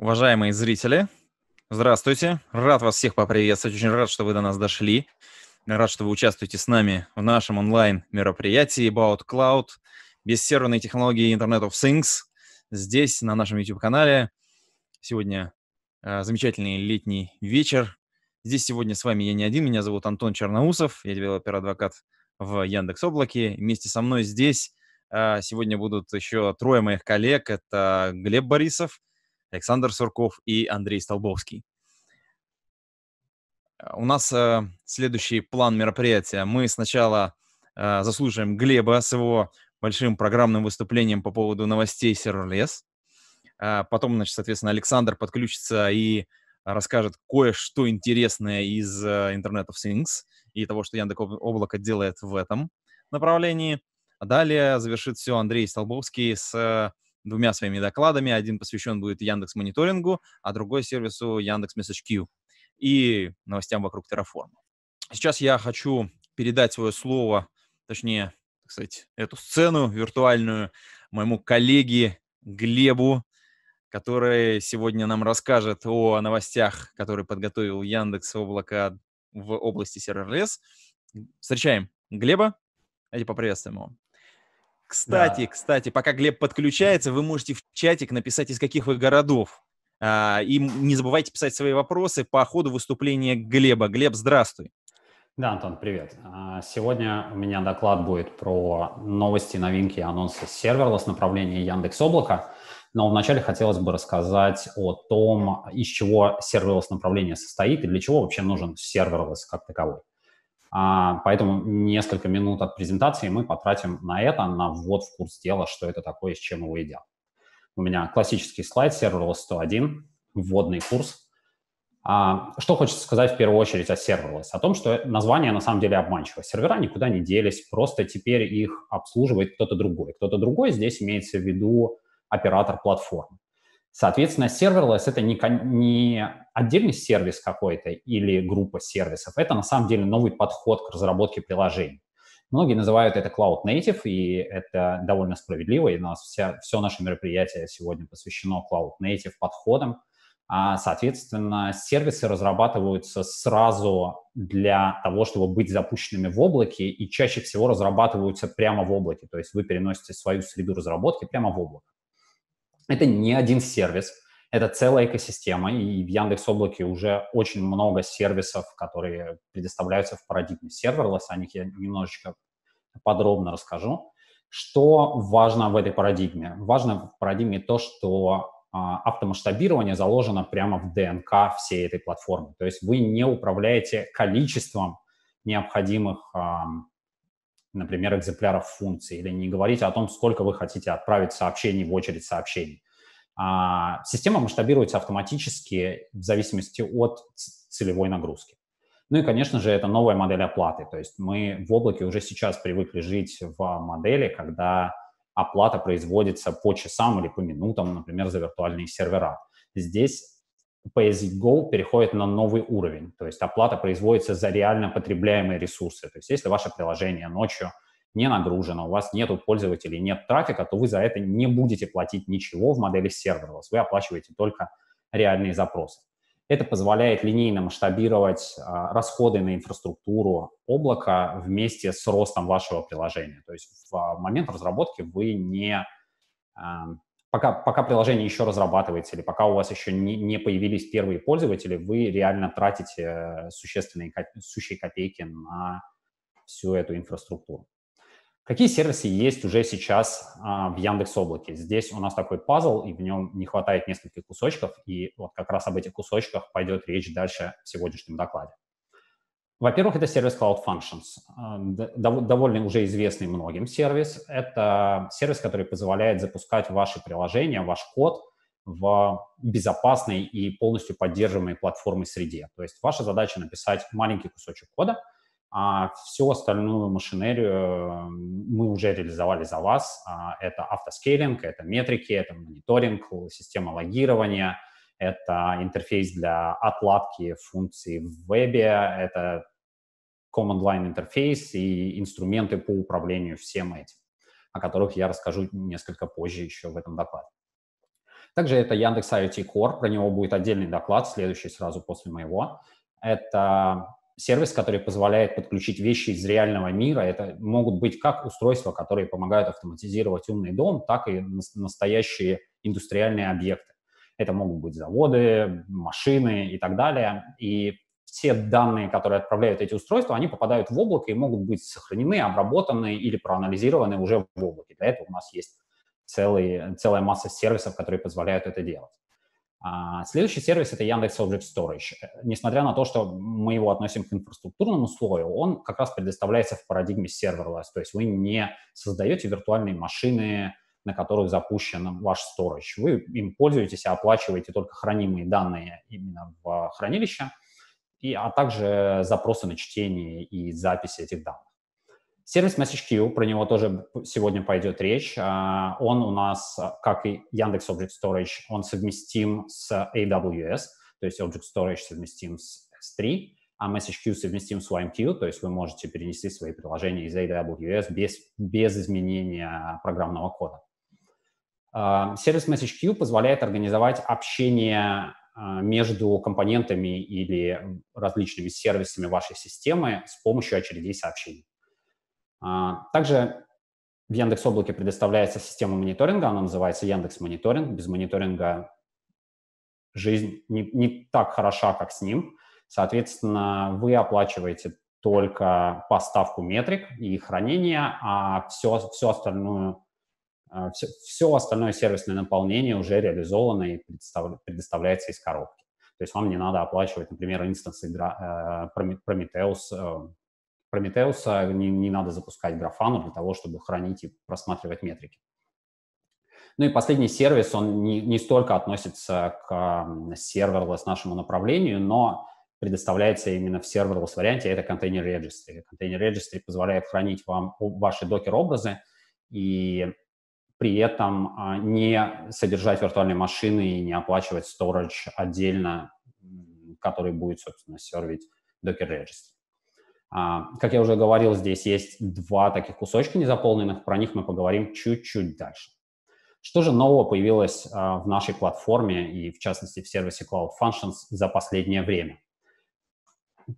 Уважаемые зрители, здравствуйте. Рад вас всех поприветствовать. Очень рад, что вы до нас дошли. Рад, что вы участвуете с нами в нашем онлайн-мероприятии About Cloud, бессерверные технологии Internet of Things, здесь, на нашем YouTube-канале. Сегодня э, замечательный летний вечер. Здесь сегодня с вами я не один, меня зовут Антон Черноусов, я девелопер-адвокат в Яндекс Облаке. Вместе со мной здесь э, сегодня будут еще трое моих коллег. Это Глеб Борисов – Александр Сурков и Андрей Столбовский. А, у нас э, следующий план мероприятия. Мы сначала э, заслушаем Глеба с его большим программным выступлением по поводу новостей Serverless. Э, а, потом, значит, соответственно, Александр подключится и расскажет кое-что интересное из э, Internet of Things и того, что Яндекс Облако делает в этом направлении. Далее завершит все Андрей Столбовский с э, двумя своими докладами. Один посвящен будет Яндекс мониторингу, а другой сервису Яндекс MessageQ и новостям вокруг Terraform. Сейчас я хочу передать свое слово, точнее, так сказать, эту сцену виртуальную моему коллеге Глебу, который сегодня нам расскажет о новостях, которые подготовил Яндекс Облако в области серверлес. Встречаем Глеба. Давайте поприветствуем его. Кстати, да. кстати, пока Глеб подключается, вы можете в чатик написать, из каких вы городов. А, и не забывайте писать свои вопросы по ходу выступления Глеба. Глеб, здравствуй. Да, Антон, привет. А, сегодня у меня доклад будет про новости, новинки и анонсы серверлес направления Яндекс Облака. Но вначале хотелось бы рассказать о том, из чего серверлес направление состоит и для чего вообще нужен серверлес как таковой. А, поэтому несколько минут от презентации мы потратим на это, на ввод в курс дела, что это такое, с чем его едят. У меня классический слайд Serverless 101, вводный курс. А, что хочется сказать в первую очередь о Serverless? О том, что название на самом деле обманчиво. Сервера никуда не делись, просто теперь их обслуживает кто-то другой. Кто-то другой здесь имеется в виду оператор платформы. Соответственно, серверлесс это не, не отдельный сервис какой-то или группа сервисов, это на самом деле новый подход к разработке приложений. Многие называют это Cloud Native, и это довольно справедливо, и у нас вся, все наше мероприятие сегодня посвящено Cloud Native подходам. А, соответственно, сервисы разрабатываются сразу для того, чтобы быть запущенными в облаке, и чаще всего разрабатываются прямо в облаке, то есть вы переносите свою среду разработки прямо в облако. Это не один сервис, это целая экосистема, и в Яндекс Облаке уже очень много сервисов, которые предоставляются в парадигме серверлess, о них я немножечко подробно расскажу. Что важно в этой парадигме? Важно в парадигме то, что а, автомасштабирование заложено прямо в ДНК всей этой платформы. То есть вы не управляете количеством необходимых например, экземпляров функций, или не говорить о том, сколько вы хотите отправить сообщений в очередь сообщений. А, система масштабируется автоматически в зависимости от целевой нагрузки. Ну и, конечно же, это новая модель оплаты. То есть мы в облаке уже сейчас привыкли жить в модели, когда оплата производится по часам или по минутам, например, за виртуальные сервера. Здесь pay-as-you-go переходит на новый уровень. То есть оплата производится за реально потребляемые ресурсы. То есть если ваше приложение ночью не нагружено, у вас нет пользователей, нет трафика, то вы за это не будете платить ничего в модели serverless. Вы оплачиваете только реальные запросы. Это позволяет линейно масштабировать а, расходы на инфраструктуру облака вместе с ростом вашего приложения. То есть в а, момент разработки вы не а, пока, пока приложение еще разрабатывается или пока у вас еще не, не появились первые пользователи, вы реально тратите э, существенные, сущие копейки на всю эту инфраструктуру. Какие сервисы есть уже сейчас а, в Яндекс Облаке? Здесь у нас такой пазл, и в нем не хватает нескольких кусочков, и вот как раз об этих кусочках пойдет речь дальше в сегодняшнем докладе. Во-первых, это сервис Cloud Functions, э, довольно уже известный многим сервис. Это сервис, который позволяет запускать ваши приложения, ваш код в безопасной и полностью поддерживаемой платформой среде. То есть ваша задача написать маленький кусочек кода, а всю остальную машинерию э, мы уже реализовали за вас. А это автоскейлинг, это метрики, это мониторинг, система логирования – это интерфейс для отладки функций в вебе, это command line интерфейс и инструменты по управлению всем этим, о которых я расскажу несколько позже еще в этом докладе. Также это Яндекс IoT Core, про него будет отдельный доклад, следующий сразу после моего. Это сервис, который позволяет подключить вещи из реального мира. Это могут быть как устройства, которые помогают автоматизировать умный дом, так и настоящие индустриальные объекты. Это могут быть заводы, машины и так далее. И все данные, которые отправляют эти устройства, они попадают в облако и могут быть сохранены, обработаны или проанализированы уже в облаке. Для этого у нас есть целый, целая масса сервисов, которые позволяют это делать. А, следующий сервис — это Яндекс Object Storage. Несмотря на то, что мы его относим к инфраструктурному слою, он как раз предоставляется в парадигме serverless, то есть вы не создаете виртуальные машины, на которых запущен ваш storage. Вы им пользуетесь и оплачиваете только хранимые данные именно в хранилище, и, а также запросы на чтение и записи этих данных. Сервис MessageQ, про него тоже сегодня пойдет речь. А, он у нас, как и Яндекс Object Storage, он совместим с AWS, то есть Object Storage совместим с S3, а MessageQ совместим с YMQ, то есть вы можете перенести свои приложения из AWS без, без изменения программного кода. Эм, сервис Message Queue позволяет организовать общение э, между компонентами или различными сервисами вашей системы с помощью очередей сообщений. Э, также в Яндекс Облаке предоставляется система мониторинга, она называется Яндекс Мониторинг. Без мониторинга жизнь не, не так хороша, как с ним. Соответственно, вы оплачиваете только поставку метрик и хранение, а все, все остальную все, а, все остальное сервисное наполнение уже реализовано и предоставляется из коробки. То есть вам не надо оплачивать, например, инстансы Prometheus, Prometheus э, э, не, не надо запускать графану для того, чтобы хранить и просматривать метрики. Ну и последний сервис, он не, не столько относится к серверлесс нашему направлению, но предоставляется именно в serverless варианте, это контейнер registry. Контейнер registry позволяет хранить вам ваши докер-образы и при этом а, не содержать виртуальные машины и не оплачивать storage отдельно, который будет, собственно, сервить Docker Registry. А, как я уже говорил, здесь есть два таких кусочка незаполненных, про них мы поговорим чуть-чуть дальше. Что же нового появилось а, в нашей платформе и, в частности, в сервисе Cloud Functions за последнее время?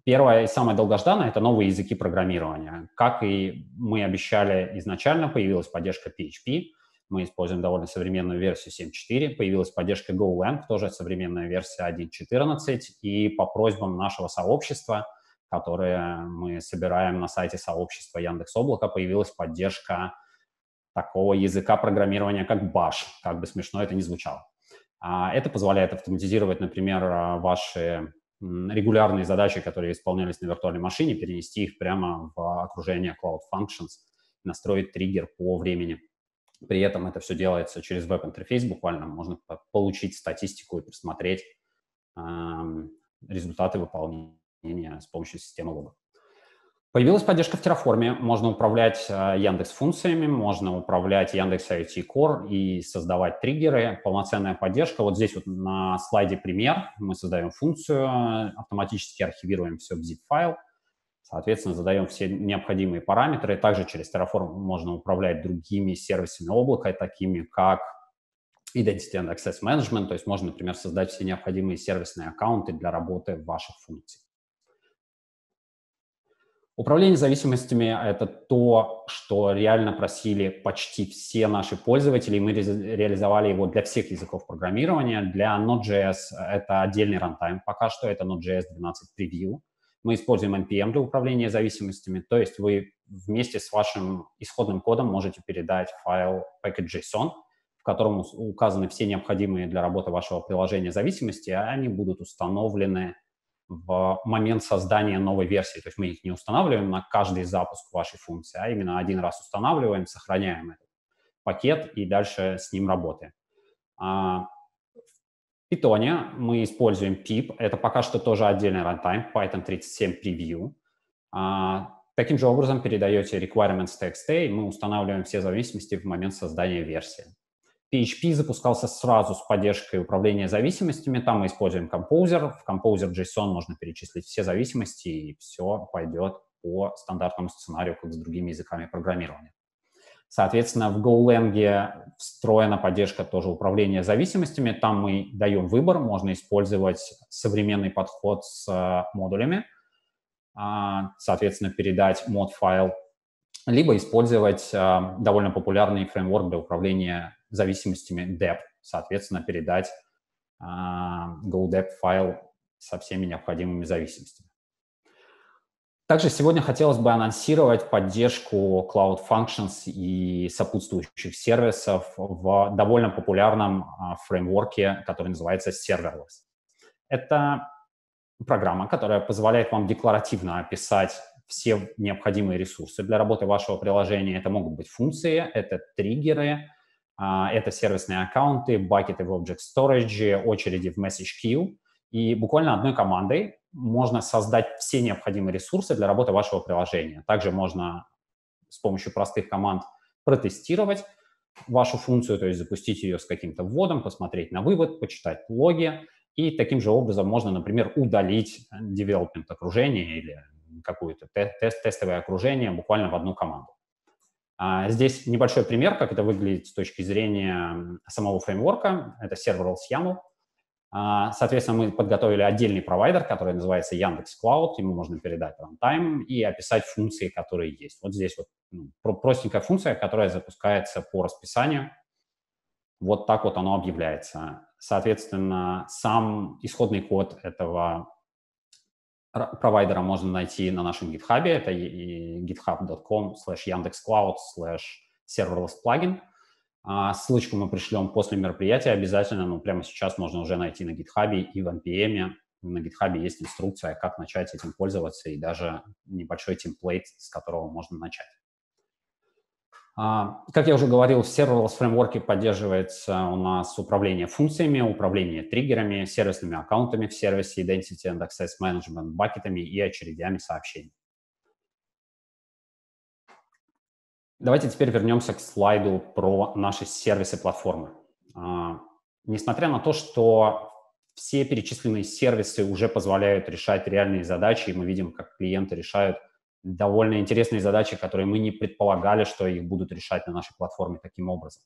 Первое и самое долгожданное – это новые языки программирования. Как и мы обещали изначально, появилась поддержка PHP мы используем довольно современную версию 7.4. Появилась поддержка GoLang, тоже современная версия 1.14. И по просьбам нашего сообщества, которое мы собираем на сайте сообщества Яндекс Облака, появилась поддержка такого языка программирования, как Bash, как бы смешно это ни звучало. А, это позволяет автоматизировать, например, а, ваши регулярные задачи, которые исполнялись на виртуальной машине, перенести их прямо в окружение Cloud Functions, настроить триггер по времени. При этом это все делается через веб-интерфейс буквально. Можно получить статистику и посмотреть э, результаты выполнения с помощью системы логов. Появилась поддержка в Terraform. Можно управлять а, Яндекс функциями, можно управлять Яндекс IoT Core и создавать триггеры. Полноценная поддержка. Вот здесь вот на слайде пример. Мы создаем функцию, а, автоматически архивируем все в zip-файл. Соответственно, задаем все необходимые параметры. Также через Terraform можно управлять другими сервисами облака, такими как Identity and Access Management, то есть можно, например, создать все необходимые сервисные аккаунты для работы ваших функций. Управление зависимостями – это то, что реально просили почти все наши пользователи, мы реализовали его для всех языков программирования. Для Node.js это отдельный рантайм, пока что это Node.js 12 Preview. Мы используем NPM для управления зависимостями, то есть вы вместе с вашим исходным кодом можете передать файл package.json, в котором указаны все необходимые для работы вашего приложения зависимости, а они будут установлены в момент создания новой версии. То есть мы их не устанавливаем на каждый запуск вашей функции, а именно один раз устанавливаем, сохраняем этот пакет и дальше с ним работаем. А, Питоне мы используем pip, это пока что тоже отдельный runtime, Python 37 preview. А, таким же образом передаете requirements.txt, и мы устанавливаем все зависимости в момент создания версии. PHP запускался сразу с поддержкой управления зависимостями, там мы используем Composer, в Composer JSON можно перечислить все зависимости, и все пойдет по стандартному сценарию, как с другими языками программирования. Соответственно, в GoLang встроена поддержка тоже управления зависимостями. Там мы даем выбор, можно использовать современный подход с э, модулями, а, соответственно, передать мод файл, либо использовать э, довольно популярный фреймворк для управления зависимостями DEP, соответственно, передать а, GoDEP файл со всеми необходимыми зависимостями. Также сегодня хотелось бы анонсировать поддержку Cloud Functions и сопутствующих сервисов в довольно популярном а, фреймворке, который называется Serverless. Это программа, которая позволяет вам декларативно описать все необходимые ресурсы для работы вашего приложения. Это могут быть функции, это триггеры, а, это сервисные аккаунты, бакеты в Object Storage, очереди в Message Queue. И буквально одной командой можно создать все необходимые ресурсы для работы вашего приложения. Также можно с помощью простых команд протестировать вашу функцию, то есть запустить ее с каким-то вводом, посмотреть на вывод, почитать логи. И таким же образом можно, например, удалить девелопмент окружение или какое-то тест тестовое окружение буквально в одну команду. А здесь небольшой пример, как это выглядит с точки зрения самого фреймворка. Это serverless YAML. А, соответственно, мы подготовили отдельный провайдер, который называется Яндекс Клауд. Ему можно передать Runtime и описать функции, которые есть. Вот здесь вот ну, простенькая функция, которая запускается по расписанию. Вот так вот оно объявляется. Соответственно, сам исходный код этого провайдера можно найти на нашем GitHub. Это github.com slash яндекс.клауд slash serverless plugin. А ссылочку мы пришлем после мероприятия обязательно, но ну, прямо сейчас можно уже найти на GitHub и в NPM. На GitHub есть инструкция, как начать этим пользоваться и даже небольшой темплейт, с которого можно начать. А, как я уже говорил, в Serverless Framework поддерживается у нас управление функциями, управление триггерами, сервисными аккаунтами в сервисе Identity and Access Management, бакетами и очередями сообщений. Давайте теперь вернемся к слайду про наши сервисы платформы. А, несмотря на то, что все перечисленные сервисы уже позволяют решать реальные задачи, и мы видим, как клиенты решают довольно интересные задачи, которые мы не предполагали, что их будут решать на нашей платформе таким образом.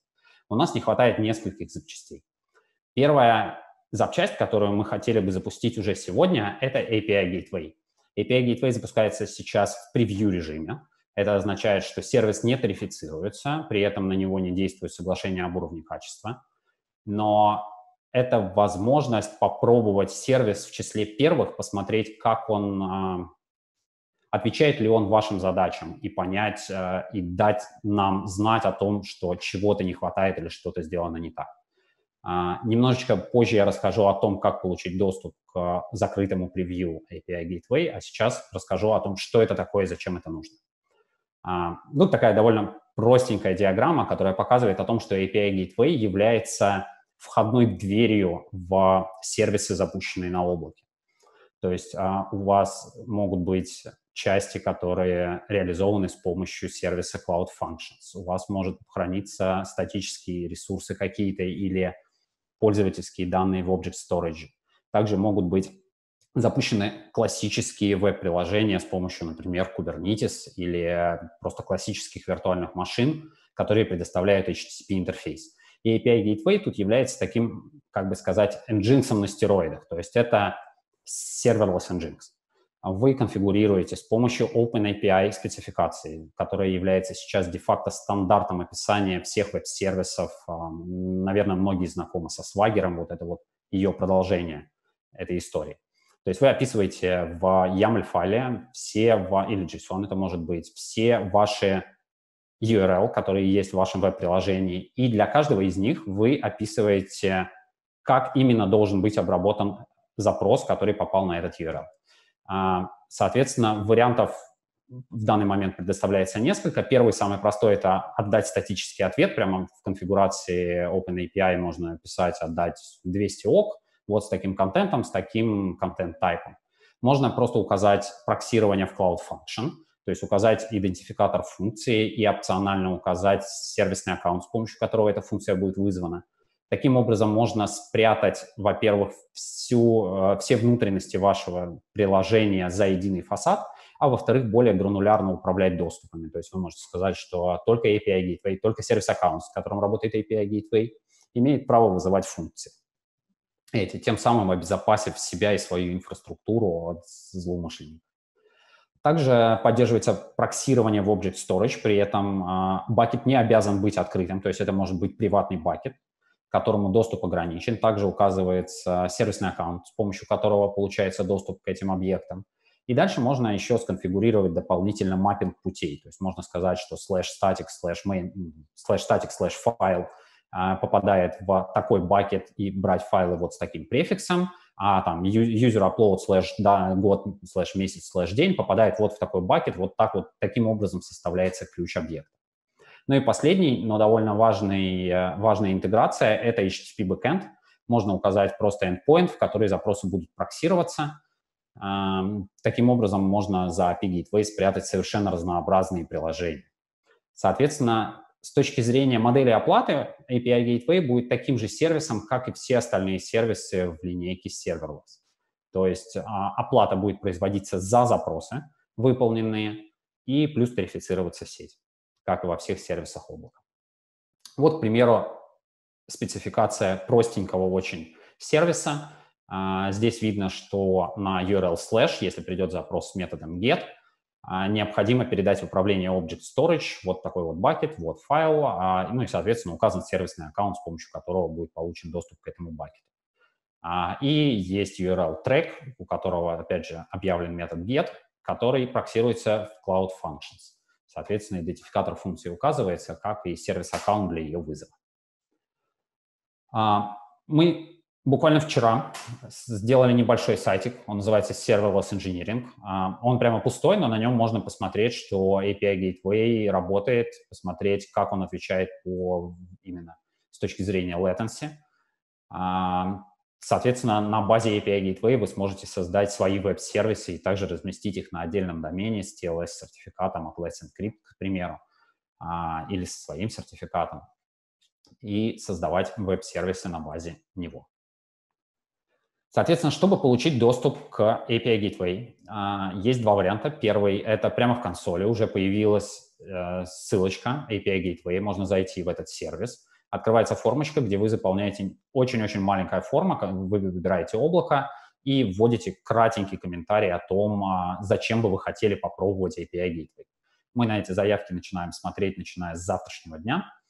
У нас не хватает нескольких запчастей. Первая запчасть, которую мы хотели бы запустить уже сегодня, это API Gateway. API Gateway запускается сейчас в превью режиме. Это означает, что сервис не тарифицируется, при этом на него не действует соглашение об уровне качества. Но это возможность попробовать сервис в числе первых, посмотреть, как он, а, отвечает ли он вашим задачам, и понять, а, и дать нам знать о том, что чего-то не хватает или что-то сделано не так. А, немножечко позже я расскажу о том, как получить доступ к закрытому превью API Gateway, а сейчас расскажу о том, что это такое и зачем это нужно. А, ну, такая довольно простенькая диаграмма, которая показывает о том, что API Gateway является входной дверью в сервисы, запущенные на облаке. То есть а, у вас могут быть части, которые реализованы с помощью сервиса Cloud Functions. У вас может храниться статические ресурсы какие-то или пользовательские данные в Object Storage. Также могут быть запущены классические веб-приложения с помощью, например, Kubernetes или э, просто классических виртуальных машин, которые предоставляют HTTP-интерфейс. И API Gateway тут является таким, как бы сказать, Nginx на стероидах. То есть это serverless Nginx. Вы конфигурируете с помощью OpenAPI спецификации, которая является сейчас де-факто стандартом описания всех веб-сервисов. Э, наверное, многие знакомы со Swagger, вот это вот ее продолжение этой истории. То есть вы описываете в YAML-файле все, или JSON это может быть, все ваши URL, которые есть в вашем веб-приложении, и для каждого из них вы описываете, как именно должен быть обработан запрос, который попал на этот URL. А, соответственно, вариантов в данный момент предоставляется несколько. Первый, самый простой, это отдать статический ответ. Прямо в конфигурации OpenAPI можно писать «отдать 200 ок», вот с таким контентом, с таким контент-тайпом. Можно просто указать проксирование в Cloud Function, то есть указать идентификатор функции и опционально указать сервисный аккаунт, с помощью которого эта функция будет вызвана. Таким образом можно спрятать, во-первых, всю, э, все внутренности вашего приложения за единый фасад, а во-вторых, более гранулярно управлять доступами. То есть вы можете сказать, что только API Gateway, только сервис-аккаунт, с которым работает API Gateway, имеет право вызывать функции эти, тем самым обезопасив себя и свою инфраструктуру от злоумышленников. Также поддерживается проксирование в Object Storage, при этом а, бакет не обязан быть открытым, то есть это может быть приватный бакет, которому доступ ограничен. Также указывается сервисный аккаунт, с помощью которого получается доступ к этим объектам. И дальше можно еще сконфигурировать дополнительно маппинг путей. То есть можно сказать, что slash static slash main, slash static slash file – а, попадает в такой бакет и брать файлы вот с таким префиксом, а там user upload slash да, год slash месяц slash день попадает вот в такой бакет, вот так вот таким образом составляется ключ объекта. Ну и последний, но довольно важный, э, важная интеграция – это HTTP backend. Можно указать просто endpoint, в который запросы будут проксироваться. Таким образом можно за API Gateway спрятать совершенно разнообразные приложения. Соответственно, с точки зрения модели оплаты API Gateway будет таким же сервисом, как и все остальные сервисы в линейке Serverless. То есть а, оплата будет производиться за запросы, выполненные, и плюс тарифицироваться сеть, как и во всех сервисах облака. Вот, к примеру, спецификация простенького очень сервиса. А, здесь видно, что на URL slash, если придет запрос с методом get, а, необходимо передать управление Object Storage вот такой вот бакет, вот файл, а, ну и, соответственно, указан сервисный аккаунт, с помощью которого будет получен доступ к этому бакету. А, и есть url track, у которого, опять же, объявлен метод get, который проксируется в Cloud Functions. Соответственно, идентификатор функции указывается, как и сервис-аккаунт для ее вызова. Мы Буквально вчера сделали небольшой сайтик, он называется Serverless Engineering. А, он прямо пустой, но на нем можно посмотреть, что API Gateway работает, посмотреть, как он отвечает по именно с точки зрения latency. А, соответственно, на базе API Gateway вы сможете создать свои веб-сервисы и также разместить их на отдельном домене с TLS-сертификатом от Let's Encrypt, к примеру, а, или со своим сертификатом, и создавать веб-сервисы на базе него. Соответственно, чтобы получить доступ к API Gateway, а, есть два варианта. Первый — это прямо в консоли уже появилась э, ссылочка API Gateway, можно зайти в этот сервис. Открывается формочка, где вы заполняете очень-очень маленькая форма, вы выбираете облако и вводите кратенький комментарий о том, а, зачем бы вы хотели попробовать API Gateway. Мы на эти заявки начинаем смотреть, начиная с завтрашнего дня —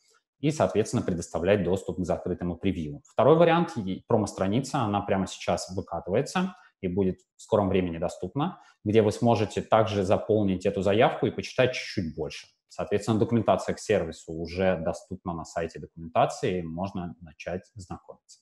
и, соответственно, предоставлять доступ к закрытому превью. Второй вариант – промо-страница, она прямо сейчас выкатывается и будет в скором времени доступна, где вы сможете также заполнить эту заявку и почитать чуть-чуть больше. Соответственно, документация к сервису уже доступна на сайте документации, и можно начать знакомиться.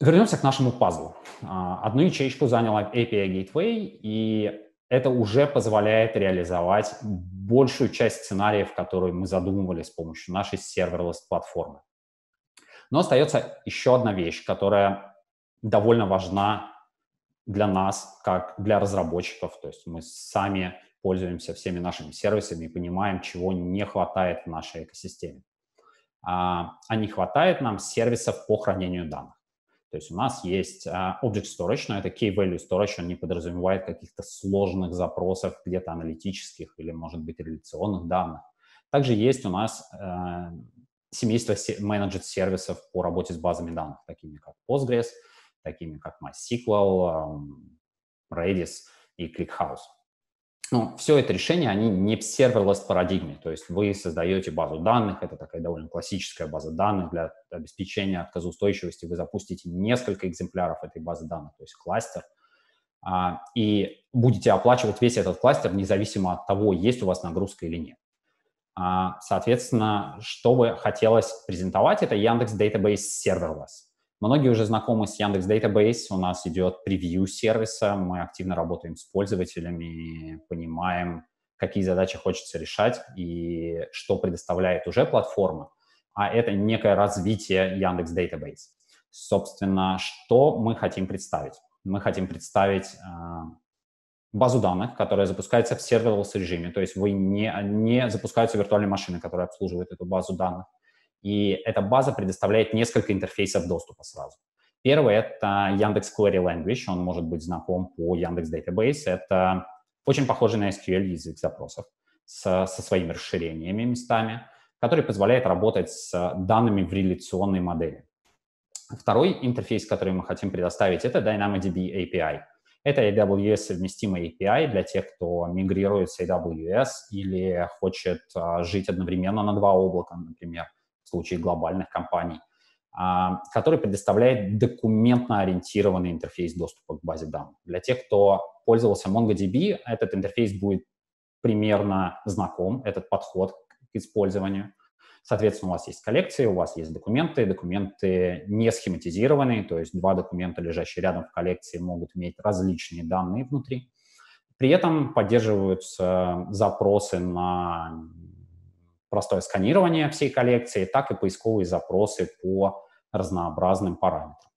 Вернемся к нашему пазлу. А, одну ячейку заняла API Gateway, и это уже позволяет реализовать большую часть сценариев, которые мы задумывали с помощью нашей серверлess-платформы. Но остается еще одна вещь, которая довольно важна для нас, как для разработчиков. То есть мы сами пользуемся всеми нашими сервисами и понимаем, чего не хватает в нашей экосистеме. А, а не хватает нам сервисов по хранению данных. То есть у нас есть а, Object Storage, но это Key-Value Storage, он не подразумевает каких-то сложных запросов где-то аналитических или, может быть, реляционных данных. Также есть у нас э, семейство менеджер сервисов по работе с базами данных, такими как Postgres, такими как MySQL, Redis и ClickHouse. Но ну, все это решение, они не в serverless парадигме, то есть вы создаете базу данных, это такая довольно классическая база данных для обеспечения отказоустойчивости, вы запустите несколько экземпляров этой базы данных, то есть кластер, а, и будете оплачивать весь этот кластер независимо от того, есть у вас нагрузка или нет. А, соответственно, что бы хотелось презентовать, это Яндекс Database Serverless. Многие уже знакомы с Яндекс Database, у нас идет превью сервиса, мы активно работаем с пользователями, понимаем, какие задачи хочется решать и что предоставляет уже платформа, а это некое развитие Яндекс Database. Собственно, что мы хотим представить? Мы хотим представить э, базу данных, которая запускается в серверовом режиме, то есть вы не, не запускаются виртуальные машины, которые обслуживают эту базу данных. И эта база предоставляет несколько интерфейсов доступа сразу. Первый — это Яндекс Query Language, он может быть знаком по Яндекс Database. Это очень похожий на SQL язык запросов с, со своими расширениями местами, который позволяет работать с данными в реляционной модели. Второй интерфейс, который мы хотим предоставить, это DynamoDB API. Это AWS совместимый API для тех, кто мигрирует с AWS или хочет а, жить одновременно на два облака, например – случае глобальных компаний, а, который предоставляет документно-ориентированный интерфейс доступа к базе данных. Для тех, кто пользовался MongoDB, этот интерфейс будет примерно знаком, этот подход к использованию. Соответственно, у вас есть коллекции, у вас есть документы. Документы не схематизированные, то есть два документа, лежащие рядом в коллекции, могут иметь различные данные внутри. При этом поддерживаются запросы на простое сканирование всей коллекции, так и поисковые запросы по разнообразным параметрам.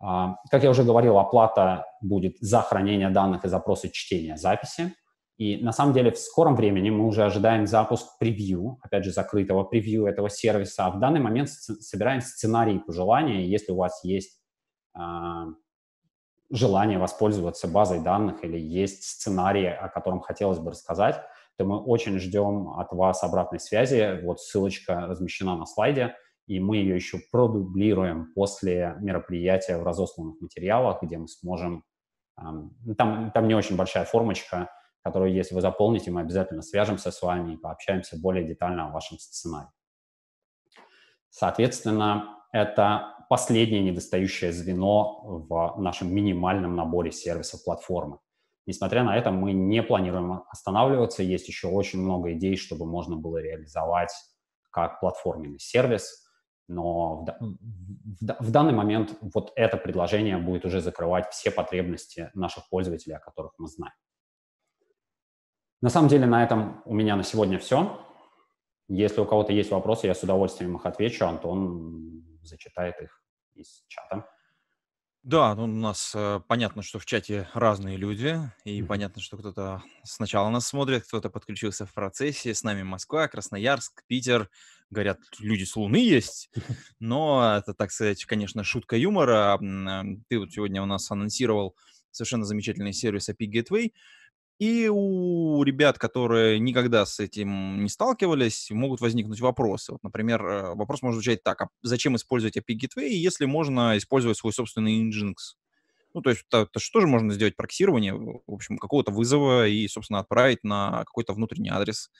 А, как я уже говорил, оплата будет за хранение данных и запросы чтения записи. И на самом деле в скором времени мы уже ожидаем запуск превью, опять же, закрытого превью этого сервиса. А в данный момент собираем сценарий пожелания. Если у вас есть э, желание воспользоваться базой данных или есть сценарий, о котором хотелось бы рассказать, то мы очень ждем от вас обратной связи. Вот ссылочка размещена на слайде, и мы ее еще продублируем после мероприятия в разосланных материалах, где мы сможем... Ну, там, там не очень большая формочка, которую, если вы заполните, мы обязательно свяжемся с вами и пообщаемся более детально о вашем сценарии. Соответственно, это последнее недостающее звено в нашем минимальном наборе сервисов платформы. Несмотря на это, мы не планируем останавливаться. Есть еще очень много идей, чтобы можно было реализовать как платформенный сервис. Но в, в, в данный момент вот это предложение будет уже закрывать все потребности наших пользователей, о которых мы знаем. На самом деле на этом у меня на сегодня все. Если у кого-то есть вопросы, я с удовольствием их отвечу. Антон зачитает их из чата. Да, ну, у нас э, понятно, что в чате разные люди, и mm-hmm. понятно, что кто-то сначала нас смотрит, кто-то подключился в процессе. С нами Москва, Красноярск, Питер. Говорят, люди с Луны есть. Но это, так сказать, конечно, шутка юмора. Э, ты вот сегодня у нас анонсировал совершенно замечательный сервис API Gateway, и у ребят, которые никогда с этим не сталкивались, могут возникнуть вопросы. Вот, например, э, вопрос может звучать так, а зачем использовать API Gateway, если можно использовать свой собственный Nginx? Ну, то есть, то, то что же можно сделать проксирование, в общем, какого-то вызова и, собственно, отправить на какой-то внутренний адрес?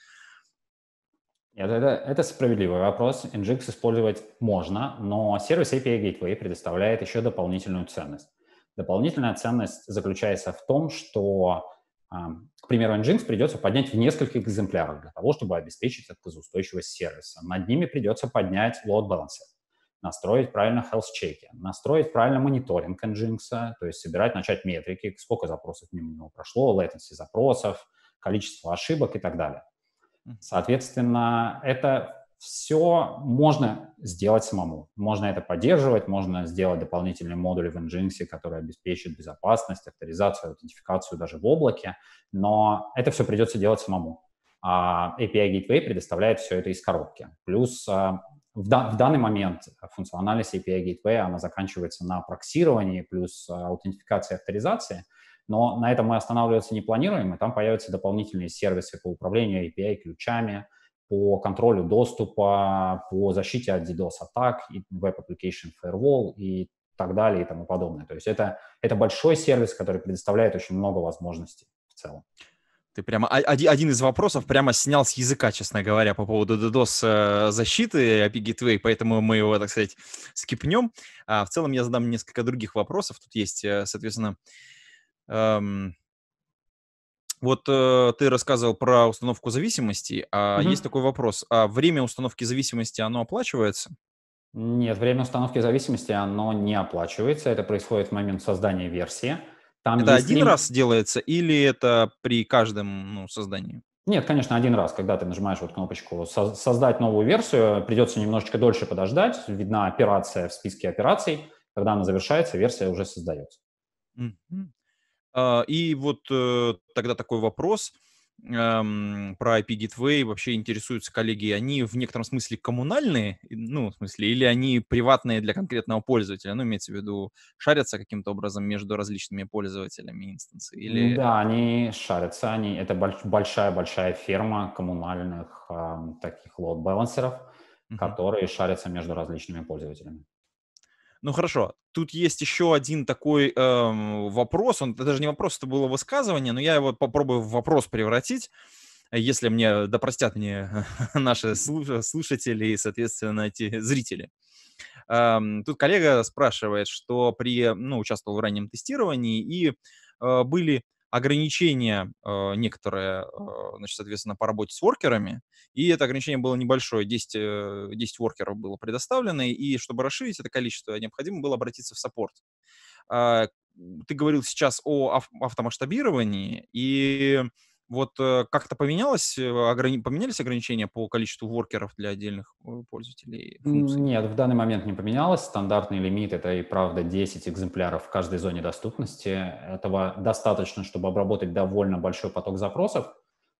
Нет, это, это справедливый вопрос. Nginx использовать можно, но сервис API Gateway предоставляет еще дополнительную ценность. Дополнительная ценность заключается в том, что к примеру, Nginx придется поднять в нескольких экземплярах для того, чтобы обеспечить отказоустойчивость сервиса. Над ними придется поднять load balancer, настроить правильно health чеки, настроить правильно мониторинг Nginx, то есть собирать, начать метрики, сколько запросов мимо него прошло, latency запросов, количество ошибок и так далее. Соответственно, это все можно сделать самому. Можно это поддерживать, можно сделать дополнительные модули в Nginx, которые обеспечат безопасность, авторизацию, аутентификацию даже в облаке, но это все придется делать самому. А API Gateway предоставляет все это из коробки. Плюс а, в, да, в данный момент функциональность API Gateway, она заканчивается на проксировании плюс а, аутентификации и авторизации, но на этом мы останавливаться не планируем, и там появятся дополнительные сервисы по управлению API ключами, по контролю доступа, по защите от DDoS-атак, Web Application Firewall и так далее и тому подобное. То есть это, это большой сервис, который предоставляет очень много возможностей в целом. Ты прямо а, один из вопросов прямо снял с языка, честно говоря, по поводу DDoS э, защиты API Gateway, поэтому мы его, так сказать, скипнем. А в целом я задам несколько других вопросов. Тут есть, э, соответственно, эм вот э, ты рассказывал про установку зависимости, а угу. есть такой вопрос: а время установки зависимости оно оплачивается? Нет, время установки зависимости оно не оплачивается. Это происходит в момент создания версии. Там это один лим... раз делается или это при каждом ну, создании? Нет, конечно, один раз, когда ты нажимаешь вот кнопочку «Создать новую версию», придется немножечко дольше подождать. Видна операция в списке операций. Когда она завершается, версия уже создается. Mm-hmm. А, и вот э, тогда такой вопрос эм, про IP Gateway вообще интересуются коллеги, они в некотором смысле коммунальные, ну, в смысле, или они приватные для конкретного пользователя, ну, имеется в виду, шарятся каким-то образом между различными пользователями инстанции? Или... Да, они шарятся, они, это большая-большая ферма коммунальных э, таких лот-балансеров, uh-huh. которые шарятся между различными пользователями. Ну хорошо, тут есть еще один такой эм, вопрос, он это даже не вопрос, это было высказывание, но я его попробую в вопрос превратить, если мне, да мне наши слушатели и, соответственно, эти зрители. Эм, тут коллега спрашивает, что при, ну, участвовал в раннем тестировании и э, были ограничение э, некоторое, э, значит, соответственно, по работе с воркерами, и это ограничение было небольшое, 10, 10 э, воркеров было предоставлено, и чтобы расширить это количество, необходимо было обратиться в саппорт. Э, ты говорил сейчас о ав- автомасштабировании, и вот э, как-то поменялось, э, ограни... поменялись ограничения по количеству воркеров для отдельных э, пользователей? Функций? Нет, в данный момент не поменялось. Стандартный лимит — это и правда 10 экземпляров в каждой зоне доступности. Этого достаточно, чтобы обработать довольно большой поток запросов,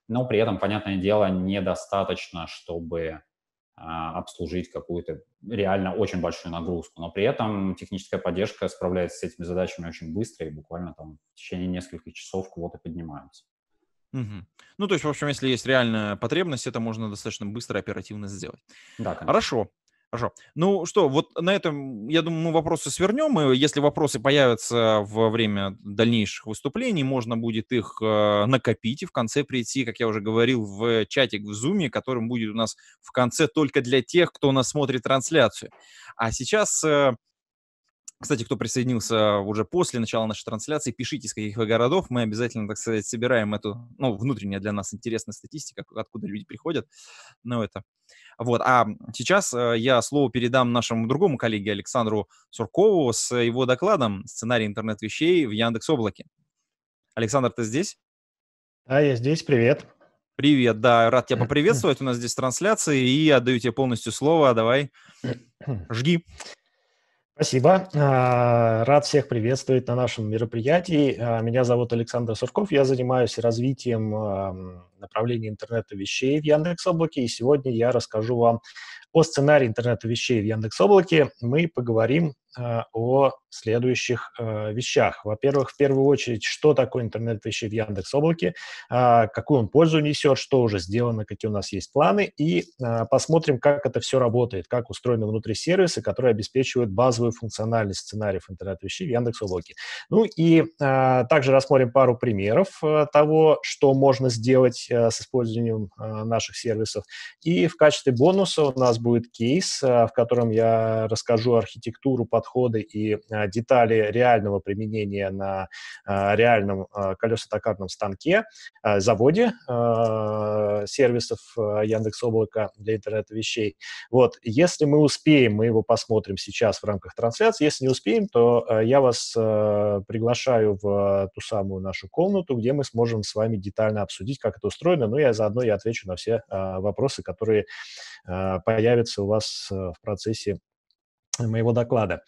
но при этом, понятное дело, недостаточно, чтобы а, обслужить какую-то реально очень большую нагрузку, но при этом техническая поддержка справляется с этими задачами очень быстро и буквально там в течение нескольких часов квоты поднимаются. Угу. Ну, то есть, в общем, если есть реальная потребность, это можно достаточно быстро, оперативно сделать. Да, конечно. Хорошо. Хорошо. Ну что, вот на этом, я думаю, мы вопросы свернем, и если вопросы появятся во время дальнейших выступлений, можно будет их э, накопить и в конце прийти, как я уже говорил, в чатик в Zoom, которым будет у нас в конце только для тех, кто у нас смотрит трансляцию. А сейчас э, кстати, кто присоединился уже после начала нашей трансляции, пишите, из каких вы городов. Мы обязательно, так сказать, собираем эту, ну, внутренняя для нас интересная статистика, откуда люди приходят. Ну, это. Вот. А сейчас э, я слово передам нашему другому коллеге Александру Суркову с его докладом «Сценарий интернет-вещей в Яндекс Облаке». Александр, ты здесь? Да, я здесь. Привет. Привет, да, рад тебя поприветствовать. У нас здесь трансляции и отдаю тебе полностью слово. Давай, жги. Спасибо. А, рад всех приветствовать на нашем мероприятии. А, меня зовут Александр Сурков. Я занимаюсь развитием а, направления интернета вещей в Яндекс.Облаке. И сегодня я расскажу вам о сценарии интернета вещей в Яндекс.Облаке. Мы поговорим Э, о следующих э, вещах. Во-первых, в первую очередь, что такое интернет вещей в Яндекс Облаке, а, какую он пользу несет, что уже сделано, какие у нас есть планы, и э, посмотрим, как это все работает, как устроены внутри сервисы, которые обеспечивают базовую функциональность сценариев интернет вещей в Яндекс Облаке. Ну и также рассмотрим пару примеров того, что можно сделать с использованием наших сервисов. И в качестве бонуса у нас будет кейс, в котором я расскажу архитектуру под подходы и а, детали реального применения на а, реальном а, колесотокарном станке, заводе сервисов Яндекс Облака для интернета вещей. Вот, если мы успеем, мы его посмотрим сейчас в рамках трансляции. Если не успеем, то я вас приглашаю в ту самую нашу комнату, где мы сможем с вами детально обсудить, как это устроено. Ну, я заодно я отвечу на все вопросы, которые появятся у вас в процессе моего доклада.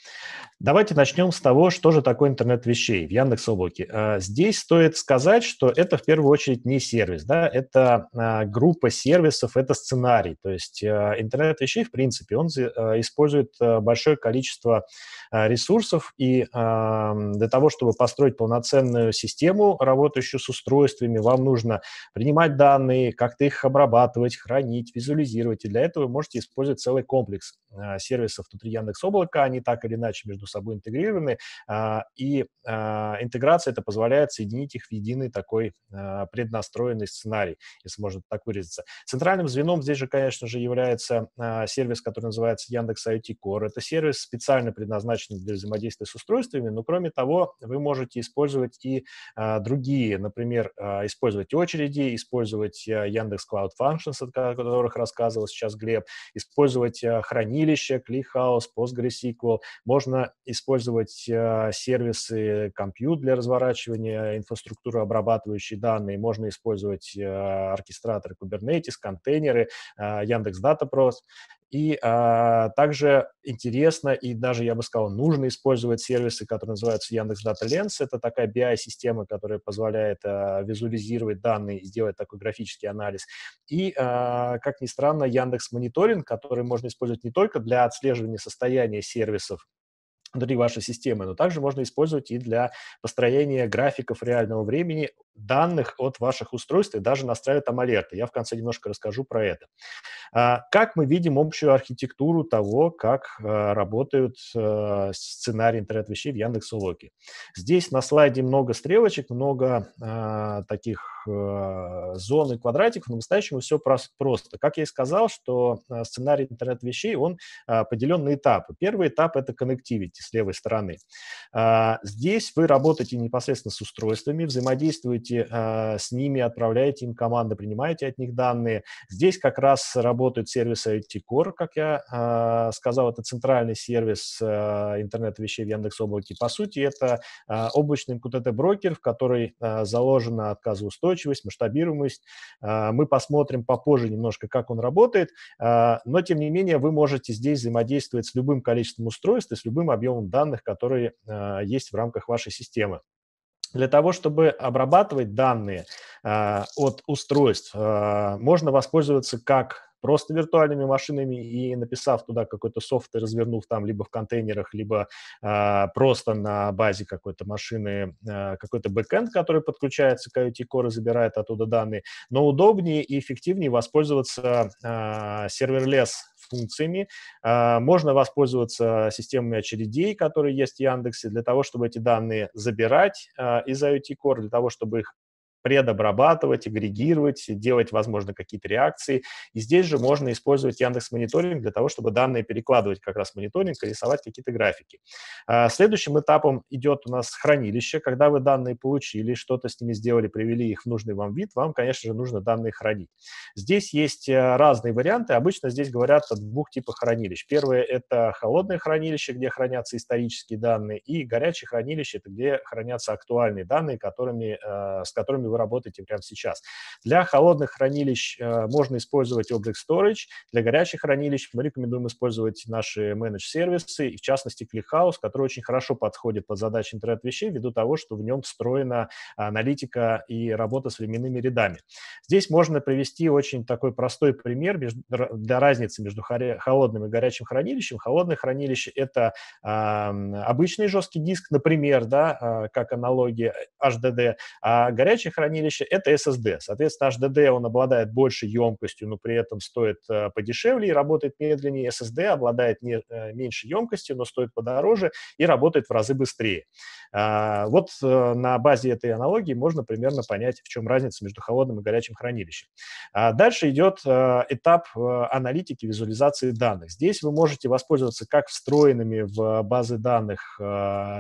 Давайте начнем с того, что же такое интернет вещей в Яндекс Облаке. А, здесь стоит сказать, что это в первую очередь не сервис, да, это а, группа сервисов, это сценарий. То есть а, интернет вещей, в принципе, он использует большое количество ресурсов, и для того, чтобы построить полноценную систему, работающую с устройствами, вам нужно принимать данные, как-то их обрабатывать, хранить, визуализировать, и для этого вы можете использовать целый комплекс сервисов внутри Яндекс Яндекс Облака, они так или иначе между собой интегрированы, а, и а, интеграция это позволяет соединить их в единый такой а, преднастроенный сценарий, если можно так выразиться. Центральным звеном здесь же, конечно же, является сервис, который называется Яндекс IoT Core. Это сервис специально предназначен для взаимодействия с устройствами, но кроме того, вы можете использовать и другие, например, использовать очереди, использовать Яндекс Cloud Functions, о которых рассказывал сейчас Глеб, использовать хранилище, кликхаус, PostgreSQL. Можно использовать э, сервисы Compute для разворачивания инфраструктуры, обрабатывающей данные. Можно использовать э, оркестраторы Kubernetes, контейнеры, э, Яндекс.Датапрос и а, также интересно и даже, я бы сказал, нужно использовать сервисы, которые называются Яндекс Data Lens. Это такая BI-система, которая позволяет а, визуализировать данные и сделать такой графический анализ. И, а, как ни странно, Яндекс Мониторинг, который можно использовать не только для отслеживания состояния сервисов, внутри вашей системы, но также можно использовать и для построения графиков реального времени данных от ваших устройств и даже настраивает там алерты. Я в конце немножко расскажу про это. А, как мы видим общую архитектуру того, как а, работают а, сценарии интернет-вещей в Яндекс.Улоке. Здесь на слайде много стрелочек, много таких зон и квадратиков, но по-настоящему все просто. Как я и сказал, что сценарий интернет-вещей, он поделен на этапы. Первый этап – это коннективити с левой стороны. Здесь вы работаете непосредственно с устройствами, взаимодействуете работаете э, с ними, отправляете им команды, принимаете от них данные. Здесь как раз работают сервисы IT Core, как я э, сказал, это центральный сервис э, интернета вещей в Яндекс.Облаке. По сути, это э, облачный МКТТ-брокер, в который э, заложена отказоустойчивость, масштабируемость. Э, мы посмотрим попозже немножко, как он работает, э, но, тем не менее, вы можете здесь взаимодействовать с любым количеством устройств и с любым объемом данных, которые э, есть в рамках вашей системы. Для того, чтобы обрабатывать данные э, от устройств, э, можно воспользоваться как просто виртуальными машинами и написав туда какой-то софт и развернув там либо в контейнерах, либо э, просто на базе какой-то машины э, какой-то бэкэнд, который подключается к IoT Core и забирает оттуда данные. Но удобнее и эффективнее воспользоваться э, серверлес функциями. А, можно воспользоваться системами очередей, которые есть в Яндексе, для того, чтобы эти данные забирать а, из IoT Core, для того, чтобы их предобрабатывать, агрегировать, делать, возможно, какие-то реакции. И здесь же можно использовать Яндекс Мониторинг для того, чтобы данные перекладывать как раз в мониторинг и рисовать какие-то графики. А, следующим этапом идет у нас хранилище. Когда вы данные получили, что-то с ними сделали, привели их в нужный вам вид, вам, конечно же, нужно данные хранить. Здесь есть э, разные варианты. Обычно здесь говорят о двух типах хранилищ. Первое – это холодное хранилище, где хранятся исторические данные, и горячее хранилище – это где хранятся актуальные данные, которыми, э, с которыми вы работаете прямо сейчас. Для холодных хранилищ э, можно использовать Object Storage, для горячих хранилищ мы рекомендуем использовать наши менедж-сервисы, и в частности ClickHouse, который очень хорошо подходит под задачи интернет-вещей ввиду того, что в нем встроена а, аналитика и работа с временными рядами. Здесь можно привести очень такой простой пример для разницы между холодным и горячим хранилищем. Холодное хранилище – это а, обычный жесткий диск, например, да, а, как аналогия HDD, а горячих хранилище, это SSD. Соответственно, HDD, он обладает большей емкостью, но при этом стоит э, подешевле и работает медленнее. SSD обладает не, э, меньшей емкостью, но стоит подороже и работает в разы быстрее. А, вот э, на базе этой аналогии можно примерно понять, в чем разница между холодным и горячим хранилищем. А дальше идет этап аналитики, визуализации данных. Здесь вы можете воспользоваться как встроенными в базы данных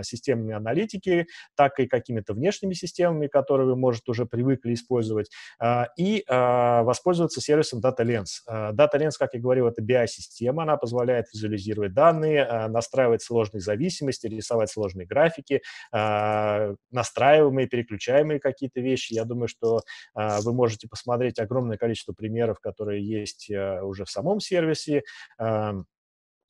системами аналитики, так и какими-то внешними системами, которые вы можете продукт уже привыкли использовать, а, и а, воспользоваться сервисом Data Lens. А, Data Lens, как я говорил, это BI-система, она позволяет визуализировать данные, настраивать сложные зависимости, рисовать сложные графики, настраиваемые, переключаемые какие-то вещи. Я думаю, что вы можете посмотреть огромное количество примеров, которые есть уже в самом сервисе,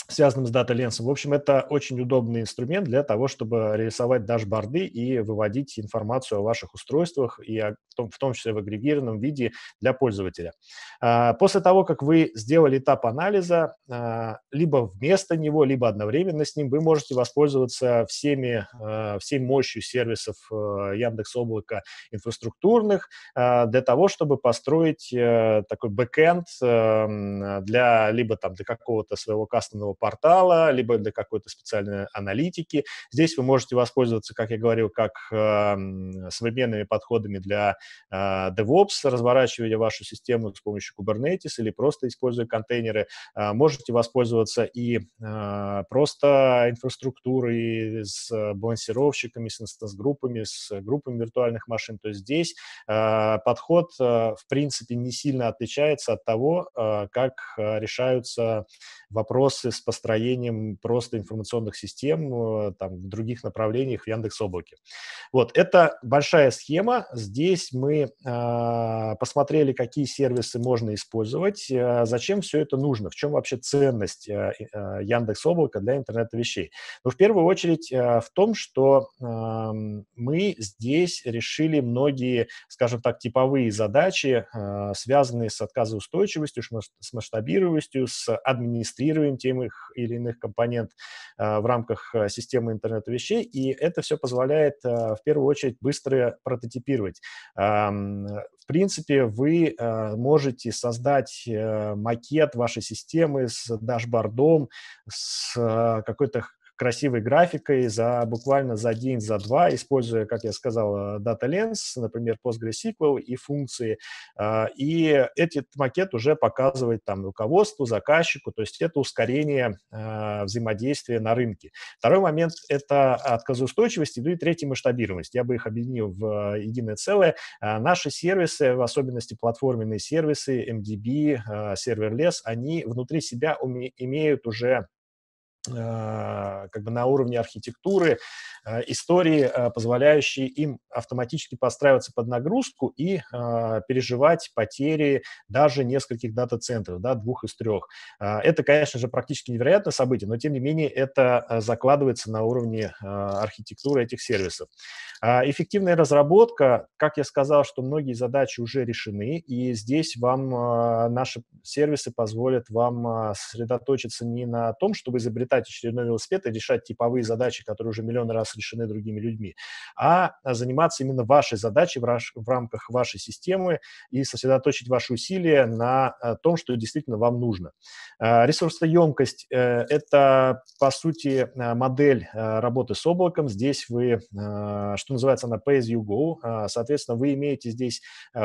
связанным с Data Lens. В общем, это очень удобный инструмент для того, чтобы рисовать дашборды и выводить информацию о ваших устройствах, и о том, в том числе в агрегированном виде для пользователя. А, после того, как вы сделали этап анализа, а, либо вместо него, либо одновременно с ним, вы можете воспользоваться всеми, а, всей мощью сервисов Яндекс Облака инфраструктурных для того, чтобы построить э, такой бэкэнд эм, для либо там для какого-то своего кастомного портала, либо для какой-то специальной аналитики. Здесь вы можете воспользоваться, как я говорил, как эм, современными подходами для э, DevOps, разворачивая вашу систему с помощью Kubernetes или просто используя контейнеры. Э, можете воспользоваться и э, просто инфраструктурой, с балансировщиками, с инстанс-группами, с группами виртуальных машин. То есть здесь подход, в принципе, не сильно отличается от того, как решаются вопросы с построением просто информационных систем э, там, в других направлениях в Яндекс Облаке. Вот, это большая схема. Здесь мы э, посмотрели, какие сервисы можно использовать, э, зачем все это нужно, в чем вообще ценность э, э, Яндекс Облака для интернета вещей. ну в первую очередь э, в том, что э, мы здесь решили многие, скажем так, типовые задачи, э, связанные с отказоустойчивостью, с масштабируемостью, с администрированием тем их тех или иных компонент а, в рамках а, системы интернета вещей, и это все позволяет а, в первую очередь быстро прототипировать. В принципе, вы можете создать э, макет вашей системы с дашбордом, с какой-то красивой графикой за буквально за день, за два, используя, как я сказал, э, Data Lens, например, PostgreSQL и функции. А, и этот макет уже показывает там руководству, заказчику, то есть это ускорение а, взаимодействия на рынке. Второй момент – это отказоустойчивость, ну и третий – масштабируемость. Я бы их объединил в э, единое целое. А, наши сервисы, в особенности платформенные сервисы, MDB, Serverless, они внутри себя имеют уже Э, как бы на уровне архитектуры э, истории, э, позволяющие им автоматически подстраиваться под нагрузку и переживать потери даже нескольких дата-центров, да, двух из трех. Это, конечно же, практически невероятное событие, но тем не менее это закладывается на уровне архитектуры этих сервисов. Эффективная разработка, как я сказал, что многие задачи уже решены, и здесь вам наши сервисы позволят вам сосредоточиться не на том, чтобы изобретать изобретать очередной велосипед и решать типовые задачи, которые уже миллион раз решены другими людьми, а заниматься именно вашей задачей в, раш, в рамках вашей системы и сосредоточить ваши усилия на э, том, что действительно вам нужно. Э, ресурсоемкость э, – это, по сути, модель работы с облаком. Здесь вы, что называется, на pay-as-you-go. Соответственно, вы имеете здесь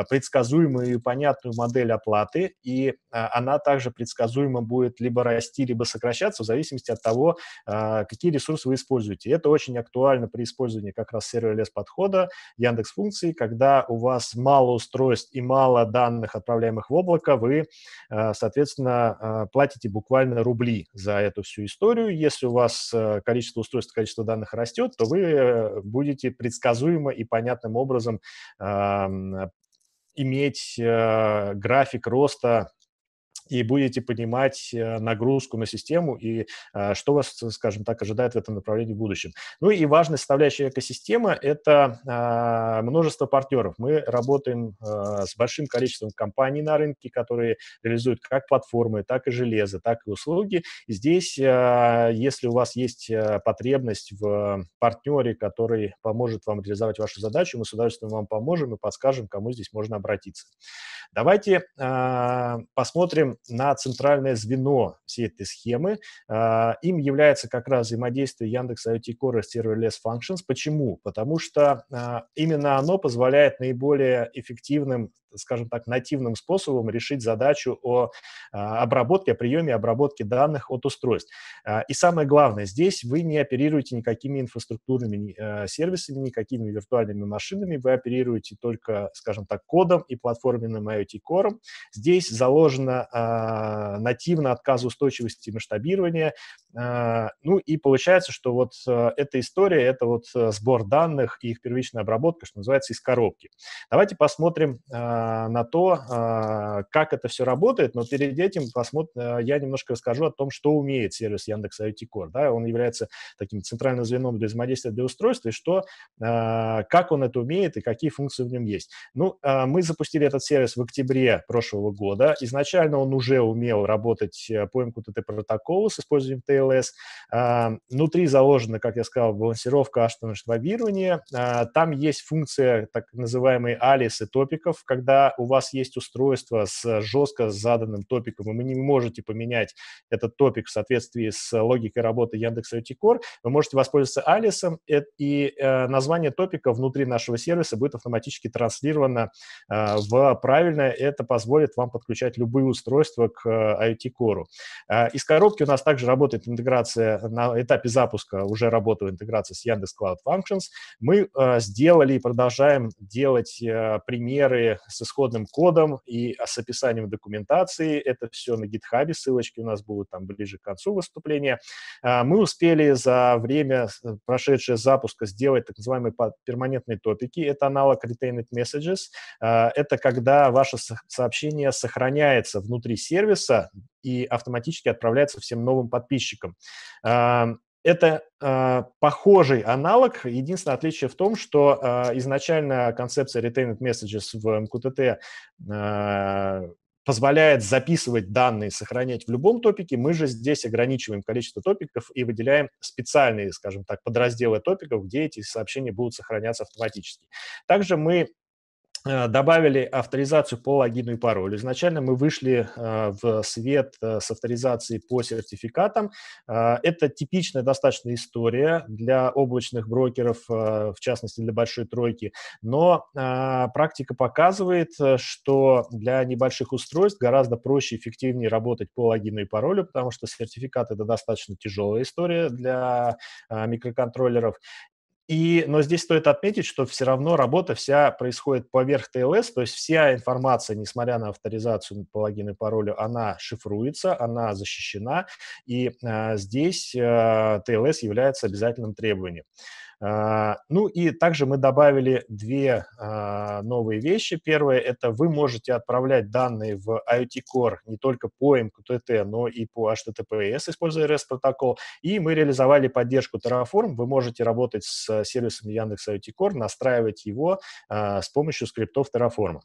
предсказуемую и понятную модель оплаты, и она также предсказуемо будет либо расти, либо сокращаться в зависимости от того, а, какие ресурсы вы используете. Это очень актуально при использовании как раз serverless подхода Яндекс функций, когда у вас мало устройств и мало данных, отправляемых в облако, вы, а, соответственно, а, платите буквально рубли за эту всю историю. Если у вас количество устройств, количество данных растет, то вы э, будете предсказуемо и понятным образом иметь э, график роста и будете понимать э, нагрузку на систему и э, что вас, э, скажем так, ожидает в этом направлении в будущем. Ну и важная составляющая экосистемы – это а, множество партнеров. Мы работаем с большим количеством компаний на рынке, которые реализуют как платформы, так и железо, так и услуги. И здесь, если у вас есть потребность в партнере, который поможет вам реализовать вашу задачу, мы с удовольствием вам поможем и подскажем, кому здесь можно обратиться. Давайте посмотрим на центральное звено всей этой схемы. А, им является как раз взаимодействие Яндекс IoT Core с Serverless Functions. Почему? Потому что а, именно оно позволяет наиболее эффективным скажем так, нативным способом решить задачу о а, обработке, о приеме обработке данных от устройств. А, и самое главное, здесь вы не оперируете никакими инфраструктурными а, сервисами, никакими виртуальными машинами, вы оперируете только, скажем так, кодом и платформенным IoT-кором. Здесь заложено нативно отказоустойчивость и масштабирование. Ну и получается, что вот эта история, это вот сбор данных и их первичная обработка, что называется, из коробки. Давайте посмотрим, а, на то, а, как это все работает, но перед этим посмотр... А, я немножко расскажу о том, что умеет сервис Яндекс IoT Core. Да? Он является таким центральным звеном для взаимодействия для устройств, и что, как он это умеет и какие функции в нем есть. Ну, мы запустили этот сервис в октябре прошлого года. Изначально он уже умел работать э, по MQTT протоколу с использованием TLS. Внутри заложена, как я сказал, балансировка аж штабирования. Там есть функция так называемые алисы топиков, когда когда у вас есть устройство с э, жестко заданным топиком, и вы не можете поменять этот топик в соответствии с логикой работы Яндекс Core, вы можете воспользоваться Алисом, э, и э, название топика внутри нашего сервиса будет автоматически транслировано в правильное. Это позволит вам подключать любые устройства к IoT Core. Из коробки у нас также работает интеграция на этапе запуска, уже работала интеграция с Яндекс Cloud Functions. Мы сделали и продолжаем делать примеры с исходным кодом и с описанием документации. Это все на GitHub, ссылочки у нас будут там ближе к концу выступления. А, мы успели за время, прошедшее запуска, сделать так называемые перманентные топики. Это аналог retained messages. А, это когда ваше сообщение сохраняется внутри сервиса и автоматически отправляется всем новым подписчикам. А, это э, похожий аналог. Единственное отличие в том, что э, изначально концепция retained messages в MQTT э, а, позволяет записывать данные, сохранять в любом топике. Мы же здесь ограничиваем количество топиков и выделяем специальные, скажем так, подразделы топиков, где эти сообщения будут сохраняться автоматически. Также мы Э, добавили авторизацию по логину и паролю. Изначально мы вышли э, в свет э, с авторизацией по сертификатам. Это типичная достаточно история для облачных брокеров, в частности для большой тройки, но практика показывает, что для небольших устройств гораздо проще и эффективнее работать по логину и паролю, потому что сертификат – это достаточно тяжелая история для микроконтроллеров, и, но здесь стоит отметить, что все равно работа вся происходит поверх TLS, то есть вся информация, несмотря на авторизацию по логину и паролю, она шифруется, она защищена, и э, здесь э, а, TLS является обязательным требованием. А, ну и также мы добавили две а, новые вещи. Первое – это вы можете отправлять данные в IoT Core не только по MQTT, эм но и по HTTPS, используя REST протокол. И мы реализовали поддержку Terraform. Вы можете работать с э, сервисом Яндекс IoT Core, настраивать его а, с помощью скриптов Terraform.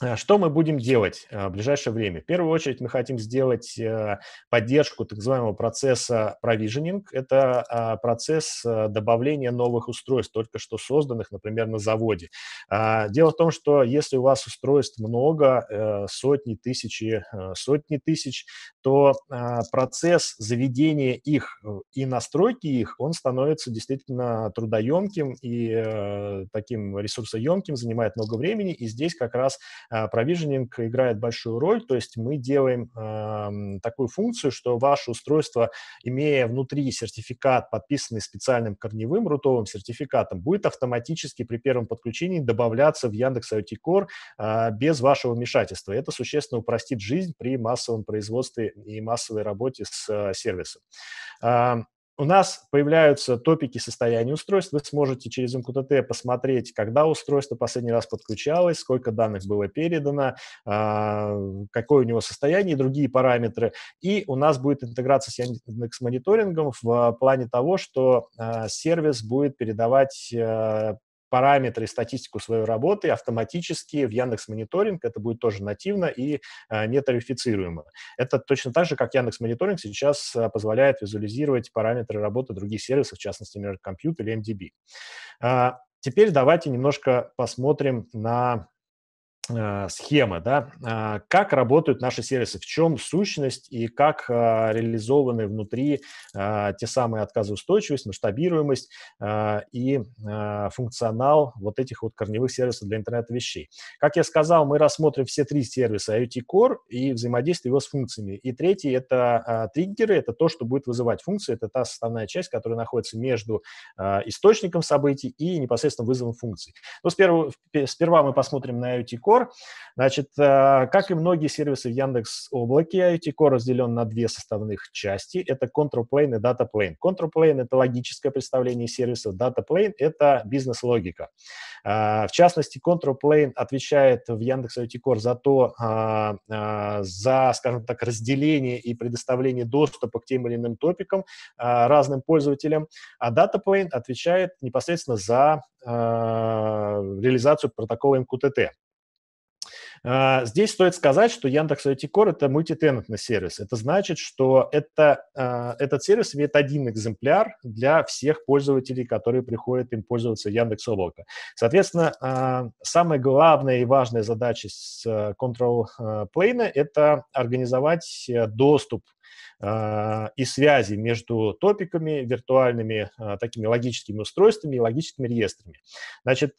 Э, что мы будем делать э, в ближайшее время? В первую очередь мы хотим сделать э, поддержку так называемого процесса provisioning. Это а, процесс добавления новых устройств, только что созданных, например, на заводе. А, дело в том, что если у вас устройств много, сотни, тысячи, сотни тысяч, то а, процесс заведения их э, и настройки их, он становится действительно трудоемким и э, таким ресурсоемким, занимает много времени, и здесь как раз а, провиженинг играет большую роль, то есть мы делаем такую функцию, что ваше устройство, имея внутри сертификат, подписанный специальным корневым рутовым сертификатом, будет автоматически при первом подключении добавляться в Яндекс IoT Core а, без вашего вмешательства. Это существенно упростит жизнь при массовом производстве и массовой работе с э, сервисом. У нас появляются топики состояния устройств. Вы сможете через МКТТ посмотреть, когда устройство последний раз подключалось, сколько данных было передано, а, какое у него состояние и другие параметры. И у нас будет интеграция с Яндекс-мониторингом в плане того, что а, сервис будет передавать э, параметры, статистику своей работы автоматически в Яндекс Мониторинг. Это будет тоже нативно и э, не тарифицируемо. Это точно так же, как Яндекс Мониторинг сейчас э, позволяет визуализировать параметры работы других сервисов, в частности, например, компьютер или MDB. Эм э, теперь давайте немножко посмотрим на Э, схемы, да, а, как работают наши сервисы, в чем сущность и как а, реализованы внутри а, те самые отказоустойчивость, масштабируемость и функционал вот этих вот корневых сервисов для интернет-вещей. Как я сказал, мы рассмотрим все три сервиса IoT Core и взаимодействие его с функциями. И третий – это триггеры, это то, что будет вызывать функции, это та составная часть, которая находится между источником событий и непосредственно вызовом функций. Но ну, сперва, сперва мы посмотрим на IoT Core, Core. Значит, э, как и многие сервисы в Яндекс облаке, IoT Core разделен на две составных части. Это Control Plane и Data Plane. Control Plane – это логическое представление сервисов, Data Plane – это бизнес-логика. Э, в частности, Control Plane отвечает в Яндекс IoT Core за то, э, за, скажем так, разделение и предоставление доступа к тем или иным топикам разным пользователям, а Data Plane отвечает непосредственно за реализацию протокола MQTT. А, здесь стоит сказать, что Яндекс Core – это мультитенантный сервис. Это значит, что это, а, этот сервис имеет один экземпляр для всех пользователей, которые приходят им пользоваться Яндекс Облако. Соответственно, а, самая главная и важная задача с Control Plane – это организовать э, доступ и связи между топиками, виртуальными такими логическими устройствами и логическими реестрами. Значит,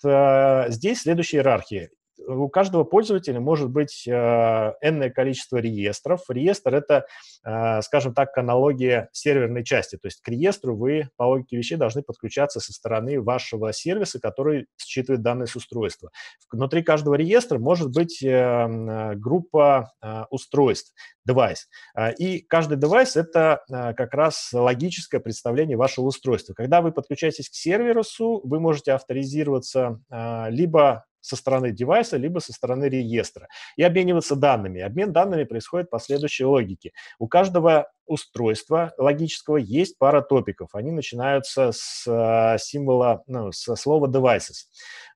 здесь следующая иерархия у каждого пользователя может быть э, энное количество реестров. Реестр — это, э, скажем так, аналогия серверной части. То есть к реестру вы, по логике вещей, должны подключаться со стороны вашего сервиса, который считывает данные с устройства. Внутри каждого реестра может быть э, группа устройств, девайс. И каждый девайс — это как раз логическое представление вашего устройства. Когда вы подключаетесь к сервису, вы можете авторизироваться либо со стороны девайса, либо со стороны реестра, и обмениваться данными. Обмен данными происходит по следующей логике. У каждого устройства логического есть пара топиков. Они начинаются с а, символа, ну, со слова devices.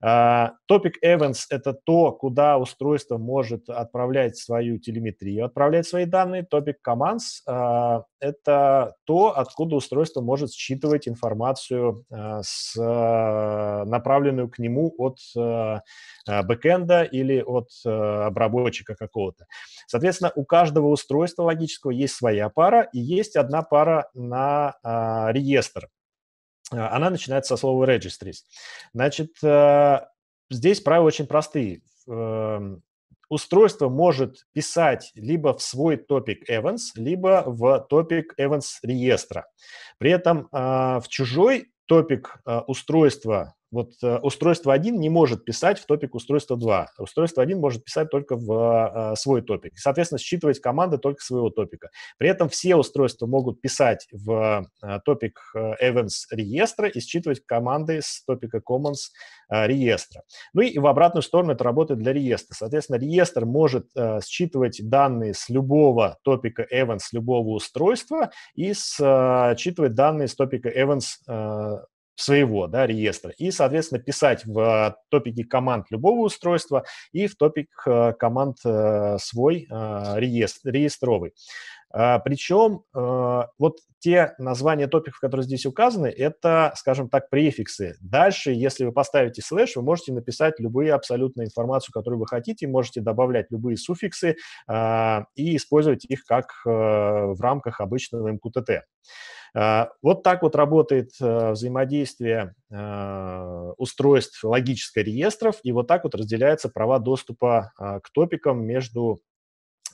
А, топик Events – это то, куда устройство может отправлять свою телеметрию, отправлять свои данные. Топик Commands – а, это то, откуда устройство может считывать информацию, с, направленную к нему от бэкенда или от обработчика какого-то. Соответственно, у каждого устройства логического есть своя пара, и есть одна пара на а, реестр. А, она начинается со слова registries. Значит, э, здесь правила очень простые. Эм, устройство может писать либо в свой топик Evans, либо в топик Evans реестра. При этом а, в чужой топик э, устройства вот э, устройство 1 не может писать в топик устройства 2. Устройство 1 может писать только в э, свой топик. Соответственно, считывать команды только своего топика. При этом все устройства могут писать в э, топик events реестра и считывать команды с топика commons реестра. Ну и в обратную сторону это работает для реестра. Соответственно, реестр может считывать данные с любого топика events любого устройства и считывать данные с топика events своего да, реестра и, соответственно, писать в топике команд любого устройства и в топик э, команд э, свой э, реестр, реестровый. А, Причем э, вот те названия топиков, которые здесь указаны, это, скажем так, префиксы. Дальше, если вы поставите слэш, вы можете написать любую абсолютную информацию, которую вы хотите, можете добавлять любые суффиксы а, и использовать их как э, в рамках обычного МQТТ. А, вот так вот работает э, взаимодействие устройств логических реестров, и вот так вот разделяются права доступа к топикам между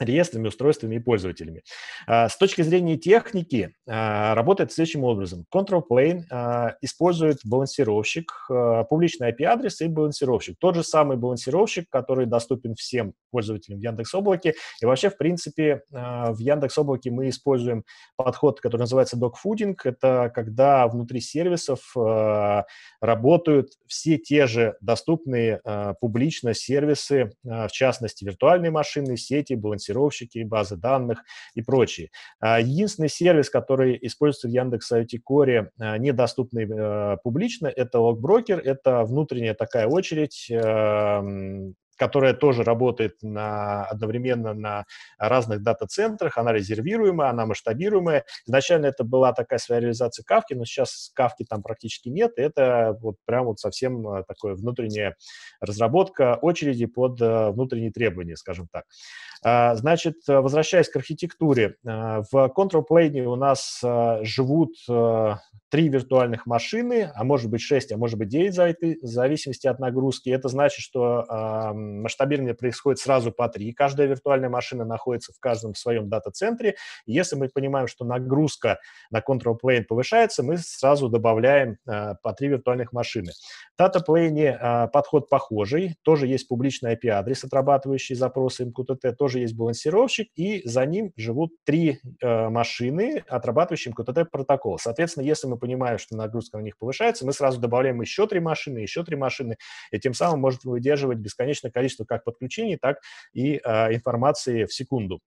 реестрами, устройствами и пользователями. А, с точки зрения техники а, работает следующим образом. Control Plane а, использует балансировщик, публичный IP-адрес и балансировщик. Тот же самый балансировщик, который доступен всем пользователям в Яндекс.Облаке. И вообще, в принципе, в Яндекс.Облаке мы используем подход, который называется dogfooding. Это когда внутри сервисов работают все те же доступные публично сервисы, в частности, виртуальные машины, сети, балансировщики, балансировщики, базы данных и прочие. А, единственный сервис, который используется в Яндекс IoT а, недоступный э, публично, это локброкер, это внутренняя такая очередь эм, которая тоже работает на, одновременно на разных дата-центрах, она резервируемая, она масштабируемая. Изначально это была такая своя реализация Кавки, но сейчас Кавки там практически нет, и это вот прям вот совсем а, такое внутренняя разработка очереди под а, внутренние требования, скажем так. А, значит, возвращаясь к архитектуре, в Control Plane у нас живут три виртуальных машины, а может быть 6, а может быть 9 в зависимости от нагрузки. Это значит, что э, масштабирование происходит сразу по три. Каждая виртуальная машина находится в каждом своем дата-центре. Если мы понимаем, что нагрузка на control plane повышается, мы сразу добавляем э, по три виртуальных машины. В data plane э, подход похожий. Тоже есть публичный IP-адрес, отрабатывающий запросы MQTT, тоже есть балансировщик, и за ним живут три э, машины, отрабатывающие MQTT протокол. Соответственно, если мы мы понимаем, что нагрузка на них повышается, мы сразу добавляем еще три машины, еще три машины, и тем самым может выдерживать бесконечное количество как подключений, так и э, информации в секунду.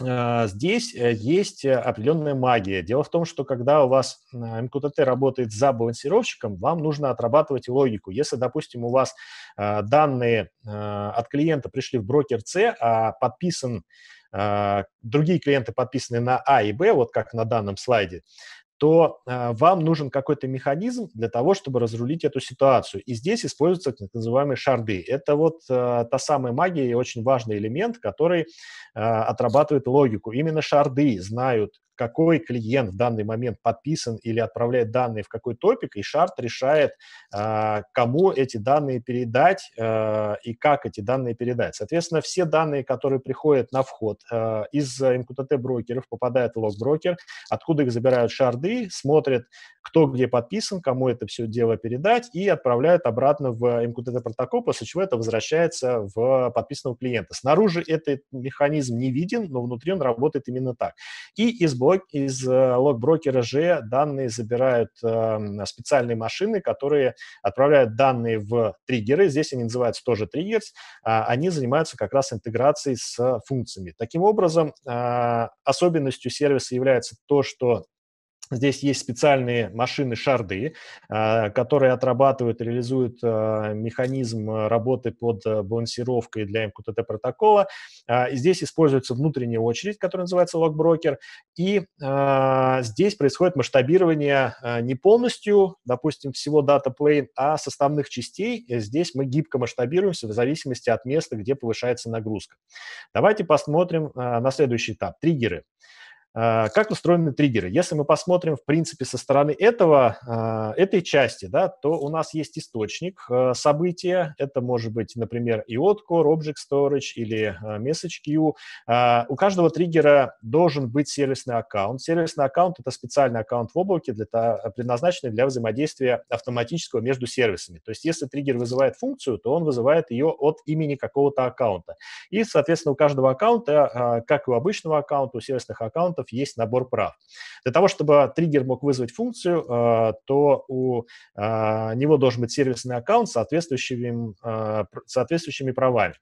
А, здесь э, есть э, определенная магия. Дело в том, что когда у вас МКТТ работает за балансировщиком, вам нужно отрабатывать логику. Если, допустим, у вас а, данные от клиента пришли в брокер C, а подписан другие клиенты подписаны на А и Б, вот как на данном слайде, то э, вам нужен какой-то механизм для того, чтобы разрулить эту ситуацию. И здесь используются так называемые шарды. Это вот э, та самая магия и очень важный элемент, который э, отрабатывает логику. Именно шарды знают, какой клиент в данный момент подписан или отправляет данные в какой топик, и шарт решает, а, кому эти данные передать а, и как эти данные передать. Соответственно, все данные, которые приходят на вход а, из МКТТ-брокеров, попадают в лог-брокер, откуда их забирают шарды, смотрят, кто где подписан, кому это все дело передать, и отправляют обратно в МКТТ-протокол, после чего это возвращается в подписанного клиента. Снаружи этот механизм не виден, но внутри он работает именно так. И из лог, из э, лог-брокера же данные забирают эм, специальные машины, которые отправляют данные в триггеры. Здесь они называются тоже триггерс. А, они занимаются как раз интеграцией с функциями. Таким образом, э, особенностью сервиса является то, что Здесь есть специальные машины шарды, а, которые отрабатывают, реализуют а, механизм а, работы под балансировкой для МКТТ протокола. Здесь используется внутренняя очередь, которая называется локброкер. И здесь происходит масштабирование не полностью, допустим, всего дата plane, а составных частей. Здесь мы гибко масштабируемся в зависимости от места, где повышается нагрузка. Давайте посмотрим на следующий этап – Триггеры. А, как устроены триггеры? Если мы посмотрим, в принципе, со стороны этого, а, этой части, да, то у нас есть источник а, события. Это может быть, например, IOTCore, Object Storage или Message Queue. У каждого триггера должен быть сервисный аккаунт. Сервисный аккаунт – это специальный аккаунт в облаке, для, предназначенный для взаимодействия автоматического между сервисами. То есть если триггер вызывает функцию, то он вызывает ее от имени какого-то аккаунта. И, соответственно, у каждого аккаунта, как и у обычного аккаунта, у сервисных аккаунтов есть набор прав. Для того, чтобы триггер мог вызвать функцию, э, то у э, него должен быть сервисный аккаунт с соответствующими, э, соответствующими правами.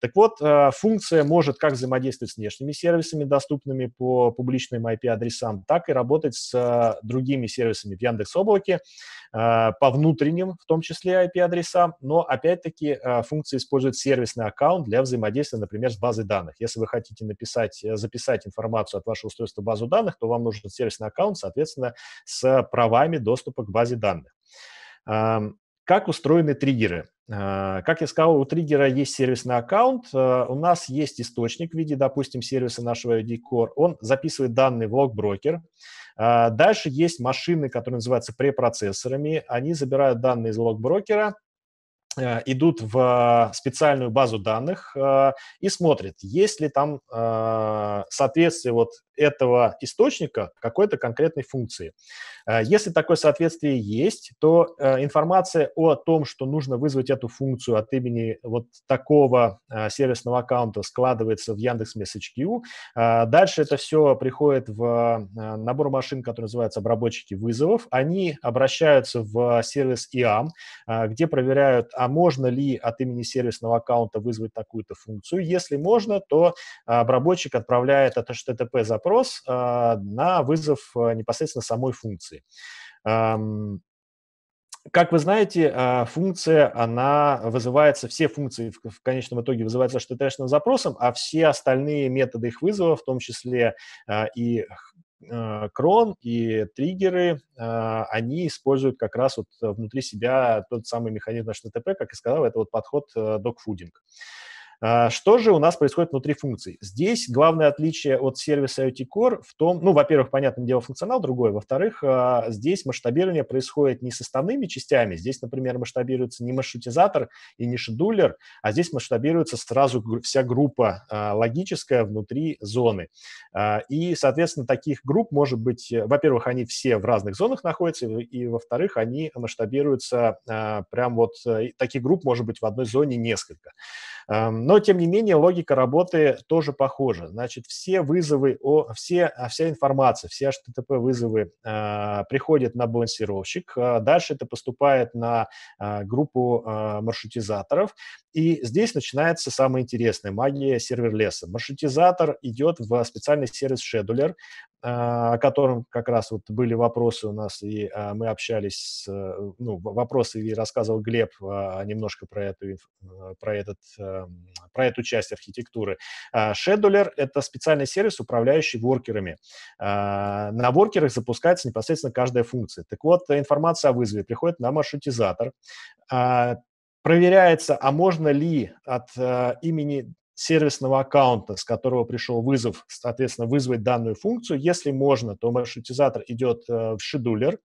Так вот, функция может как взаимодействовать с внешними сервисами, доступными по публичным IP-адресам, так и работать с другими сервисами в Яндекс.Облаке, по внутренним, в том числе IP-адресам, но, опять-таки, функция использует сервисный аккаунт для взаимодействия, например, с базой данных. Если вы хотите написать, записать информацию от вашего устройства доступ в базу данных, то вам нужен сервисный аккаунт, соответственно, с правами доступа к базе данных. Эм, как устроены триггеры? Э, как я сказал, у триггера есть сервисный аккаунт, э, у нас есть источник в виде, допустим, сервиса нашего ID-Core, он записывает данные в лог-брокер. Э, дальше есть машины, которые называются препроцессорами, они забирают данные из лог-брокера, Э, идут в специальную базу данных э, и смотрят, есть ли там э, соответствие вот этого источника какой-то конкретной функции. Если такое соответствие есть, то информация о том, что нужно вызвать эту функцию от имени вот такого сервисного аккаунта, складывается в Яндекс MessageQ. Дальше это все приходит в набор машин, который называется обработчики вызовов. Они обращаются в сервис ИАМ, где проверяют, а а можно ли от имени сервисного аккаунта вызвать такую-то функцию. Если можно, то обработчик отправляет от HTTP запрос а, на вызов а, непосредственно самой функции. Как вы знаете, а, функция, она вызывается, все функции в конечном итоге вызываются http запросом, а все остальные методы их вызова, в том числе и Э, крон и триггеры, э, они используют как раз вот э, внутри себя тот самый механизм HTTP, как и сказал, это вот подход докфудинг. А, что же у нас происходит внутри функций? Здесь главное отличие от сервиса IoT Core в том, ну, во-первых, понятное дело, функционал другой, во-вторых, а, здесь масштабирование происходит не с составными частями, здесь, например, масштабируется не маршрутизатор и не шедулер, а здесь масштабируется сразу вся группа а, логическая внутри зоны. И, соответственно, таких групп может быть, э, во-первых, они все в разных зонах находятся, и, во-вторых, они масштабируются прям вот, э, таких групп может быть в одной зоне несколько. Эм, Но ну, но, тем не менее, логика работы тоже похожа. Значит, все вызовы, о, все, а, вся информация, все HTTP вызовы э, а, приходят на балансировщик. А дальше это поступает на э, группу э, маршрутизаторов. И здесь начинается самое интересное – магия сервер леса Маршрутизатор идет в специальный сервис Scheduler, а, о котором как раз вот были вопросы у нас, и а, мы общались, э, ну, вопросы и рассказывал Глеб а, немножко про эту, э, про этот, э, про эту часть архитектуры. Scheduler — это специальный сервис, управляющий воркерами. На воркерах запускается непосредственно каждая функция. Так вот, информация о вызове приходит на маршрутизатор, проверяется, а можно ли от имени сервисного аккаунта, с которого пришел вызов, соответственно, вызвать данную функцию. Если можно, то маршрутизатор идет э, в шедулер,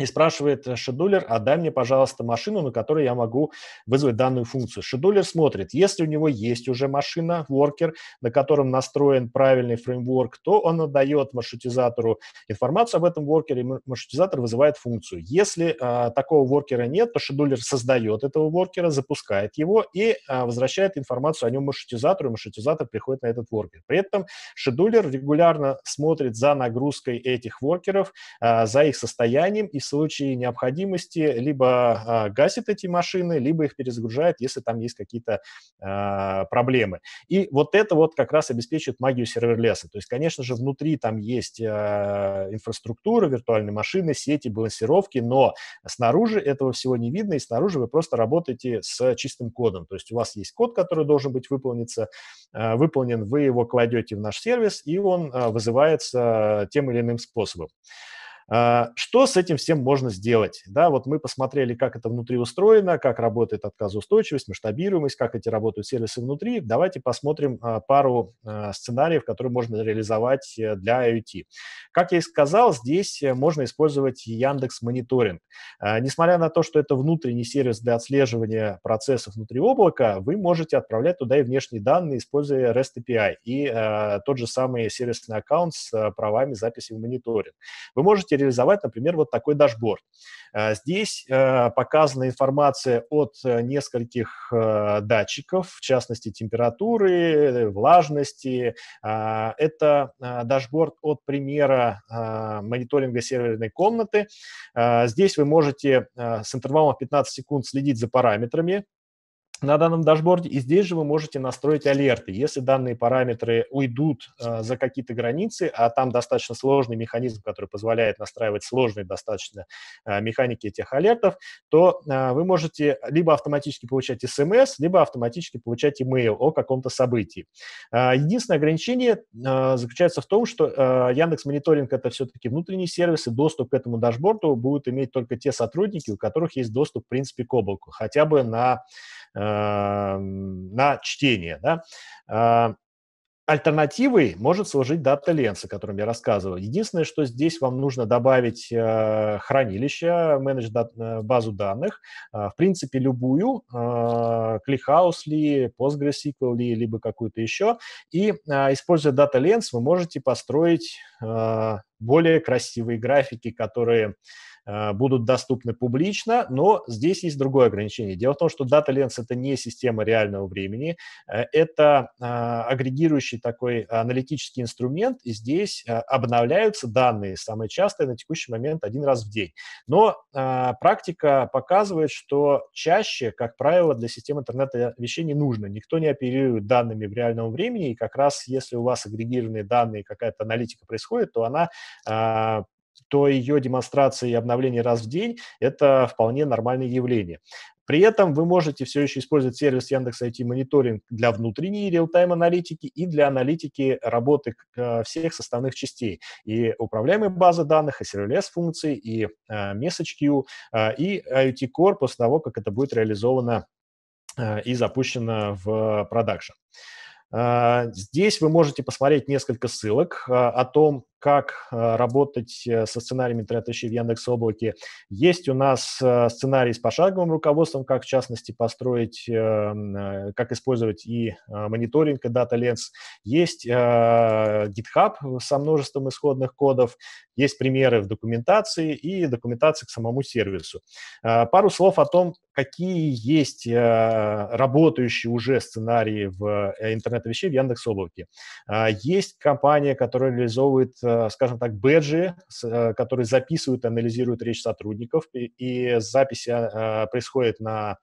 и спрашивает э, шедулер, а дай мне, пожалуйста, машину, на которой я могу вызвать данную функцию. Шедулер смотрит, если у него есть уже машина, воркер, на котором настроен правильный фреймворк, то он отдает маршрутизатору информацию об этом воркере. и маршрутизатор вызывает функцию. Если а, такого воркера нет, то шедулер создает этого воркера, запускает его и а, возвращает информацию о нем маршрутизатору, и маршрутизатор приходит на этот воркер. При этом шедулер регулярно смотрит за нагрузкой этих воркеров, а, за их состоянием и случае необходимости либо а, гасит эти машины, либо их перезагружает, если там есть какие-то а, проблемы. И вот это вот как раз обеспечивает магию сервер-леса. То есть, конечно же, внутри там есть а, инфраструктура, виртуальные машины, сети, балансировки, но снаружи этого всего не видно, и снаружи вы просто работаете с чистым кодом. То есть у вас есть код, который должен быть выполниться, выполнен, вы его кладете в наш сервис, и он вызывается тем или иным способом. А, что с этим всем можно сделать? Да, вот мы посмотрели, как это внутри устроено, как работает отказоустойчивость, масштабируемость, как эти работают сервисы внутри. Давайте посмотрим а, пару а, сценариев, которые можно реализовать э, для IoT. Как я и сказал, здесь э, можно использовать Яндекс Мониторинг. Несмотря на то, что это внутренний сервис для отслеживания процессов внутри облака, вы можете отправлять туда и внешние данные, используя REST API и тот же самый сервисный аккаунт с правами записи в мониторинг. Вы можете попытке реализовать, например, вот такой дашборд. Э, здесь э, показана информация от э, нескольких датчиков, в частности, температуры, влажности. Это дашборд от примера мониторинга серверной комнаты. Здесь вы можете с интервалом 15 секунд следить за параметрами на данном дашборде, и здесь же вы можете настроить алерты. Если данные параметры уйдут э, за какие-то границы, а там достаточно сложный механизм, который позволяет настраивать сложные достаточно э, механики этих алертов, то э, вы можете либо автоматически получать смс, эм либо автоматически получать email о каком-то событии. Э, единственное ограничение э, заключается в том, что э, Яндекс Мониторинг это все-таки внутренний сервис, и доступ к этому дашборду будут иметь только те сотрудники, у которых есть доступ, в принципе, к облаку, хотя бы на э, а, на чтение. Да? А, альтернативой может служить дата Lens, о котором я рассказывал. Единственное, что здесь вам нужно добавить а, хранилище, менедж э, базу данных, в принципе, любую, э, ClickHouse ли, PostgreSQL ли, либо какую-то еще. И, используя дата Lens, вы можете построить более красивые графики, которые Э, будут доступны публично, но здесь есть другое ограничение. Дело в том, что Data Lens — это не система реального времени, э, это э, агрегирующий такой аналитический инструмент, и здесь обновляются данные, Самые частые на текущий момент один раз в день. Но практика показывает, что чаще, как правило, для систем интернета вещей не нужно. Никто не оперирует данными в реальном времени, и как раз если у вас агрегированные данные, какая-то аналитика происходит, то она то ее демонстрации и обновления раз в день – это вполне нормальное явление. При этом вы можете все еще использовать сервис Яндекс IT Мониторинг для внутренней реал-тайм аналитики и для аналитики работы э, всех составных частей. И управляемой базы данных, и сервис функции, и Message э, Queue, э, и IoT Core после того, как это будет реализовано и запущено в продакшн. Здесь вы можете посмотреть несколько ссылок о том, как э, работать э, со сценариями интернет-вещей в Яндекс Облаке. Есть у нас э, сценарий с пошаговым руководством, как в частности построить, эм, как использовать и мониторинг, и Data Lens. Есть GitHub со множеством исходных кодов, есть примеры в документации и документации к самому сервису. Пару слов о том, какие есть работающие уже сценарии в интернет-вещей в Яндекс Облаке. Есть компания, которая реализовывает Э, скажем так, бэджи, э, которые записывают и анализируют речь сотрудников, и, и записи а, э, происходят на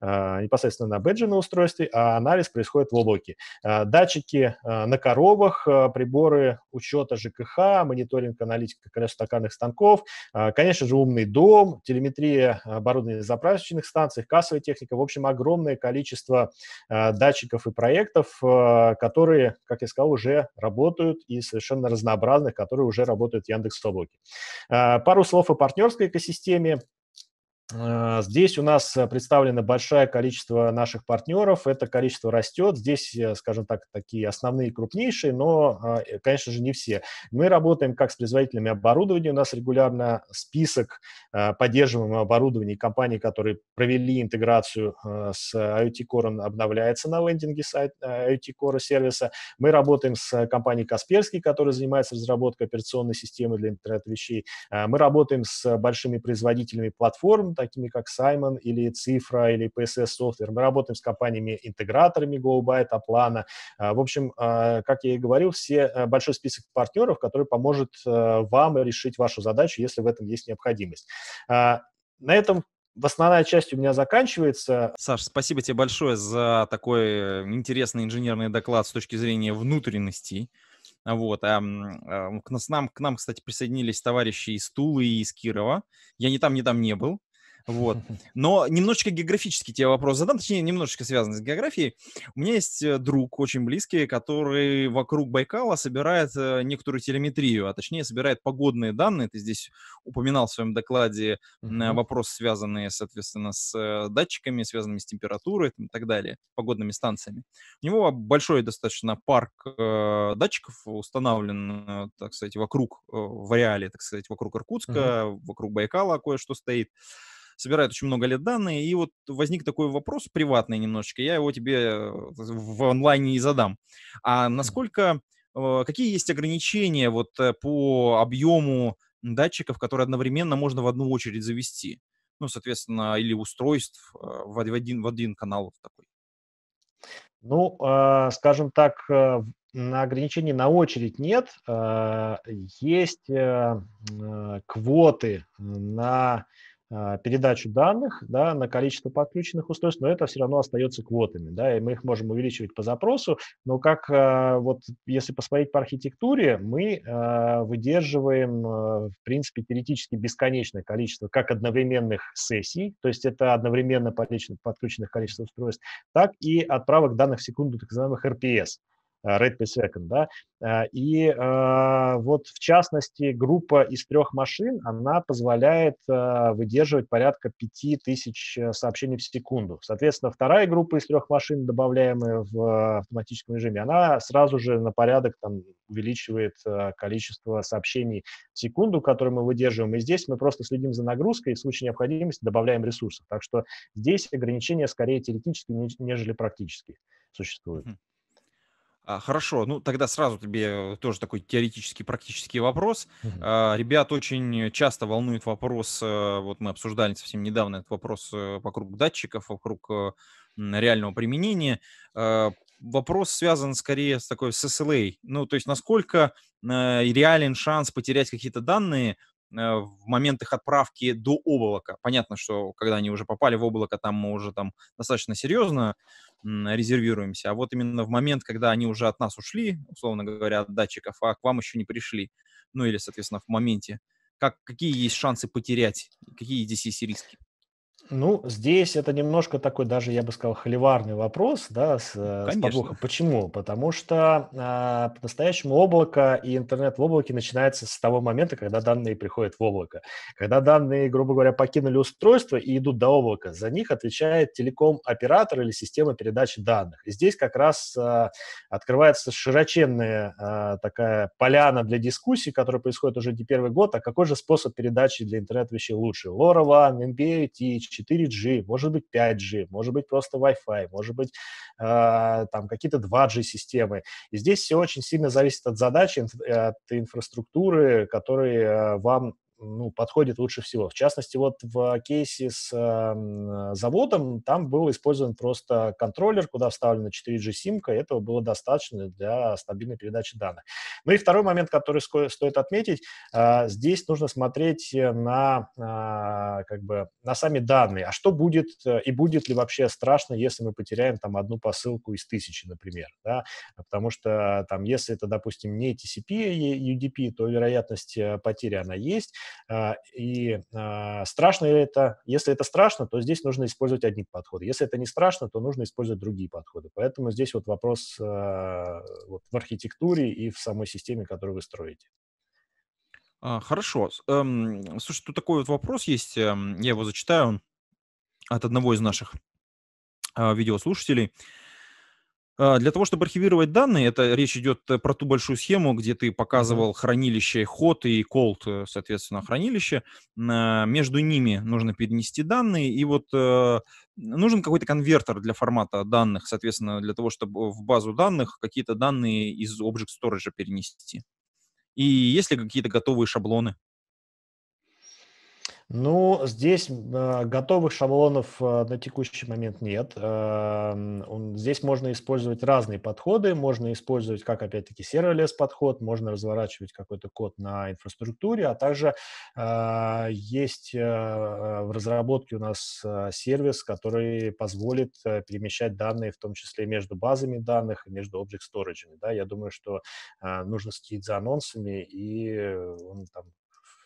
а, непосредственно на бэджи на устройстве, а анализ происходит в облаке. А, датчики а, на коровах, приборы учета ЖКХ, мониторинг, аналитика количества токарных станков, конечно же, умный дом, телеметрия оборудования заправочных станций, кассовая техника. В общем, огромное количество датчиков и проектов, которые, как я сказал, уже работают и совершенно разнообразных, которые уже работают в Яндекс.Облаке. Пару слов о партнерской экосистеме. А, здесь у нас э, представлено большое количество наших партнеров, это количество растет. Здесь, э, скажем так, такие основные крупнейшие, но, а, э, конечно же, не все. Мы работаем как с производителями оборудования, у нас регулярно список а, поддерживаемого оборудования компаний, которые провели интеграцию с IoT Core, обновляется на лендинге сайт IoT Core сервиса. Мы работаем с компанией Касперский, которая занимается разработкой операционной системы для интернет вещей. Мы работаем с большими производителями платформ, такими как Саймон или Цифра или PSS Software. Мы работаем с компаниями-интеграторами GoByte, Аплана. А, в общем, а, как я и говорил, все а, большой список партнеров, который поможет вам решить вашу задачу, если в этом есть необходимость. На этом в основная часть у меня заканчивается. Саш, спасибо тебе большое за такой э, интересный инженерный доклад с точки зрения внутренностей. Вот. А, к, нас, нам, к нам, кстати, присоединились товарищи из Тулы и из Кирова. Я ни там, ни там не был. Вот. Но немножечко географически тебе вопрос задам, точнее, немножечко связан с географией. У меня есть э, друг очень близкий, который вокруг Байкала собирает э, некоторую телеметрию, а точнее собирает погодные данные. Ты здесь упоминал в своем докладе mm-hmm. вопрос, связанный, соответственно, с э, датчиками, связанными с температурой и так далее, погодными станциями. У него большой достаточно парк датчиков установлен, так сказать, вокруг, в реале, так сказать, вокруг Иркутска, mm-hmm. вокруг Байкала кое-что стоит собирает очень много лет данные, и вот возник такой вопрос приватный немножечко, я его тебе э, в онлайне и задам. А насколько, э, какие есть ограничения вот э, по объему датчиков, которые одновременно можно в одну очередь завести? Ну, соответственно, или устройств в один, в один канал вот такой. Ну, скажем так, на ограничений на очередь нет. Есть квоты на а, передачу данных да, на количество подключенных устройств, но это все равно остается квотами, да, и мы их можем увеличивать по запросу, но как а, вот если посмотреть по архитектуре, мы а, выдерживаем, в принципе, теоретически бесконечное количество как одновременных сессий, то есть это одновременно подключенных количество устройств, так и отправок данных в секунду так называемых RPS. Э, Red per Second, да, э, и э, вот в частности группа из трех машин, она позволяет выдерживать порядка 5000 сообщений в секунду. Соответственно, вторая группа из трех машин, добавляемая в автоматическом режиме, она сразу же на порядок там увеличивает количество сообщений в секунду, которые мы выдерживаем. И здесь мы просто следим за нагрузкой и в случае необходимости добавляем ресурсов. Так что здесь ограничения скорее теоретические, нежели практические существуют. Mm-hmm. А Хорошо, ну тогда сразу тебе э, тоже такой теоретический, практический вопрос. Угу. Uh-huh. Ребят очень часто волнует вопрос, э, вот мы обсуждали совсем недавно этот вопрос э, вокруг датчиков, вокруг реального применения. Вопрос связан скорее с такой с SLA, ну то есть насколько реален шанс потерять какие-то данные Э, в момент их отправки до облака. Понятно, что когда они уже попали в облако, там мы уже там достаточно серьезно резервируемся. А вот именно в момент, когда они уже от нас ушли, условно говоря, от датчиков, а к вам еще не пришли, ну или, соответственно, в моменте, как, какие есть шансы потерять, какие здесь есть риски? Ну, здесь это немножко такой даже, я бы сказал, холиварный вопрос, да, с, э, Конечно. с подвохом. Почему? Потому что э, по-настоящему облако и интернет в облаке начинается с того момента, когда данные приходят в облако. Когда данные, грубо говоря, покинули устройство и идут до облака, за них отвечает телеком-оператор или система передачи данных. И здесь как раз э, открывается широченная э, такая поляна для дискуссий, которая происходит уже не первый год, а какой же способ передачи для интернет-вещей лучше? LoRaWAN, MPA, THC, 4G, может быть 5G, может быть просто Wi-Fi, может быть э, там какие-то 2G системы. И здесь все очень сильно зависит от задачи, э, от инфраструктуры, которые э, вам ну, подходит лучше всего. В частности, вот в кейсе с э, заводом там был использован просто контроллер, куда вставлена 4G-симка, этого было достаточно для стабильной передачи данных. Ну и второй момент, который стоит отметить, э, здесь нужно смотреть на, э, как бы, на сами данные. А что будет э, и будет ли вообще страшно, если мы потеряем там одну посылку из тысячи, например, да? потому что там, если это, допустим, не TCP, UDP, а, то вероятность э, потери она есть, а, и а, страшно ли это? Если это страшно, то здесь нужно использовать одни подходы. Если это не страшно, то нужно использовать другие подходы. Поэтому здесь вот вопрос а, вот в архитектуре и в самой системе, которую вы строите. Хорошо. Эм, слушай, тут такой вот вопрос есть, эм, я его зачитаю от одного из наших видеослушателей. А, для того, чтобы архивировать данные, это речь идет э, про ту большую схему, где ты показывал mm-hmm. хранилище ход и Cold, э, соответственно, хранилище. А, между ними нужно перенести данные, и вот э, нужен какой-то конвертер для формата данных, соответственно, для того, чтобы в базу данных какие-то данные из Object Storage перенести. И есть ли какие-то готовые шаблоны? Ну, здесь а, готовых шаблонов а, на текущий момент нет. А, здесь можно использовать разные подходы. Можно использовать как, опять-таки, серверлес подход, можно разворачивать какой-то код на инфраструктуре, а также есть в разработке у нас сервис, который позволит перемещать данные, в том числе между базами данных и между object storage. Да, я думаю, что нужно следить за анонсами, и э, он там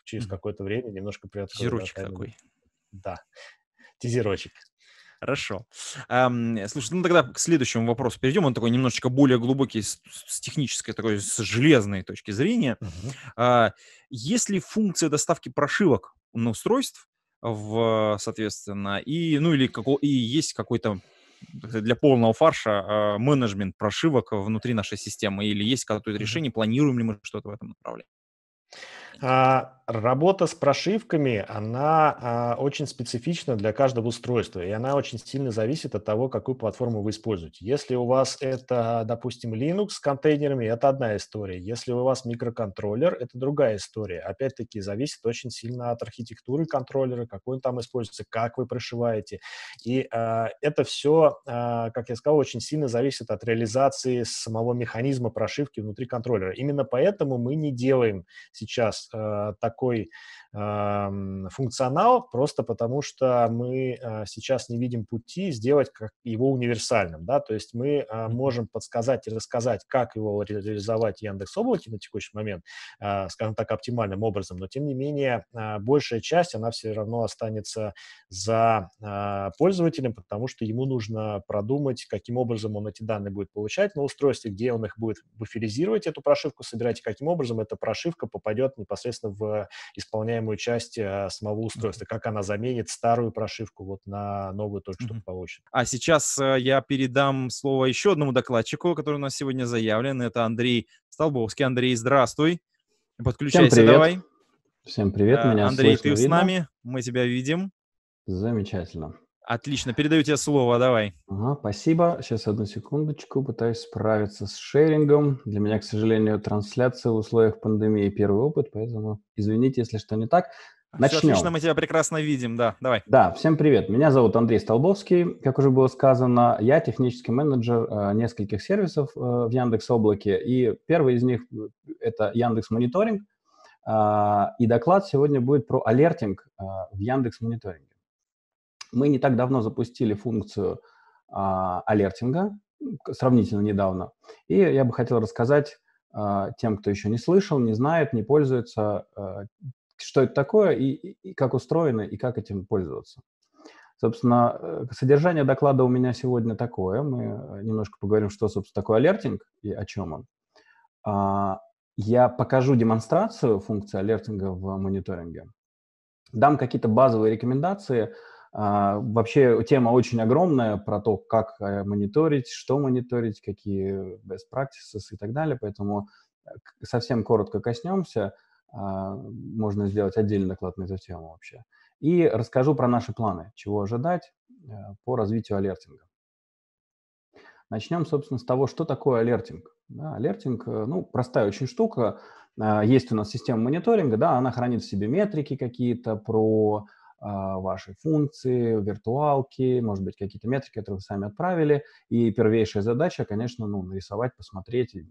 через mm-hmm. какое-то время немножко приоткрою. Тизерочек такой. Да, тизерочек. Хорошо. Эм, слушай, ну тогда к следующему вопросу перейдем. Он такой немножечко более глубокий с, с технической, такой с железной точки зрения. Uh-huh. Э, есть ли функция доставки прошивок на устройств, в, соответственно, и, ну или какого, и есть какой-то для полного фарша э, менеджмент прошивок внутри нашей системы, или есть какое-то решение, планируем ли мы что-то в этом направлении? А, работа с прошивками, она а, очень специфична для каждого устройства, и она очень сильно зависит от того, какую платформу вы используете. Если у вас это, допустим, Linux с контейнерами, это одна история. Если у вас микроконтроллер, это другая история. Опять-таки, зависит очень сильно от архитектуры контроллера, какой он там используется, как вы прошиваете. И а, это все, как я сказал, очень сильно зависит от реализации самого механизма прошивки внутри контроллера. Именно поэтому мы не делаем сейчас нас э, такой эм, функционал просто потому, что мы э, сейчас не видим пути сделать его универсальным. Да? То есть мы э, можем подсказать и рассказать, как его реализовать в Яндекс Облаке на текущий момент, скажем так, оптимальным образом, но тем не менее большая часть, она все равно останется за пользователем, потому что ему нужно продумать, каким образом он эти данные будет получать на устройстве, где он их будет буферизировать, эту прошивку собирать, и каким образом эта прошивка попадет непосредственно непосредственно в исполняемую часть а, самого устройства, как она заменит старую прошивку вот на новую только что полученную. А сейчас э, я передам слово еще одному докладчику, который у нас сегодня заявлен. Это Андрей Столбовский. Андрей, здравствуй. Подключайся, Всем давай. Всем привет, э, меня Андрей, ты видно. с нами, мы тебя видим. Замечательно. Отлично, передаю тебе слово, давай. Ага, спасибо. Сейчас одну секундочку, пытаюсь справиться с шерингом. Для меня, к сожалению, трансляция в условиях пандемии первый опыт, поэтому извините, если что не так. Начнем. Все отлично, мы тебя прекрасно видим, да, давай. Да, всем привет. Меня зовут Андрей Столбовский. Как уже было сказано, я технический менеджер э, нескольких сервисов э, в Яндекс Облаке, и первый из них э, это Яндекс Мониторинг, э, и доклад сегодня будет про алертинг э, в Яндекс Мониторинге. Мы не так давно запустили функцию а, алертинга, сравнительно недавно. И я бы хотел рассказать а, тем, кто еще не слышал, не знает, не пользуется, а, что это такое и, и как устроено, и как этим пользоваться. Собственно, э, содержание доклада у меня сегодня такое. Мы э, немножко поговорим, что, собственно, такое алертинг и о чем он. А, я покажу демонстрацию функции алертинга в мониторинге, дам какие-то базовые рекомендации – а, вообще тема очень огромная про то, как э, мониторить, что мониторить, какие best practices и так далее, поэтому э, совсем коротко коснемся, а, можно сделать отдельный доклад на эту тему вообще. И расскажу про наши планы, чего ожидать э, по развитию алертинга. Начнем, собственно, с того, что такое алертинг. Да, алертинг, ну, простая очень штука. А, есть у нас система мониторинга, да, она хранит в себе метрики какие-то про а, ваши функции, виртуалки, может быть, какие-то метрики, которые вы сами отправили. И первейшая задача, конечно, ну, нарисовать, посмотреть, э,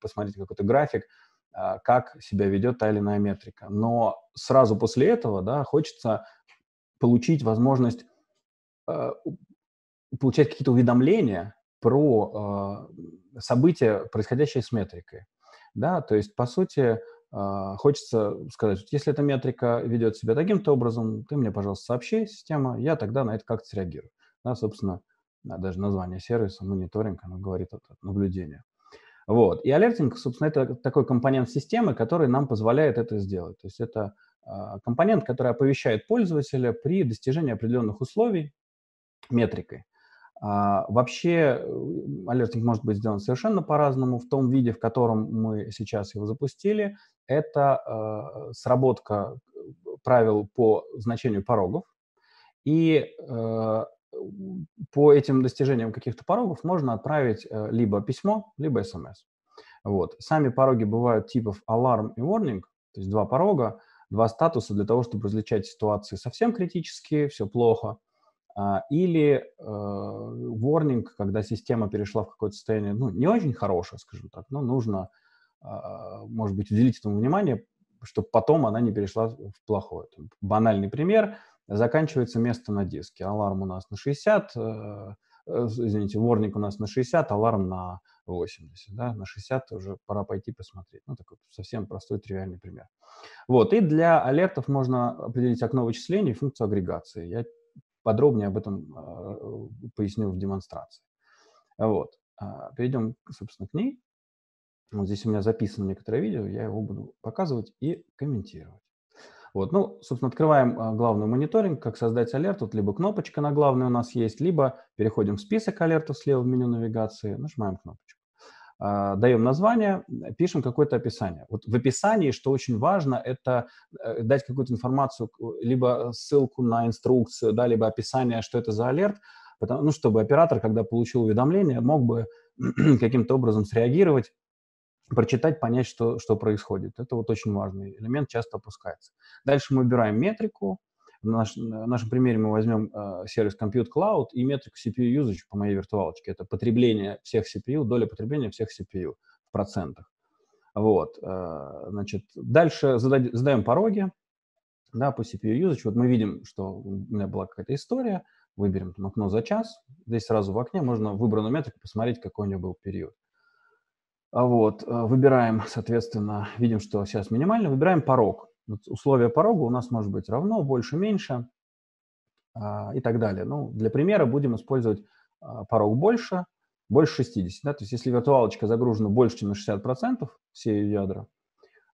посмотреть какой-то график, а, как себя ведет та или иная метрика. Но сразу после этого да, хочется получить возможность э, получать какие-то уведомления про а, события, происходящие с метрикой. Да, то есть, по сути, а, хочется сказать, если эта метрика ведет себя таким-то образом, ты мне, пожалуйста, сообщи, система, я тогда на это как-то среагирую. Да, собственно, даже название сервиса, мониторинг, оно говорит о наблюдении. Вот. И алертинг, собственно, это такой компонент системы, который нам позволяет это сделать. То есть это а, компонент, который оповещает пользователя при достижении определенных условий метрикой. А, вообще э, алертинг может быть сделан совершенно по-разному. В том виде, в котором мы сейчас его запустили, это э, сработка правил по значению порогов. И э, по этим достижениям каких-то порогов можно отправить э, либо письмо, либо смс. Вот. Сами пороги бывают типов alarm и warning, то есть два порога, два статуса для того, чтобы различать ситуации совсем критические, все плохо, а, или ворнинг, э, когда система перешла в какое-то состояние, ну, не очень хорошее, скажем так, но нужно, а, может быть, уделить этому внимание, чтобы потом она не перешла в плохое. Банальный пример. Заканчивается место на диске. Аларм у нас на 60, э, э, извините, ворник у нас на 60, аларм на 80, да, на 60 уже пора пойти посмотреть. Ну, такой совсем простой, тривиальный пример. Вот, и для алертов можно определить окно вычислений и функцию агрегации. Я Подробнее об этом э, поясню в демонстрации. Вот. А, перейдем, собственно, к ней. Вот здесь у меня записано некоторое видео, я его буду показывать и комментировать. Вот, ну, собственно, открываем а, главный мониторинг, как создать алерт. Тут либо кнопочка на главной у нас есть, либо переходим в список алертов слева в меню навигации, нажимаем кнопочку. А, даем название, пишем какое-то описание. Вот в описании, что очень важно, это э, дать какую-то информацию, э, либо ссылку на инструкцию, да, либо описание, что это за алерт, потому, ну, чтобы оператор, когда получил уведомление, мог бы каким-то образом среагировать, прочитать, понять, что, что происходит. Это вот очень важный элемент, часто опускается. Дальше мы убираем метрику, в, наш, в нашем примере мы возьмем э, сервис Compute Cloud и метрику CPU usage по моей виртуалочке. Это потребление всех CPU, доля потребления всех CPU в процентах. Вот, э, значит, дальше задать, задаем пороги, да, по CPU usage. Вот мы видим, что у меня была какая-то история, выберем там окно за час, здесь сразу в окне можно выбранную метрику посмотреть, какой у нее был период. А вот, э, выбираем, соответственно, видим, что сейчас минимально, выбираем порог условие порога у нас может быть равно, больше, меньше а, и так далее. Ну, для примера будем использовать а, порог больше, больше 60. Да? То есть если виртуалочка загружена больше, чем на 60%, все ее ядра,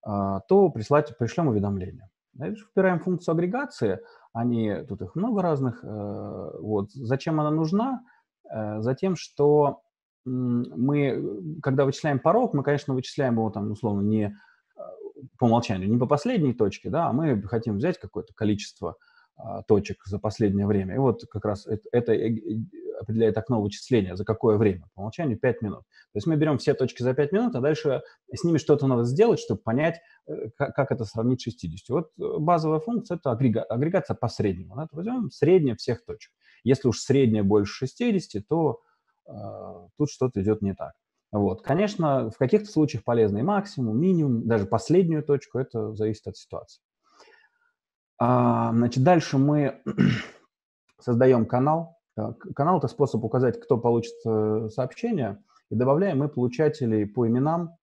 а, то прислать, пришлем уведомление. выбираем функцию агрегации. Они, тут их много разных. Э, вот. Зачем она нужна? Э, Затем, что мы, когда вычисляем порог, мы, конечно, вычисляем его там, условно, не по умолчанию не по последней точке, да, а мы хотим взять какое-то количество а, точек за последнее время. И вот как раз это, это определяет окно вычисления, за какое время. По умолчанию 5 минут. То есть мы берем все точки за 5 минут, а дальше с ними что-то надо сделать, чтобы понять, э, как, как это сравнить с 60. Вот э, базовая функция – это агрега, агрегация по среднему. Да? Возьмем среднее всех точек. Если уж среднее больше 60, то э, тут что-то идет не так. Вот. Конечно, в каких-то случаях полезный максимум, минимум, даже последнюю точку, это зависит от ситуации. А, значит, дальше мы создаем канал. Канал – это способ указать, кто получит э, сообщение, и добавляем мы получателей по именам,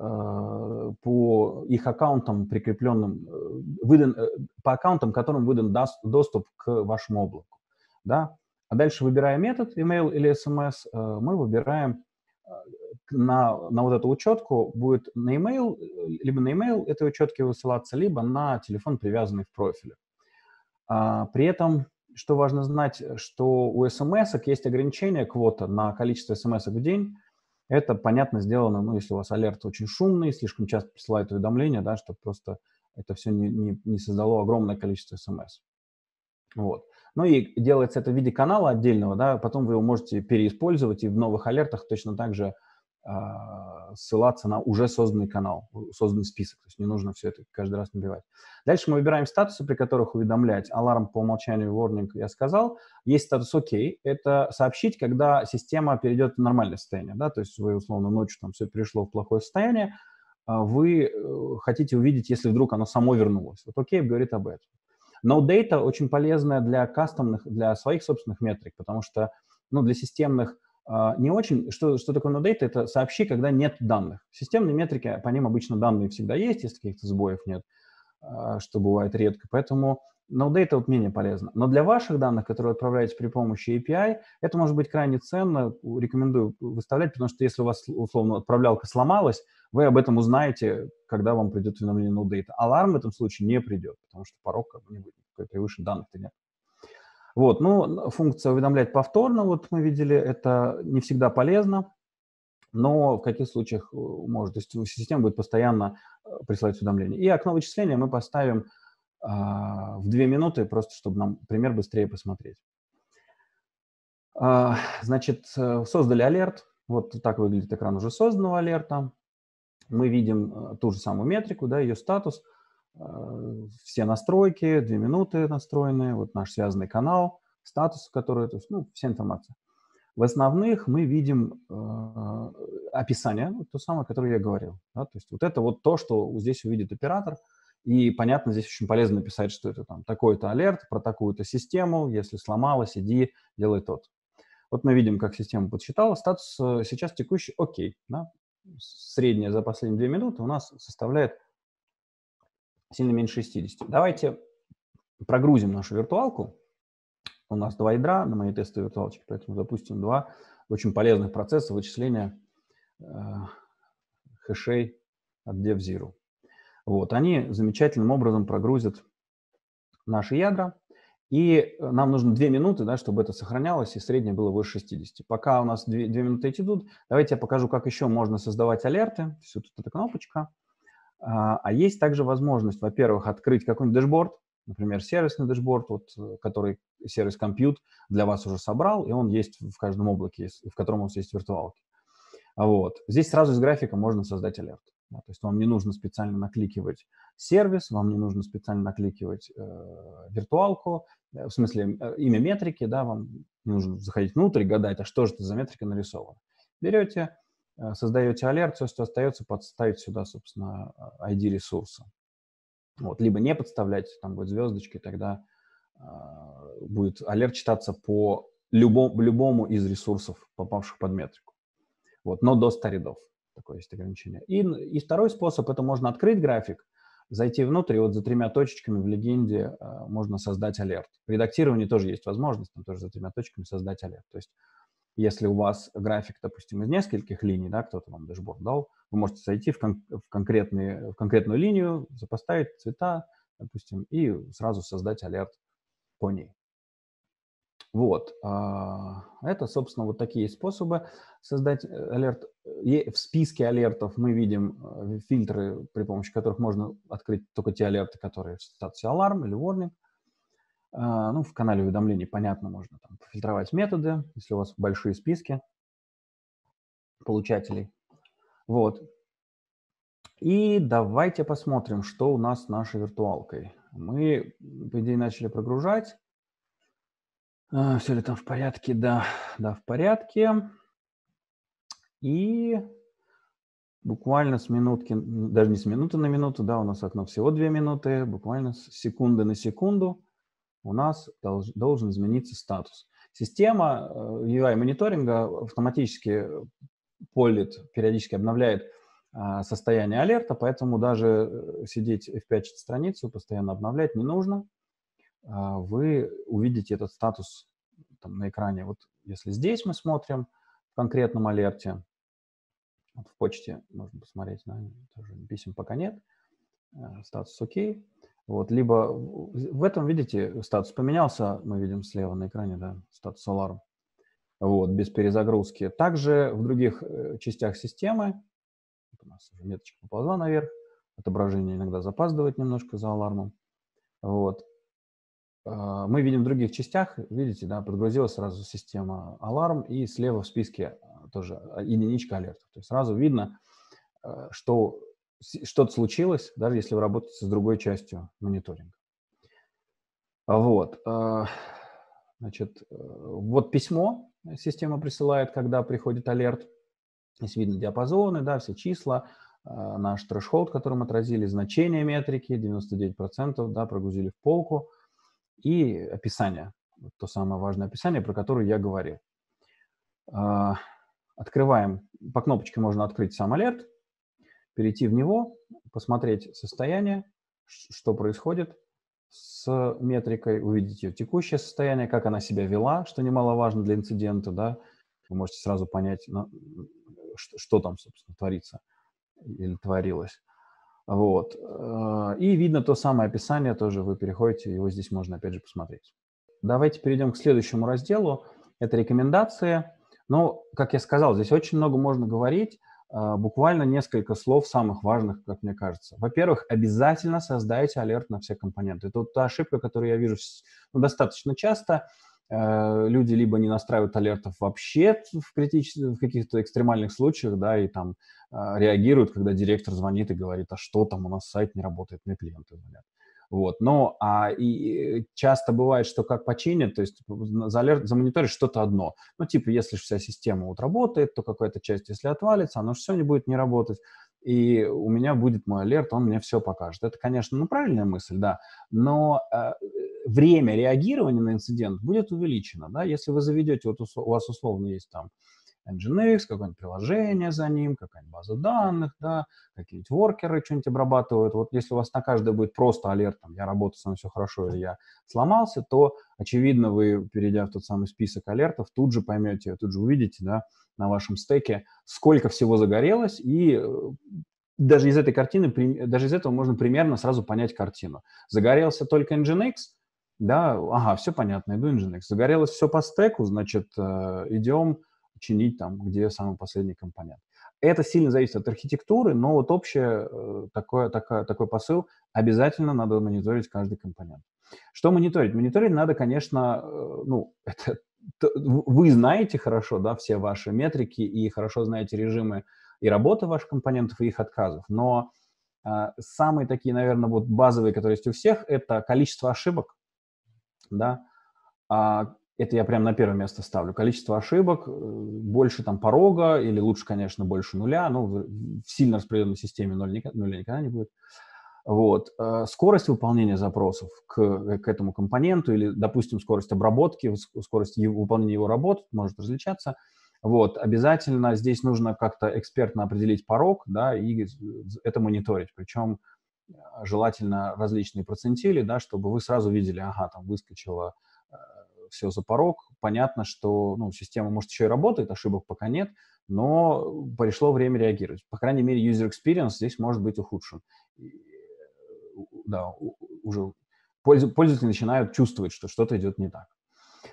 э, по их аккаунтам, прикрепленным, э, выдан, по аккаунтам, которым выдан доступ к вашему облаку. Да? А дальше, выбирая метод, email или SMS, мы выбираем на, на вот эту учетку будет на email, либо на email этой учетки высылаться, либо на телефон, привязанный в профиле. А, при этом, что важно знать, что у смс есть ограничение квота на количество смс в день. Это, понятно, сделано, ну, если у вас алерт очень шумный, слишком часто присылают уведомления, да, чтобы просто это все не, не, не создало огромное количество смс. Вот. Ну и делается это в виде канала отдельного, да, потом вы его можете переиспользовать и в новых алертах точно так же э, ссылаться на уже созданный канал, созданный список. То есть не нужно все это каждый раз набивать. Дальше мы выбираем статусы, при которых уведомлять. Аларм по умолчанию, warning я сказал. Есть статус OK. Это сообщить, когда система перейдет в нормальное состояние. Да? То есть вы, условно, ночью там все перешло в плохое состояние, а вы э, хотите увидеть, если вдруг оно само вернулось. Вот OK говорит об этом. No Data очень полезная для кастомных, для своих собственных метрик, потому что ну, для системных а, не очень. Что, что такое NoData? Это сообщи, когда нет данных. Системные метрики, по ним обычно данные всегда есть, если каких-то сбоев нет, а, что бывает редко. Поэтому это вот менее полезно. Но для ваших данных, которые отправляете при помощи API, это может быть крайне ценно. Рекомендую выставлять, потому что если у вас, условно, отправлялка сломалась, вы об этом узнаете, когда вам придет уведомление NoData. Аларм в этом случае не придет, потому что порог как бы не будет, никакой превышен данных-то нет. Вот, ну, функция уведомлять повторно, вот мы видели, это не всегда полезно, но в каких случаях э, может, то есть система будет постоянно э, присылать уведомления. И окно вычисления мы поставим а, в две минуты, просто чтобы нам пример быстрее посмотреть. А, значит, э, создали алерт. Вот так выглядит экран уже созданного алерта. Мы видим э, ту же самую метрику, да, ее статус, э, все настройки, две минуты настроенные, вот наш связанный канал, статус, который, то есть, ну, вся информация. В основных мы видим э, описание, то самое, которое я говорил. Да? То есть вот это вот то, что здесь увидит оператор – и, понятно, здесь очень полезно написать, что это там такой-то алерт про такую-то систему, если сломалась, иди, делай тот. Вот мы видим, как система подсчитала. Статус э, сейчас текущий окей. Да? Средняя за последние две минуты у нас составляет сильно меньше 60. Давайте прогрузим нашу виртуалку. У нас два ядра на моей тестовой виртуалочке, поэтому запустим два очень полезных процесса вычисления э, хэшей от DevZero. Вот, они замечательным образом прогрузят наши ядра, и э, нам нужно 2 минуты, да, чтобы это сохранялось, и среднее было выше 60. Пока у нас 2, 2 минуты эти идут, давайте я покажу, как еще можно создавать алерты. Все, тут эта кнопочка. А, а есть также возможность, во-первых, открыть какой-нибудь дашборд, например, сервисный дашборд, вот, э, который сервис Compute для вас уже собрал, и он есть в каждом облаке, в котором у вас есть виртуалки. Вот. Здесь сразу из графика можно создать алерт. Да, то есть вам не нужно специально накликивать сервис, вам не нужно специально накликивать э, виртуалку, э, в смысле э, имя метрики, да, вам не нужно заходить внутрь и гадать, а что же это за метрика нарисована. Берете, э, создаете алерт, все, что остается, подставить сюда, собственно, э, ID ресурса. Вот, либо не подставлять, там будет звездочки, тогда э, будет алерт читаться по любому, любому из ресурсов, попавших под метрику. Вот, но до 100 рядов такое есть ограничение. И, и второй способ – это можно открыть график, зайти внутрь, и вот за тремя точечками в легенде э, можно создать алерт. В редактировании тоже есть возможность, там тоже за тремя точками создать алерт. То есть если у вас график, допустим, из нескольких линий, да, кто-то вам дашборд дал, вы можете зайти в, кон в, конкретные, в конкретную линию, запоставить цвета, допустим, и сразу создать алерт по ней. Вот. А, это, собственно, вот такие способы создать э, алерт. Э, в списке алертов мы видим э, фильтры, при помощи которых можно открыть только те алерты, которые в статусе аларм или warning. А, ну, в канале уведомлений, понятно, можно там фильтровать методы, если у вас большие списки получателей. Вот. И давайте посмотрим, что у нас с нашей виртуалкой. Мы, по идее, начали прогружать. А, все ли там в порядке? Да, да, в порядке. И буквально с минутки, даже не с минуты на минуту, да, у нас окно всего две минуты, буквально с секунды на секунду у нас долж, должен измениться статус. Система UI э, мониторинга автоматически полит, периодически обновляет а, состояние алерта, поэтому даже э, сидеть в 5 страницу, постоянно обновлять не нужно. А, вы увидите этот статус там, на экране. Вот если здесь мы смотрим в конкретном алерте, вот в почте можно посмотреть, да, писем пока нет, э, статус окей. Вот, либо в этом, видите, статус поменялся, мы видим слева на экране, да, статус аларм. вот, без перезагрузки. Также в других э, частях системы, у нас уже меточка поползла наверх, отображение иногда запаздывает немножко за алармом, вот, а, мы видим в других частях, видите, да, подгрузилась сразу система аларм, и слева в списке а, тоже единичка алертов. То есть сразу видно, а, что что-то случилось, даже если вы работаете с другой частью мониторинга. Вот. Значит, э, вот письмо система присылает, когда приходит алерт. Здесь видно диапазоны, да, все числа, наш трэш-холд, который мы отразили, значение метрики, 99%, да, прогрузили в полку – и описание, то самое важное описание, про которое я говорил. А, открываем, по кнопочке можно открыть сам алерт, перейти в него, посмотреть состояние, что происходит с метрикой, увидеть ее текущее состояние, как она себя вела, что немаловажно для инцидента, да, вы можете сразу понять, что, что там, собственно, творится или творилось. Вот. Э, и видно то самое описание тоже, вы переходите, его здесь можно опять же посмотреть. Давайте перейдем к следующему разделу. Это рекомендации. Но, как я сказал, здесь очень много можно говорить. Э, буквально несколько слов самых важных, как мне кажется. Во-первых, обязательно создайте алерт на все компоненты. Это вот та ошибка, которую я вижу ну, достаточно часто – Э, люди либо не настраивают алертов вообще в, критических, в каких-то экстремальных случаях, да, и там а, реагируют, когда директор звонит и говорит, а что там, у нас сайт не работает, мне клиенты звонят. Вот, но а, и часто бывает, что как починят, то есть за алерт, за что-то одно. Ну, типа, если вся система вот работает, то какая-то часть, если отвалится, оно все не будет не работать и у меня будет мой алерт, он мне все покажет. Это, конечно, ну, правильная мысль, да, но э, время реагирования на инцидент будет увеличено, да, если вы заведете, вот у вас условно есть там Nginx, какое-нибудь приложение за ним, какая-нибудь база данных, да, какие-нибудь воркеры что-нибудь обрабатывают. Вот если у вас на каждое будет просто алерт, там, я работаю, со мной все хорошо, или я сломался, то, очевидно, вы, перейдя в тот самый список алертов, тут же поймете, тут же увидите, да, на вашем стеке, сколько всего загорелось, и э, даже из этой картины, даже из этого можно примерно сразу понять картину. Загорелся только Nginx, да, ага, все понятно, иду Nginx. Загорелось все по стеку, значит, э, идем чинить там, где самый последний компонент. Это сильно зависит от архитектуры, но вот общее э, такое, такое, такой посыл обязательно надо мониторить каждый компонент. Что мониторить? Мониторить надо, конечно, ну, это вы знаете хорошо, да, все ваши метрики и хорошо знаете режимы и работы ваших компонентов, и их отказов, но э, самые такие, наверное, вот базовые, которые есть у всех, это количество ошибок, да, а, это я прям на первое место ставлю. Количество ошибок, э, больше там порога или лучше, конечно, больше нуля, ну, в сильно распределенной системе нуля, нуля никогда не будет. А, вот. Э, скорость выполнения запросов к, к этому компоненту или, допустим, скорость обработки, скорость его, выполнения его работ может различаться. Вот. Обязательно здесь нужно как-то экспертно определить порог да, и это мониторить. Причем э, желательно различные процентили, да, чтобы вы сразу видели, ага, там выскочило э, все за порог. Понятно, что ну, система, может, еще и работает, ошибок пока нет, но э, пришло время реагировать. По крайней мере, user experience здесь может быть ухудшен да, уже пользователи начинают чувствовать, что что-то идет не так.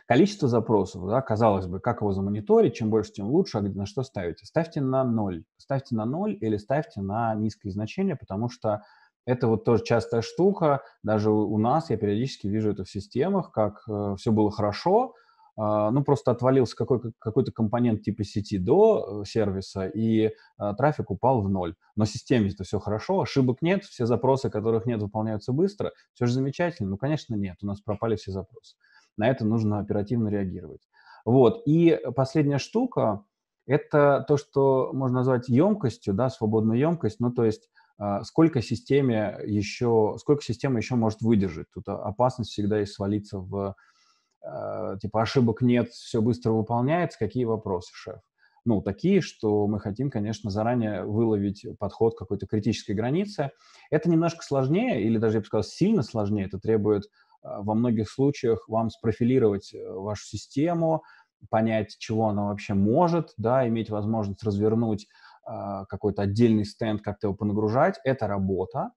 Количество запросов, да, казалось бы, как его замониторить, чем больше, тем лучше, а на что ставите? Ставьте на 0, ставьте на 0 или ставьте на низкое значение, потому что это вот тоже частая штука, даже у нас, я периодически вижу это в системах, как э, все было хорошо, а, ну, просто отвалился какой-то какой компонент типа сети до э, сервиса, и а, трафик упал в ноль. Но системе это все хорошо, ошибок нет, все запросы, которых нет, выполняются быстро, все же замечательно. Ну, конечно, нет, у нас пропали все запросы. На это нужно оперативно реагировать. Вот, и последняя штука – это то, что можно назвать емкостью, да, свободную емкость, ну, то есть а, сколько системе еще, сколько система еще может выдержать. Тут опасность всегда есть свалиться в Э, типа ошибок нет, все быстро выполняется, какие вопросы, шеф? Ну, такие, что мы хотим, конечно, заранее выловить подход к какой-то критической границе. Это немножко сложнее, или даже, я бы сказал, сильно сложнее. Это требует э, во многих случаях вам спрофилировать э, вашу систему, понять, чего она вообще может, да, иметь возможность развернуть какой-то отдельный стенд, как-то его понагружать. Это работа.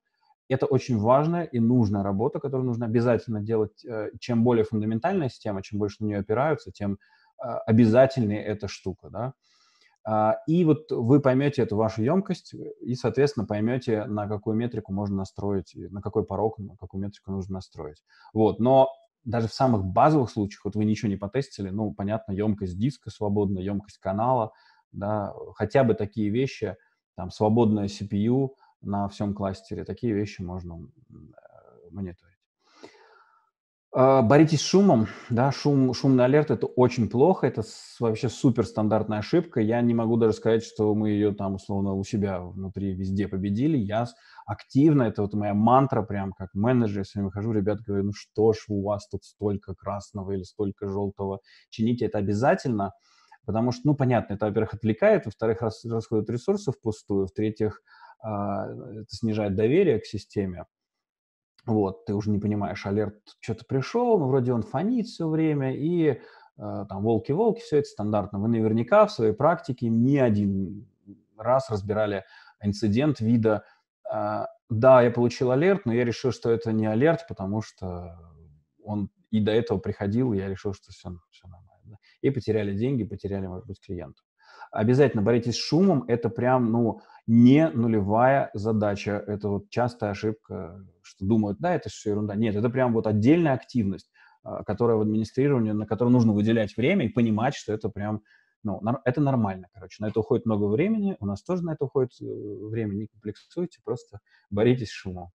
Это очень важная и нужная работа, которую нужно обязательно делать. Э, чем более фундаментальная система, чем больше на нее опираются, тем э, обязательнее эта штука, да. А, и вот вы поймете эту вашу емкость и, соответственно, поймете, на какую метрику можно настроить, на какой порог, на какую метрику нужно настроить. Вот. Но даже в самых базовых случаях, вот вы ничего не потестили, ну, понятно, емкость диска свободная, емкость канала, да, хотя бы такие вещи, там, свободная CPU, на всем кластере. Такие вещи можно э, мониторить. А, боритесь с шумом, да, шум, шумный алерт – это очень плохо, это вообще супер стандартная ошибка. Я не могу даже сказать, что мы ее там условно у себя внутри везде победили. Я активно, это вот моя мантра прям как менеджер, если я сегодня выхожу, ребят, говорю, ну что ж у вас тут столько красного или столько желтого, чините это обязательно, потому что, ну понятно, это, во-первых, отвлекает, во-вторых, расходует ресурсы впустую, в-третьих, а, э, это снижает доверие к системе. Вот, ты уже не понимаешь, алерт что-то пришел, но ну, вроде он фонит все время, и а, там волки-волки, все это стандартно. Вы наверняка в своей практике не один раз разбирали инцидент вида а, «да, я получил алерт, но я решил, что это не алерт, потому что он и до этого приходил, и я решил, что все, все нормально». И потеряли деньги, потеряли, может быть, клиента. Обязательно боритесь с шумом, это прям, ну, не нулевая задача. Это вот частая ошибка, что думают, да, это все ерунда. Нет, это прям вот отдельная активность, а, которая в администрировании, на которую нужно выделять время и понимать, что это прям, ну, это нормально, короче. На это уходит много времени, у нас тоже на это уходит э, время, не комплексуйте, просто боритесь шума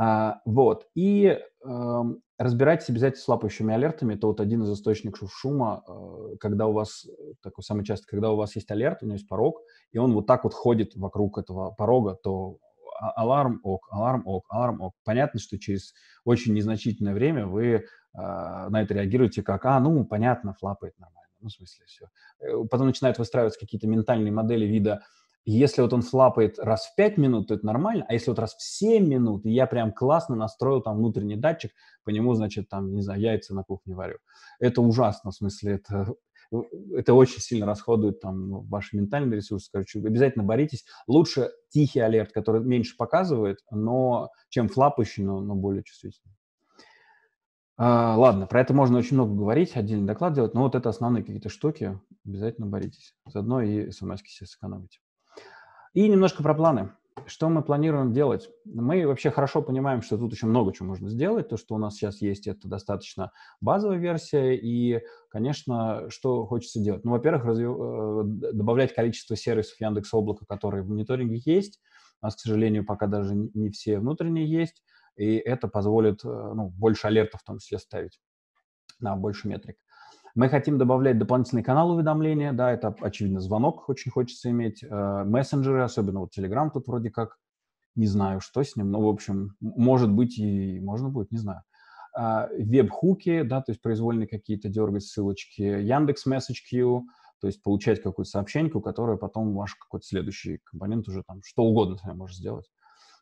а, вот. И э, разбирайтесь обязательно с лапающими алертами. Это вот один из источников шума, э, когда у вас, э, такой самый часто, когда у вас есть алерт, у него есть порог, и он вот так вот ходит вокруг этого порога, то а, аларм ок, аларм ок, аларм ок. Понятно, что через очень незначительное время вы э, на это реагируете как, а, ну, понятно, флапает нормально. Ну, в смысле, все. Э, потом начинают выстраиваться какие-то ментальные модели вида, если вот он флапает раз в 5 минут, то это нормально, а если вот раз в 7 минут, и я прям классно настроил там внутренний датчик, по нему, значит, там, не знаю, яйца на кухне варю. Это ужасно, в смысле, это э, это очень сильно расходует там ваши ментальные ресурсы. Короче, обязательно боритесь. Лучше тихий алерт, который меньше показывает, но чем флапающий, но, но более чувствительный. А, ладно, про это можно очень много говорить, отдельный доклад делать, но вот это основные какие-то штуки. Обязательно боритесь. Заодно и смс себе сэкономите. И немножко про планы. Что мы планируем делать? Мы вообще хорошо понимаем, что тут еще много чего можно сделать. То, что у нас сейчас есть, это достаточно базовая версия. И, конечно, что хочется делать? Ну, во-первых, разв... Э, добавлять количество сервисов Яндекс Облака, которые в мониторинге есть. У нас, к сожалению, пока даже не все внутренние есть. И это позволит э, ну, больше алертов в том числе ставить на больше метрик. Мы хотим добавлять дополнительный канал уведомления, да, это, очевидно, звонок очень хочется иметь, э, мессенджеры, особенно вот Telegram тут вроде как, не знаю, что с ним, но, ну, в общем, может быть и можно будет, не знаю. А, веб-хуки, да, то есть произвольные какие-то дергать ссылочки, Яндекс MessageQ, то есть получать какую-то сообщеньку, которая потом ваш какой-то следующий компонент уже там что угодно с вами может сделать.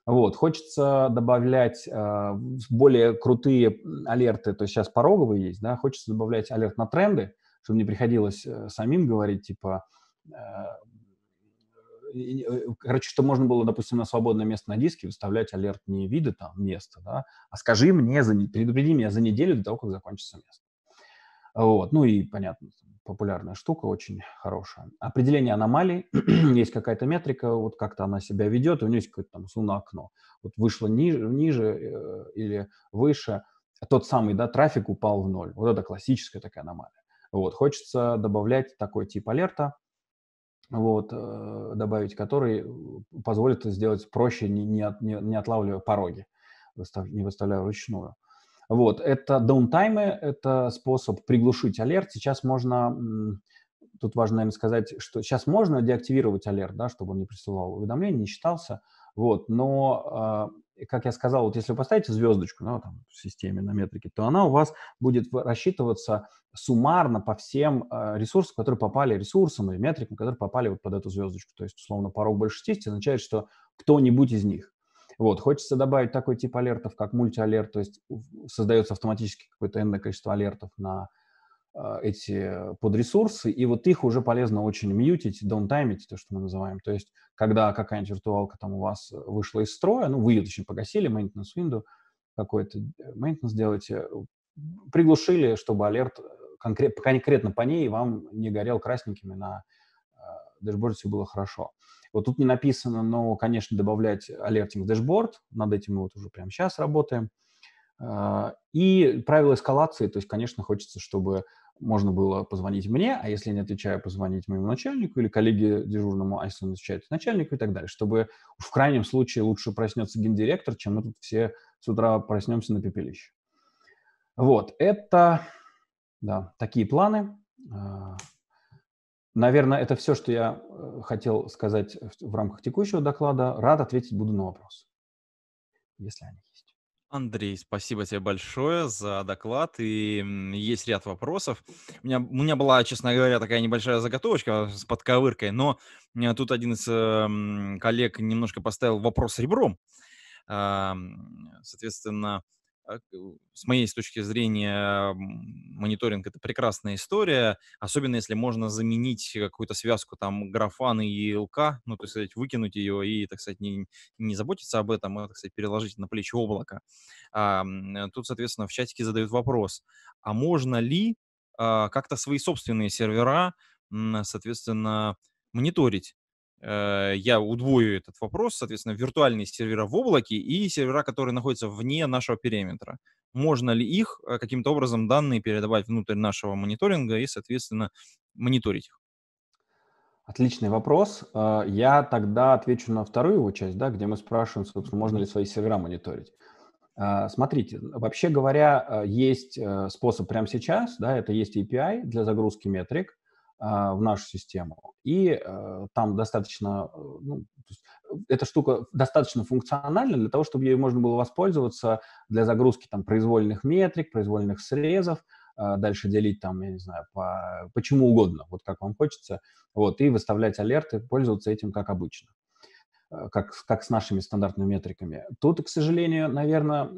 Вот, хочется добавлять э, более крутые алерты, то есть сейчас пороговые есть, да, хочется добавлять алерт на тренды, чтобы не приходилось э, самим говорить, типа, а, э, короче, что можно было, допустим, на свободное место на диске выставлять алерт не вида там места, да, а скажи мне, за, предупреди меня за неделю до того, как закончится место. Вот, ну и, понятно, популярная штука, очень хорошая. Определение аномалий, есть какая-то метрика, вот как-то она себя ведет, у нее есть какое-то там условно окно. Вот вышло ниже, ниже э, или выше, а тот самый, да, трафик упал в ноль. Вот это классическая такая аномалия. Вот, хочется добавлять такой тип алерта, вот, э, добавить который э, позволит сделать проще, не, не, от, не, не отлавливая пороги, не выставляя вручную. Вот, это даунтаймы, это способ приглушить алерт. Сейчас можно, тут важно, наверное, сказать, что сейчас можно деактивировать алерт, да, чтобы он не присылал уведомления, не считался. Вот, но, а, как я сказал, вот если вы поставите звездочку ну, там, в системе на метрике, то она у вас будет рассчитываться суммарно по всем а, ресурсам, которые попали, ресурсам или метрикам, которые попали вот под эту звездочку. То есть, условно, порог больше 60 означает, что кто-нибудь из них вот, хочется добавить такой тип алертов, как мультиалерт, то есть создается автоматически какое-то энное количество алертов на а, эти подресурсы, и вот их уже полезно очень мьютить, даунтаймить, то, что мы называем. То есть, когда какая-нибудь виртуалка там у вас вышла из строя, ну, вы ее, точнее, погасили, maintenance window какой-то, э, maintenance делаете, приглушили, чтобы алерт конкрет, конкретно по ней вам не горел красненькими на дэшборде все было хорошо. Вот тут не написано, но, конечно, добавлять алертинг в дэшборд, над этим мы вот уже прямо сейчас работаем. А, и правила эскалации, то есть, конечно, хочется, чтобы можно было позвонить мне, а если я не отвечаю, позвонить моему начальнику или коллеге дежурному, а если он отвечает начальнику и так далее, чтобы в крайнем случае лучше проснется гендиректор, чем мы тут все с утра проснемся на пепелище. Вот, это да, такие планы. А, Наверное, это все, что я э, хотел сказать в рамках текущего доклада. Рад ответить буду на вопросы, если они есть. Андрей, спасибо тебе большое за доклад. И есть ряд вопросов. У меня, у меня была, честно говоря, такая небольшая заготовочка а, с подковыркой, но э, тут один из эм, коллег немножко поставил вопрос ребром. Соответственно, а, с моей точки зрения, мониторинг — это прекрасная история, особенно если можно заменить какую-то связку там графана и ЛК, ну, то есть, выкинуть ее и, так сказать, не, не заботиться об этом, а, так сказать, переложить на плечи облака. А, э, тут, соответственно, в чатике задают вопрос, а можно ли а, как-то свои собственные сервера, соответственно, мониторить? Э, я удвою этот вопрос, соответственно, виртуальные сервера в облаке и сервера, которые находятся вне нашего периметра. Можно ли их э, каким-то образом данные передавать внутрь нашего мониторинга и, соответственно, мониторить их? Отличный вопрос. Э, я тогда отвечу на вторую его часть, да, где мы спрашиваем, собственно, можно ли свои сервера мониторить. Смотрите, вообще говоря, есть способ прямо сейчас, да, это есть API для загрузки метрик, а, в нашу систему. И э, там достаточно, э, ну, э, эта штука достаточно функциональна для того, чтобы ей можно было воспользоваться для загрузки там произвольных метрик, произвольных срезов, дальше делить там, я не знаю, по, почему угодно, вот как вам хочется, вот, и выставлять алерты, пользоваться этим как обычно. Э, как, как с нашими стандартными метриками. Тут, к сожалению, наверное,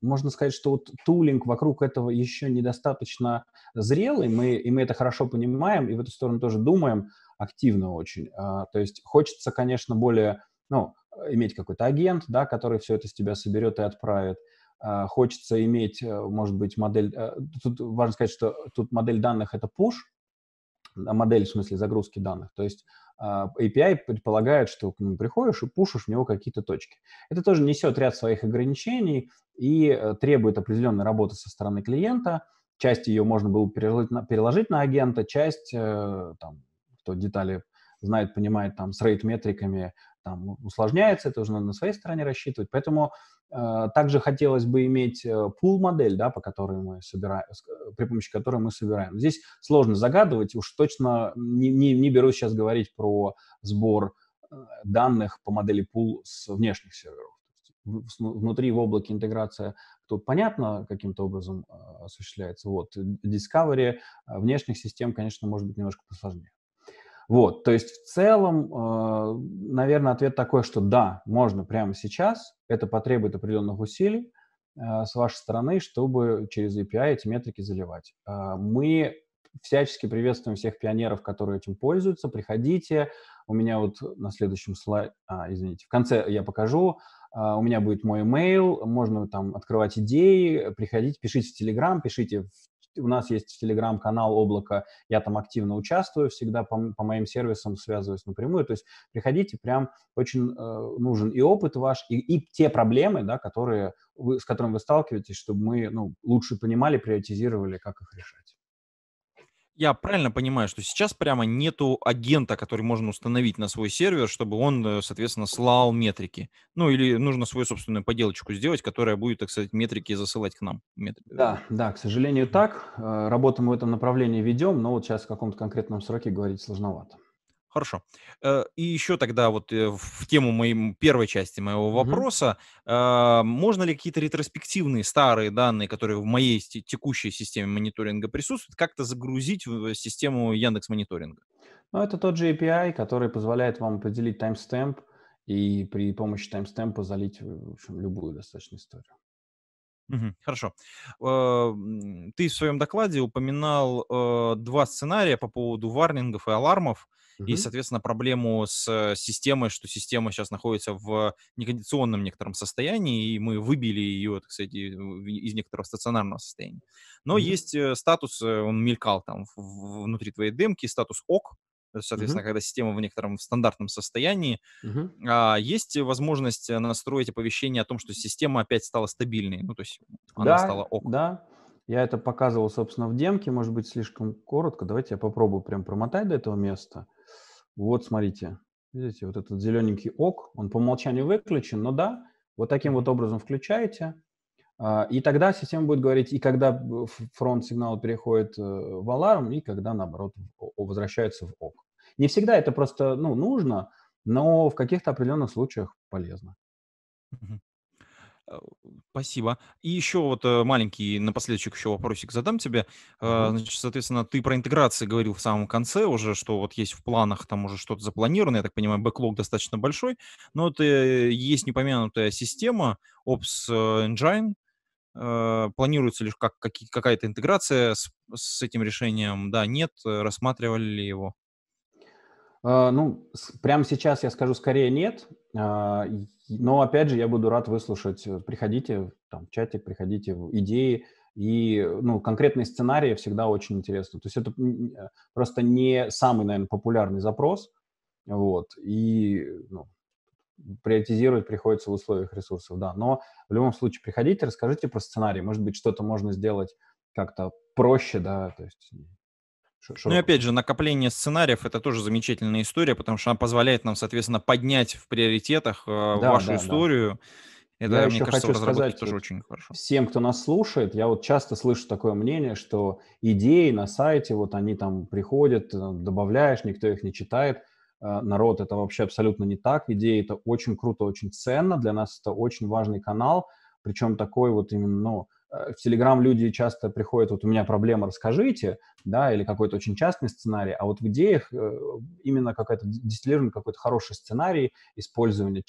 можно сказать, что вот тулинг вокруг этого еще недостаточно зрелый, мы, и мы это хорошо понимаем, и в эту сторону тоже думаем активно очень. А, то есть хочется, конечно, более, ну, э, иметь какой-то агент, да, который все это с тебя соберет и отправит. А, хочется иметь, э, может быть, модель... Тут важно сказать, что тут модель данных — это push, а модель, в смысле, загрузки данных. То есть а, API предполагает, что к нему приходишь и пушишь в него какие-то точки. Это тоже несет ряд своих ограничений и э, требует определенной работы со стороны клиента. Часть ее можно было переложить на, переложить на агента, часть, э, там, кто детали знает, понимает, там, с рейт-метриками там усложняется, это уже надо на своей стороне рассчитывать. Поэтому э, также хотелось бы иметь э, пул-модель, да, по которой мы собираем, при помощи которой мы собираем. Здесь сложно загадывать, уж точно не, не, не берусь сейчас говорить про сбор э, данных по модели пул с внешних серверов. Внутри в облаке интеграция тут понятно каким-то образом э, осуществляется. Вот Discovery внешних систем, конечно, может быть немножко посложнее. Вот, то есть в целом, э, наверное, ответ такой, что да, можно прямо сейчас, это потребует определенных усилий э, с вашей стороны, чтобы через API эти метрики заливать. Э, мы всячески приветствуем всех пионеров, которые этим пользуются. Приходите. У меня вот на следующем слайде, а, извините, в конце я покажу. А, у меня будет мой email. Можно там открывать идеи, приходите, пишите в Telegram, пишите в у нас есть телеграм-канал «Облако», я там активно участвую всегда по, по моим сервисам, связываюсь напрямую, то есть приходите, прям очень э, нужен и опыт ваш, и, и те проблемы, да, которые вы, с которыми вы сталкиваетесь, чтобы мы ну, лучше понимали, приоритизировали, как их решать я правильно понимаю, что сейчас прямо нету агента, который можно установить на свой сервер, чтобы он, э, соответственно, слал метрики. Ну или нужно свою собственную поделочку сделать, которая будет, так сказать, метрики засылать к нам. Э, да, да, к сожалению, так. Э, работу мы в этом направлении ведем, но вот сейчас в каком-то конкретном сроке говорить сложновато. Хорошо. Э, и еще тогда вот э, в тему моей первой части моего вопроса. mm Можно ли какие-то ретроспективные старые данные, которые в моей текущей системе мониторинга присутствуют, как-то загрузить в э, систему Яндекс Мониторинга? Ну, это тот же API, который позволяет вам определить таймстемп и при помощи таймстемпа залить в общем, любую достаточно историю. хорошо. А, ты в своем докладе упоминал а, два сценария по поводу варнингов и алармов и, соответственно, проблему с э, системой, что система сейчас находится в некондиционном некотором состоянии, и мы выбили ее, так сказать, ну, из некоторого стационарного состояния. Но угу. есть э, статус, э, он мелькал там внутри твоей демки, статус ОК, соответственно, uh-huh. когда система в некотором стандартном состоянии, uh-huh. а, есть возможность настроить оповещение о том, что система опять стала стабильной, ну, то есть она да, стала ок. Да, я это показывал, собственно, в демке, может быть, слишком коротко, давайте я попробую прям промотать до этого места. Вот, смотрите, видите, вот этот зелененький ок, он по умолчанию выключен, но да, вот таким вот образом включаете, а, и тогда система будет говорить, и когда фронт сигнал переходит э, в аларм, и когда, наоборот, возвращается в ок. Не всегда это просто ну, нужно, но в каких-то определенных случаях полезно. Э, спасибо. И еще вот э, маленький напоследок еще вопросик задам тебе. Э, значит, соответственно, ты про интеграции говорил в самом конце уже, что вот есть в планах там уже что-то запланировано, я так понимаю, бэклог достаточно большой, но это есть непомянутая система Ops Engine, планируется ли как, как, какая-то интеграция с, с этим решением? Да, нет, рассматривали ли его? Ну, прямо сейчас я скажу скорее нет. Но опять же, я буду рад выслушать. Э, приходите там, в чатик, приходите в идеи. И э, ну, конкретные сценарии всегда очень интересны. То есть это просто не самый, наверное, популярный запрос. Вот. И ну, приоритизировать приходится в условиях ресурсов, да. Но в любом случае приходите, расскажите про сценарий. Может быть, что-то можно сделать как-то проще, да, то есть Широко. Ну и опять же, накопление сценариев – это тоже замечательная история, потому что она позволяет нам, соответственно, поднять в приоритетах э, да, вашу да, историю. Да. Это, я мне еще кажется, хочу сказать тоже очень хорошо. всем, кто нас слушает, я вот часто слышу такое мнение, что идеи на сайте, вот они там приходят, э, добавляешь, никто их не читает. Э, народ, это вообще абсолютно не так. Идеи это очень круто, очень ценно. Для нас это очень важный канал. Причем такой вот именно, ну, Э, в Телеграм люди часто приходят, вот у меня проблема, расскажите, да, или какой-то очень частный сценарий, а вот в идеях э, именно какая-то дистиллирован какой-то хороший сценарий использования,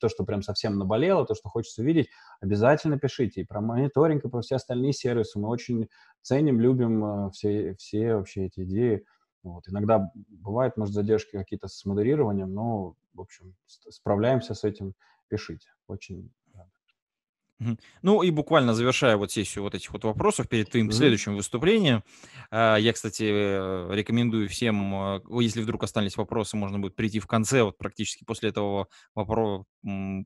то, что прям совсем наболело, то, что хочется увидеть, обязательно пишите и про мониторинг, и про все остальные сервисы. Мы очень ценим, любим э, все, все вообще эти идеи. Вот. Иногда бывают, может, задержки какие-то с модерированием, но, в общем, справляемся с этим, пишите. Очень ну и буквально завершая вот сессию вот этих вот вопросов перед твоим Мгм. следующим выступлением, а, я, кстати, э, рекомендую всем, э, если вдруг остались вопросы, можно будет прийти в конце, вот практически после этого вопроса,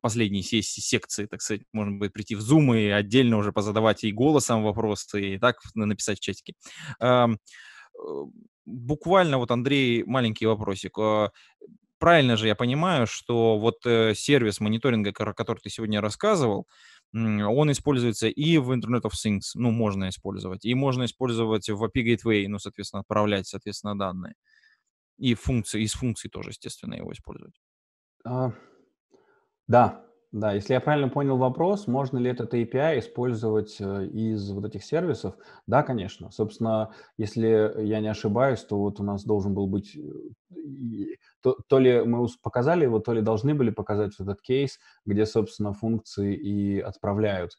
последней сессии, секции, так сказать, можно будет прийти в Zoom и отдельно уже позадавать и голосом вопросы, и так написать в чатике. Э, буквально вот, Андрей, маленький вопросик. А, правильно же я понимаю, что вот сервис мониторинга, кор- который ты сегодня рассказывал, он используется и в Internet of Things, ну, можно использовать, и можно использовать в API Gateway, ну, соответственно, отправлять, соответственно, данные. И функции, из функций тоже, естественно, его использовать. А, да, да, если я правильно понял вопрос, можно ли этот API использовать э, из вот этих сервисов? Да, конечно. Собственно, если я не ошибаюсь, то вот у нас должен был быть... Э, то, то ли мы показали его, то ли должны были показать этот кейс, где, собственно, функции и отправляют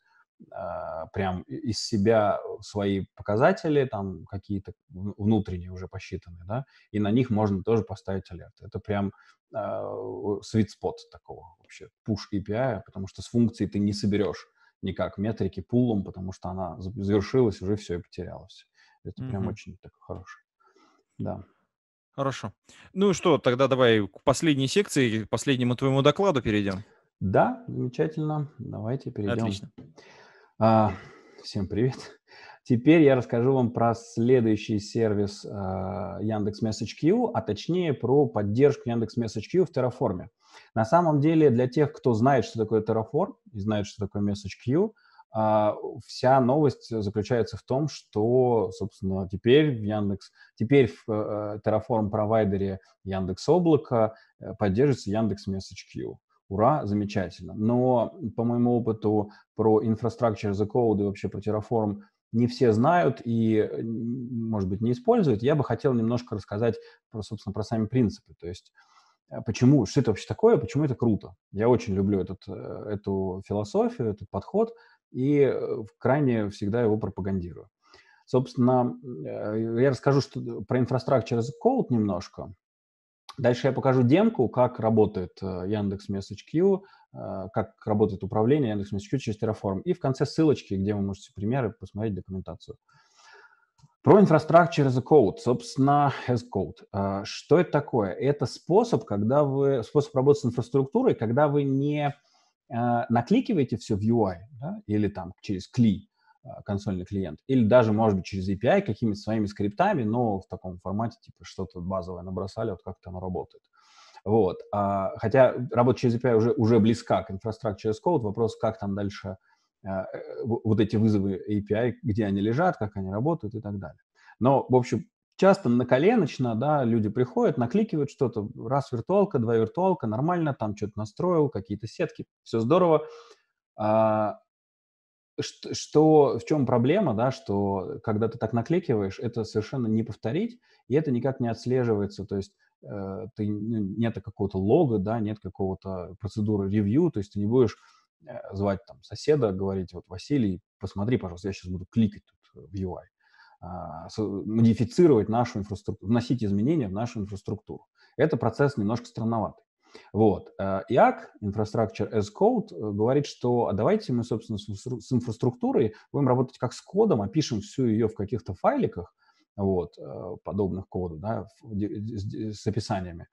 а, прям из себя э, свои показатели, там какие-то внутренние уже посчитанные, да, и на них можно тоже поставить алерт. Это прям э, sweet spot такого вообще, push API, потому что с функцией ты не соберешь никак метрики пулом, потому что она завершилась, уже все и потерялось. Это mm-hmm. прям очень такой хороший. Да. Хорошо. Ну что, тогда давай к последней секции, к последнему твоему докладу перейдем. Да, замечательно. Давайте перейдем. Отлично. А, всем привет. Теперь я расскажу вам про следующий сервис а, Яндекс MessageQ, а точнее про поддержку Яндекс MessageQ в Terraform. На самом деле для тех, кто знает, что такое Terraform и знает, что такое MessageQ, а, вся новость заключается в том, что, собственно, теперь в Яндекс, теперь в э, э, Terraform провайдере Яндекс Облака э, поддерживается Яндекс MessageQ ура, замечательно. Но по моему опыту про инфраструктура as code и вообще про Terraform не все знают и, э, может быть, не используют. Я бы хотел немножко рассказать, про, собственно, про сами принципы. То есть а, почему, что это вообще такое, почему это круто. Я очень люблю этот, э, эту философию, этот подход и э, крайне всегда его пропагандирую. Собственно, я расскажу что, про инфраструктуру as code немножко. Дальше я покажу демку, как работает э, Яндекс MessageQ, э, как работает управление Яндекс MessageQ через Terraform. И в конце ссылочки, где вы можете примеры посмотреть документацию. Про инфраструктуру as a code, собственно, as code. Э, что это такое? Это способ, когда вы, способ работы с инфраструктурой, когда вы не накликиваете все в UI да, или там через CLI, а, консольный клиент. Или даже, может быть, через API какими-то своими скриптами, но в таком формате, типа, что-то базовое набросали, вот как-то оно работает. Вот. А, хотя работа через API уже, уже близка к инфраструктуре через code. Вопрос, как там дальше а, вот эти вызовы API, где они лежат, как они работают и так далее. Но, в общем, часто наколеночно, да, люди приходят, накликивают что-то, раз виртуалка, два виртуалка, нормально, там что-то настроил, какие-то сетки, все здорово. А, что, что в чем проблема, да, что э, когда ты так накликиваешь, это совершенно не повторить, и это никак не отслеживается, то есть э, ты, ну, нет какого-то лога, да, нет какого-то процедуры ревью, то есть ты не будешь э, звать там соседа, говорить, вот, Василий, посмотри, пожалуйста, я сейчас буду кликать тут э, в UI, а, модифицировать нашу инфраструктуру, вносить изменения в нашу инфраструктуру. Это процесс немножко странноватый. Вот. Э, ИАК, Infrastructure as Code, э, говорит, что а давайте мы, собственно, с инфраструктурой будем работать как с кодом, а пишем всю ее в каких-то файликах, вот, э, подобных коду, да, с описаниями.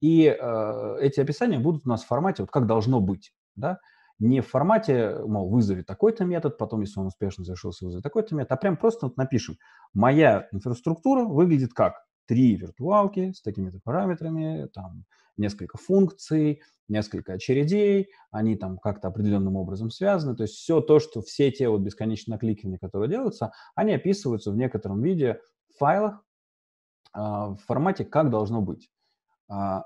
И эти описания будут у нас в формате, вот как должно быть, да, не в формате, мол, вызови такой-то метод, потом, если он успешно завершился, вызови такой-то метод, а прям просто вот напишем, моя инфраструктура выглядит как? три виртуалки с такими-то параметрами, там несколько функций, несколько очередей, они там как-то определенным образом связаны. То есть все то, что все те вот бесконечные кликивания, которые делаются, они описываются в некотором виде в файлах э, в формате «как должно быть». А,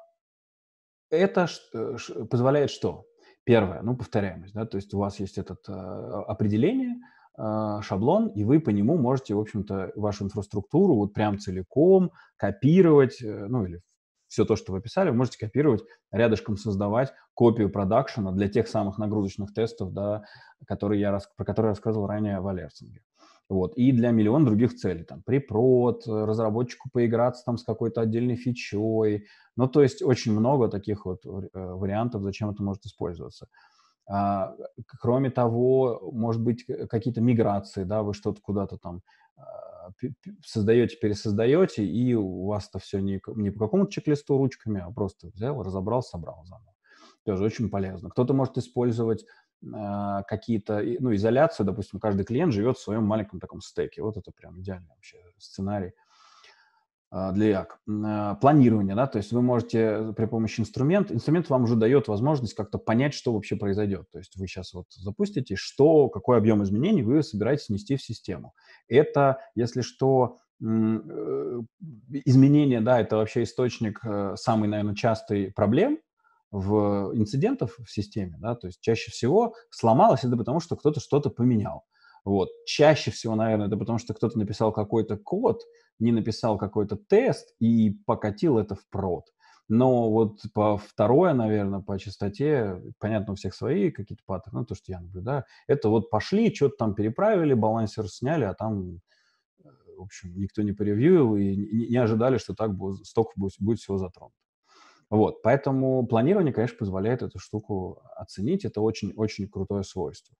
э, это ш, ш, позволяет что? Первое, ну, повторяемость, да, то есть у вас есть это э, определение, а, шаблон, и вы по нему можете, в общем-то, вашу инфраструктуру вот прям целиком копировать, э, ну или все то, что вы писали, вы можете копировать, рядышком создавать копию продакшена для тех самых нагрузочных тестов, да, которые я, про которые я рассказывал ранее в Алерсинге. Вот. И для миллион других целей. Там припрод, разработчику поиграться там с какой-то отдельной фичой. Ну, то есть очень много таких вот э, вариантов, зачем это может использоваться. А, кроме того, может быть, какие-то миграции, да, вы что-то куда-то там а, создаете, пересоздаете, и у вас это все не, не по какому-то чек-листу ручками, а просто взял, разобрал, собрал заново. Тоже очень полезно. Кто-то может использовать э, какие-то, ну, изоляцию, допустим, каждый клиент живет в своем маленьком таком стеке. Вот это прям идеальный вообще сценарий а, для ИАК, планирование, да, то есть вы можете э, при помощи инструмента, инструмент вам уже дает возможность как-то понять, что вообще произойдет, то есть вы сейчас вот запустите, что, какой объем изменений вы собираетесь внести в систему. Это, если что, э, изменения, да, это вообще источник э, самый, наверное, частый проблем, в инцидентов в системе, да, то есть чаще всего сломалось это потому, что кто-то что-то поменял. Вот. Чаще всего, наверное, это потому, что кто-то написал какой-то код, не написал какой-то тест и покатил это в прод. Но вот по второе, наверное, по частоте, понятно, у всех свои какие-то паттерны, то, что я наблюдаю, это вот пошли, что-то там переправили, балансер сняли, а там, э, в общем, никто не поревьюил и не ожидали, что так будет, столько будет, будет всего затронуто. Вот, поэтому планирование, конечно, позволяет эту штуку оценить. Это очень-очень крутое свойство.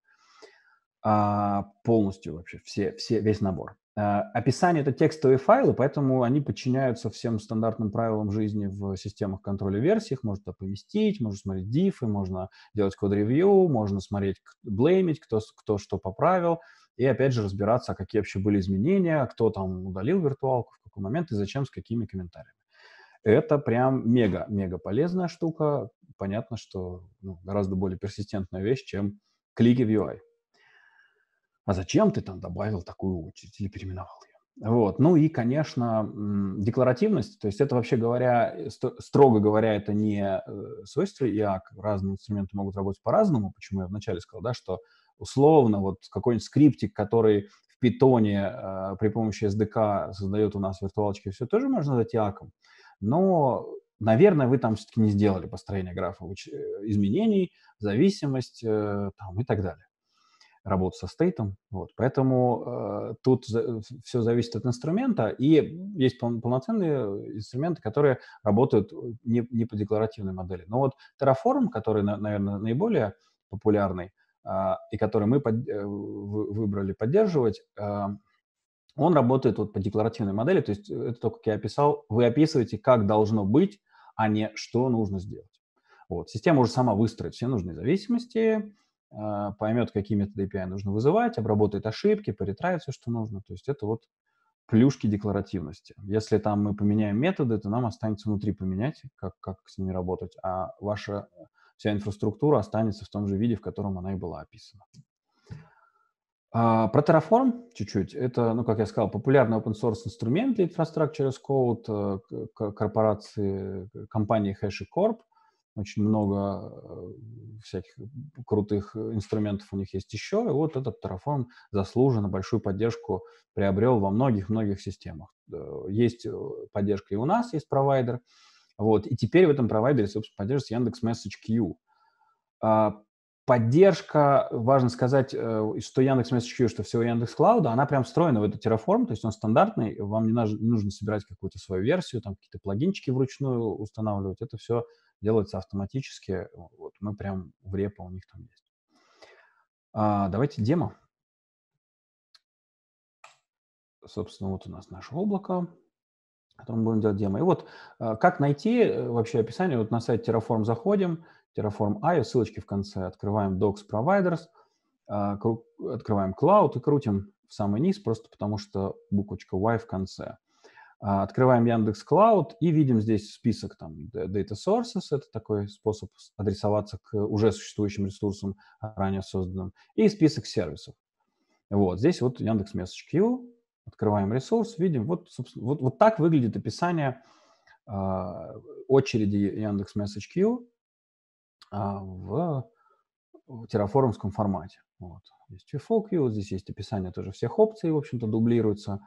А, полностью вообще, все, все, весь набор. Э, описание – это текстовые файлы, поэтому они подчиняются всем стандартным правилам жизни в системах контроля версий. Их можно поместить, можно смотреть дифы, можно делать код-ревью, можно смотреть, блеймить, кто, кто что поправил. И опять же разбираться, а какие вообще были изменения, а кто там удалил виртуалку, в какой момент и зачем, с какими комментариями. Это прям мега-мега полезная штука. Понятно, что ну, гораздо более персистентная вещь, чем клики в UI а зачем ты там добавил такую очередь или переименовал ее? Вот. Ну и, конечно, декларативность, то есть это вообще говоря, э, строго говоря, это не э, свойство ИАК, разные инструменты могут работать по-разному, почему я вначале сказал, да, что условно вот какой-нибудь скриптик, который в питоне э, при помощи SDK создает у нас виртуалочки, все тоже можно назвать яком, но наверное, вы там все-таки не сделали построение графа э, изменений, зависимость э, там, и так далее работу со стейтом. Вот. Поэтому э, тут за, все зависит от инструмента, и есть пол, полноценные инструменты, которые работают э, не, не по декларативной модели. Но вот Terraform, который, на, наверное, наиболее популярный, э, и который мы под, э, выбрали поддерживать, э, он работает вот по декларативной модели, то есть э, это то, как я описал, вы описываете, как должно быть, а не что нужно сделать. Вот. Система уже сама выстроит все нужные зависимости, а, поймет, какие методы API нужно вызывать, обработает ошибки, поретравит все, что нужно. То есть это вот плюшки декларативности. Если там мы поменяем методы, то нам останется внутри поменять, как, как с ними работать, а ваша вся инфраструктура останется в том же виде, в котором она и была описана. А, про Terraform чуть-чуть. Это, ну, как я сказал, популярный open-source инструмент для Infrastructure as Code э, корпорации, компании HashiCorp очень много э, всяких э, крутых э, инструментов у них есть еще. И вот этот Terraform заслуженно большую поддержку приобрел во многих-многих системах. Есть поддержка и у нас, есть провайдер. Вот. И теперь в этом провайдере, собственно, поддерживается Яндекс Message Q Поддержка, важно сказать, э, что Яндекс MSQ, что всего Яндекс Клауда, она прям встроена в этот Terraform, то есть он стандартный, вам не, нужно, не нужно собирать какую-то свою версию, там какие-то плагинчики вручную устанавливать, это все делается автоматически, вот мы прям в репо у них там есть. А, давайте демо. Собственно, вот у нас наше облако потом будем делать демо. И вот э, как найти э, вообще описание, вот на сайт Terraform заходим, Terraform IO, ссылочки в конце, открываем Docs Providers, а, открываем Cloud и крутим в самый низ, просто потому что буквочка Y в конце. А, открываем Яндекс Cloud и видим здесь список там Data Sources, это такой способ адресоваться к уже существующим ресурсам, ранее созданным, и список сервисов. Вот, здесь вот Яндекс MessageQ, открываем ресурс, видим, вот, собственно, вот, вот так выглядит описание э, очереди Яндекс MessageQ а, в терраформском формате. Вот. Здесь FOQ, здесь есть описание тоже всех опций, в общем-то, дублируется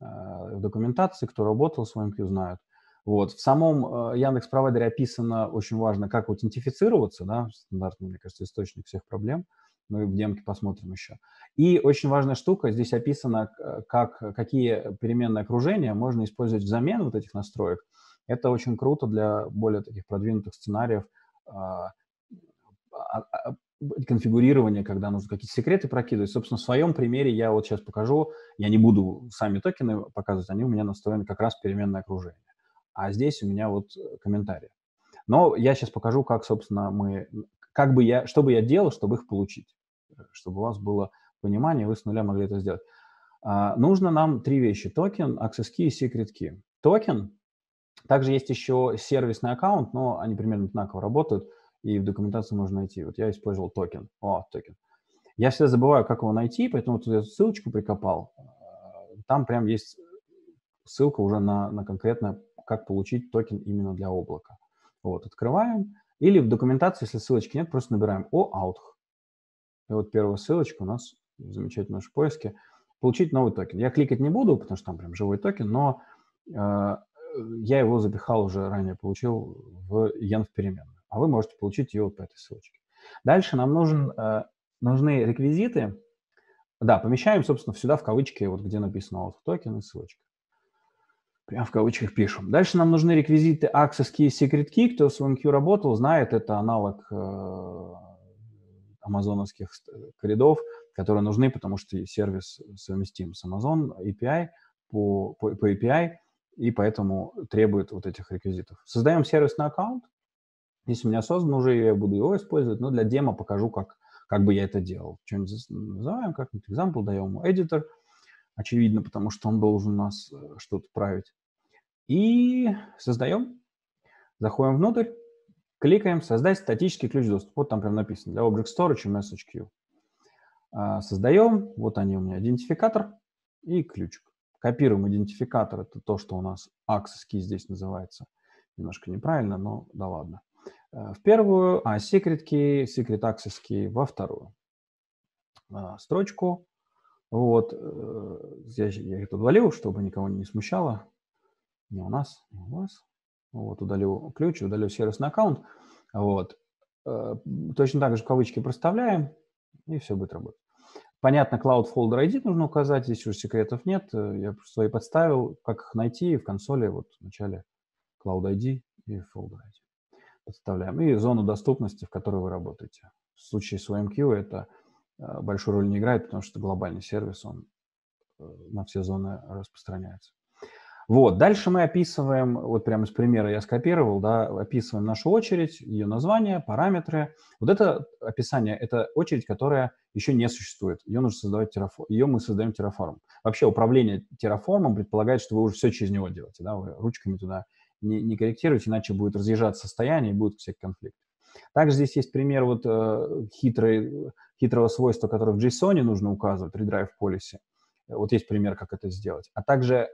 а, в документации, кто работал с OMQ, знают. Вот. В самом а, Яндекс провайдере описано очень важно, как аутентифицироваться, да, стандартный, мне кажется, источник всех проблем. Мы ну в демке посмотрим еще. И очень важная штука, здесь описано, как, какие переменные окружения можно использовать взамен вот этих настроек. Это очень круто для более таких продвинутых сценариев, а, а, конфигурирование, когда нужно какие-то секреты прокидывать. Собственно, в своем примере я вот сейчас покажу, я не буду сами токены показывать, они у меня настроены как раз переменное окружение. А здесь у меня вот э, комментарии. Но я сейчас покажу, как, собственно, мы, как бы я, что бы я делал, чтобы их получить, э, чтобы у вас было понимание, вы с нуля могли это сделать. А, нужно нам три вещи. Токен, Access Key и Secret Key. Токен, также есть еще сервисный аккаунт, но они примерно одинаково работают и в документации можно найти. Вот я использовал токен. О, токен. Я всегда забываю, как его найти, поэтому вот эту ссылочку прикопал. Э, там прям есть ссылка уже на, на конкретно, как получить токен именно для облака. Вот, открываем. Или в документации, если ссылочки нет, просто набираем OAuth. И вот первая ссылочка у нас замечательно в нашем поиске. Получить новый токен. Я кликать не буду, потому что там прям живой токен, но э, я его запихал уже ранее, получил в Ян в перемен а вы можете получить ее вот по этой ссылочке. Дальше нам нужен, э, нужны реквизиты. Да, помещаем, собственно, сюда в кавычки, вот где написано вот токен и ссылочка. прямо в кавычках пишем. Дальше нам нужны реквизиты Access Key и Secret Key. Кто с OneQ работал, знает, это аналог э, амазоновских коридов, которые нужны, потому что сервис совместим с Amazon API по, по, по API, и поэтому требует вот этих реквизитов. Создаем сервисный аккаунт, если у меня создан уже, я буду его использовать, но для демо покажу, как, как бы я это делал. Что-нибудь называем, как-нибудь example, даем ему editor, очевидно, потому что он должен у нас э, что-то править. И создаем, заходим внутрь, кликаем «Создать статический ключ доступа». Вот там прям написано для Object Storage и Message Queue. А, создаем, вот они у меня, идентификатор и ключик. Копируем идентификатор, это то, что у нас access key здесь называется. Немножко неправильно, но да ладно. Э, в первую, а secret key, secret access key во вторую строчку. Вот, э, я, я это удалил, чтобы никого не смущало. Не у нас, не у вас. Вот, удалил ключ, удалил сервисный аккаунт. Вот. Э, точно так же кавычки проставляем, и все будет работать. Понятно, Cloud Folder ID нужно указать, здесь уже секретов нет. Я просто свои подставил, как их найти в консоли, вот в начале Cloud ID и Folder ID подставляем. И зону доступности, в которой вы работаете. В случае с OMQ это э, большую роль не играет, потому что глобальный сервис, он э, на все зоны распространяется. Вот, дальше мы описываем, вот прямо из примера я скопировал, да, описываем нашу очередь, ее название, параметры. Вот это описание, это очередь, которая еще не существует. Ее нужно создавать Terraform, Ее мы создаем Terraform. Вообще управление терраформом предполагает, что вы уже все через него делаете, да, вы ручками туда не, не корректировать, иначе будет разъезжаться состояние и будут все конфликты. Также здесь есть пример вот э, хитрой, хитрого свойства, которое в JSON нужно указывать, Redrive Policy. Вот есть пример, как это сделать. А также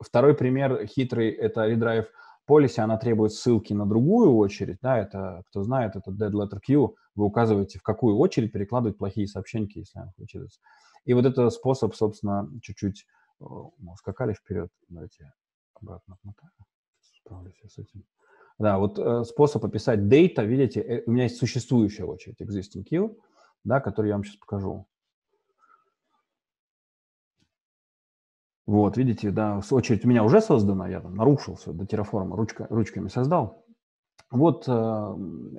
второй пример хитрый – это Redrive Policy, она требует ссылки на другую очередь, да, это, кто знает, это Dead Letter queue. вы указываете, в какую очередь перекладывать плохие сообщения, если она случится. И вот это способ, собственно, чуть-чуть, мы э, скакали вперед, давайте обратно отмотаем справлюсь я с этим. Да, вот э, способ описать data, видите, э, у меня есть существующая очередь, existing queue, да, который я вам сейчас покажу. Вот, видите, да, очередь у меня уже создана, я там нарушил все до терраформа, ручка, ручками создал. Вот э,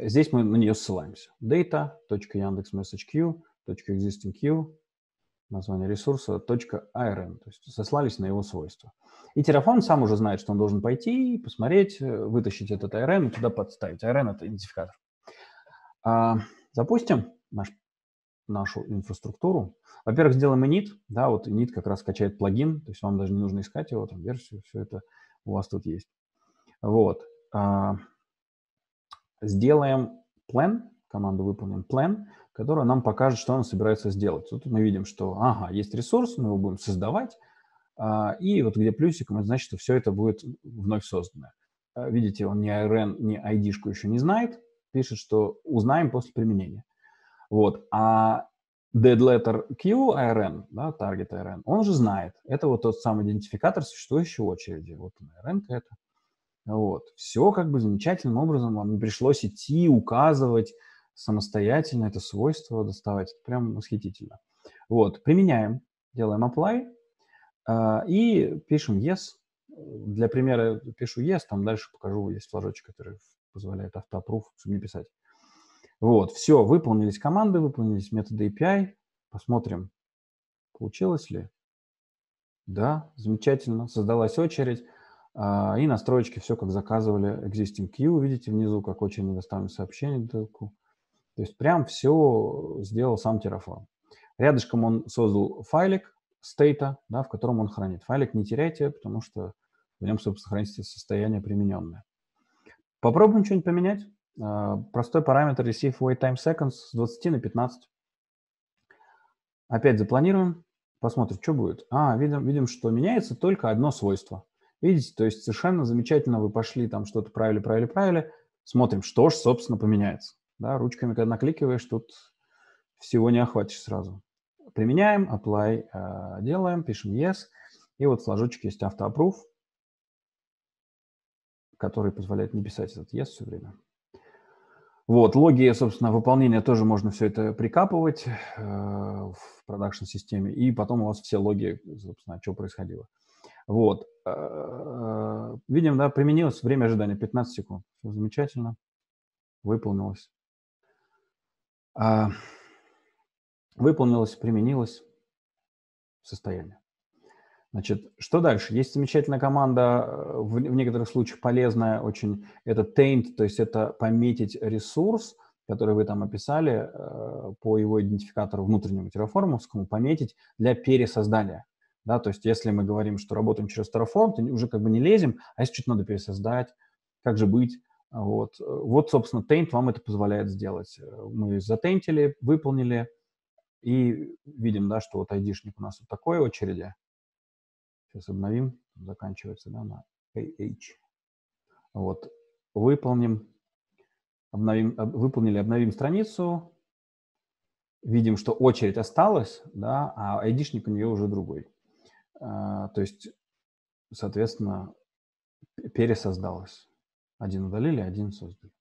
здесь мы на нее ссылаемся. data.yandex.message.queue, .existing queue, название ресурса .iron, то есть сослались на его свойства. И Terraform сам уже знает, что он должен пойти, посмотреть, э, вытащить этот iron и туда подставить. iron — это идентификатор. А, запустим наш, нашу инфраструктуру. Во-первых, сделаем init. Да, вот init как раз скачает плагин, то есть вам даже не нужно искать его, там версию, все это у вас тут есть. Вот. А, сделаем plan, команду «Выполним plan, которая нам покажет, что она собирается сделать. Вот Тут мы видим, что, ага, есть ресурс, мы его будем создавать, а, и вот где плюсиком, это значит, что все это будет вновь создано. А, видите, он ни ARN, ни ID-шку еще не знает, пишет, что узнаем после применения. Вот. А dead letter Q ARN, да, target ARN, он же знает. Это вот тот самый идентификатор существующей очереди. Вот он, ARN это. Вот. Все как бы замечательным образом. Вам не пришлось идти, указывать, самостоятельно это свойство доставать. прям восхитительно. Вот, применяем, делаем apply э, и пишем yes. Для примера пишу yes, там дальше покажу, есть флажочек, который позволяет автоаппрув, чтобы не писать. Вот, все, выполнились команды, выполнились методы API. Посмотрим, получилось ли. Да, замечательно, создалась очередь. Э, и настроечки все как заказывали. Existing queue, видите внизу, как очередь недоставленных сообщений. То есть прям все сделал сам Terraform. Рядышком он создал файлик стейта, да, в котором он хранит. Файлик не теряйте, потому что в нем, собственно, хранится состояние примененное. Попробуем что-нибудь поменять. А, простой параметр receive wait time seconds с 20 на 15. Опять запланируем, посмотрим, что будет. А, видим, видим, что меняется только одно свойство. Видите, то есть совершенно замечательно вы пошли, там что-то правили, правили, правили. Смотрим, что же, собственно, поменяется. Да, ручками, когда накликиваешь, тут всего не охватишь сразу. Применяем, apply э, делаем, пишем yes. И вот флажочек есть автоаппрув, который позволяет не писать этот yes все время. Вот, логи, собственно, выполнения тоже можно все это прикапывать э, в продакшн-системе, и потом у вас все логи, собственно, что происходило. Вот. Э, э, видим, да, применилось время ожидания 15 секунд. Все замечательно. Выполнилось. А, выполнилось, применилось состояние. Значит, что дальше? Есть замечательная команда, э, в, в некоторых случаях полезная очень. Это taint, то есть это пометить ресурс, который вы там описали, э, по его идентификатору внутреннему терраформовскому, пометить для пересоздания. Да, то есть если мы говорим, что работаем через Terraform, то уже как бы не лезем, а если что-то надо пересоздать, как же быть, вот, вот собственно, Taint вам это позволяет сделать. Мы затентили, выполнили, и видим, да, что вот айдишник у нас вот такой очереди. Сейчас обновим, заканчивается, да, на AH. Вот, выполним, обновим, выполнили, обновим страницу, видим, что очередь осталась, да, а айдишник у нее уже другой. А, то есть, соответственно, пересоздалась. Один удалили, один создали.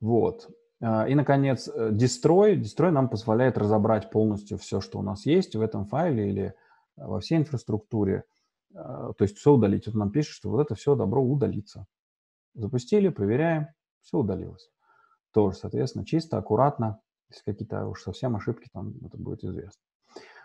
Вот. А, и, наконец, э, Destroy. Destroy нам позволяет разобрать полностью все, что у нас есть в этом файле или э, во всей инфраструктуре. А, то есть все удалить. Он нам пишет, что вот это все добро удалится. Запустили, проверяем, все удалилось. Тоже, соответственно, чисто, аккуратно. Если какие-то уж совсем ошибки, там это будет известно.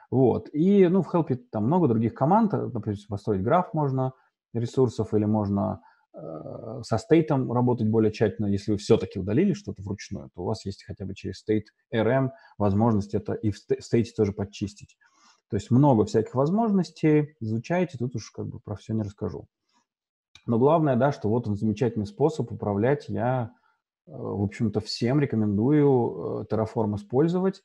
Вот. И ну, в Help там много других команд. Например, построить граф можно ресурсов или можно Э, со стейтом работать более тщательно, если вы все-таки удалили что-то вручную, то у вас есть хотя бы через стейт RM эм возможность это и в стейте тоже подчистить. То есть много всяких возможностей, изучайте, тут уж как бы про все не расскажу. Но главное, да, что вот он замечательный способ управлять. Я, э, в общем-то, всем рекомендую э, Terraform использовать.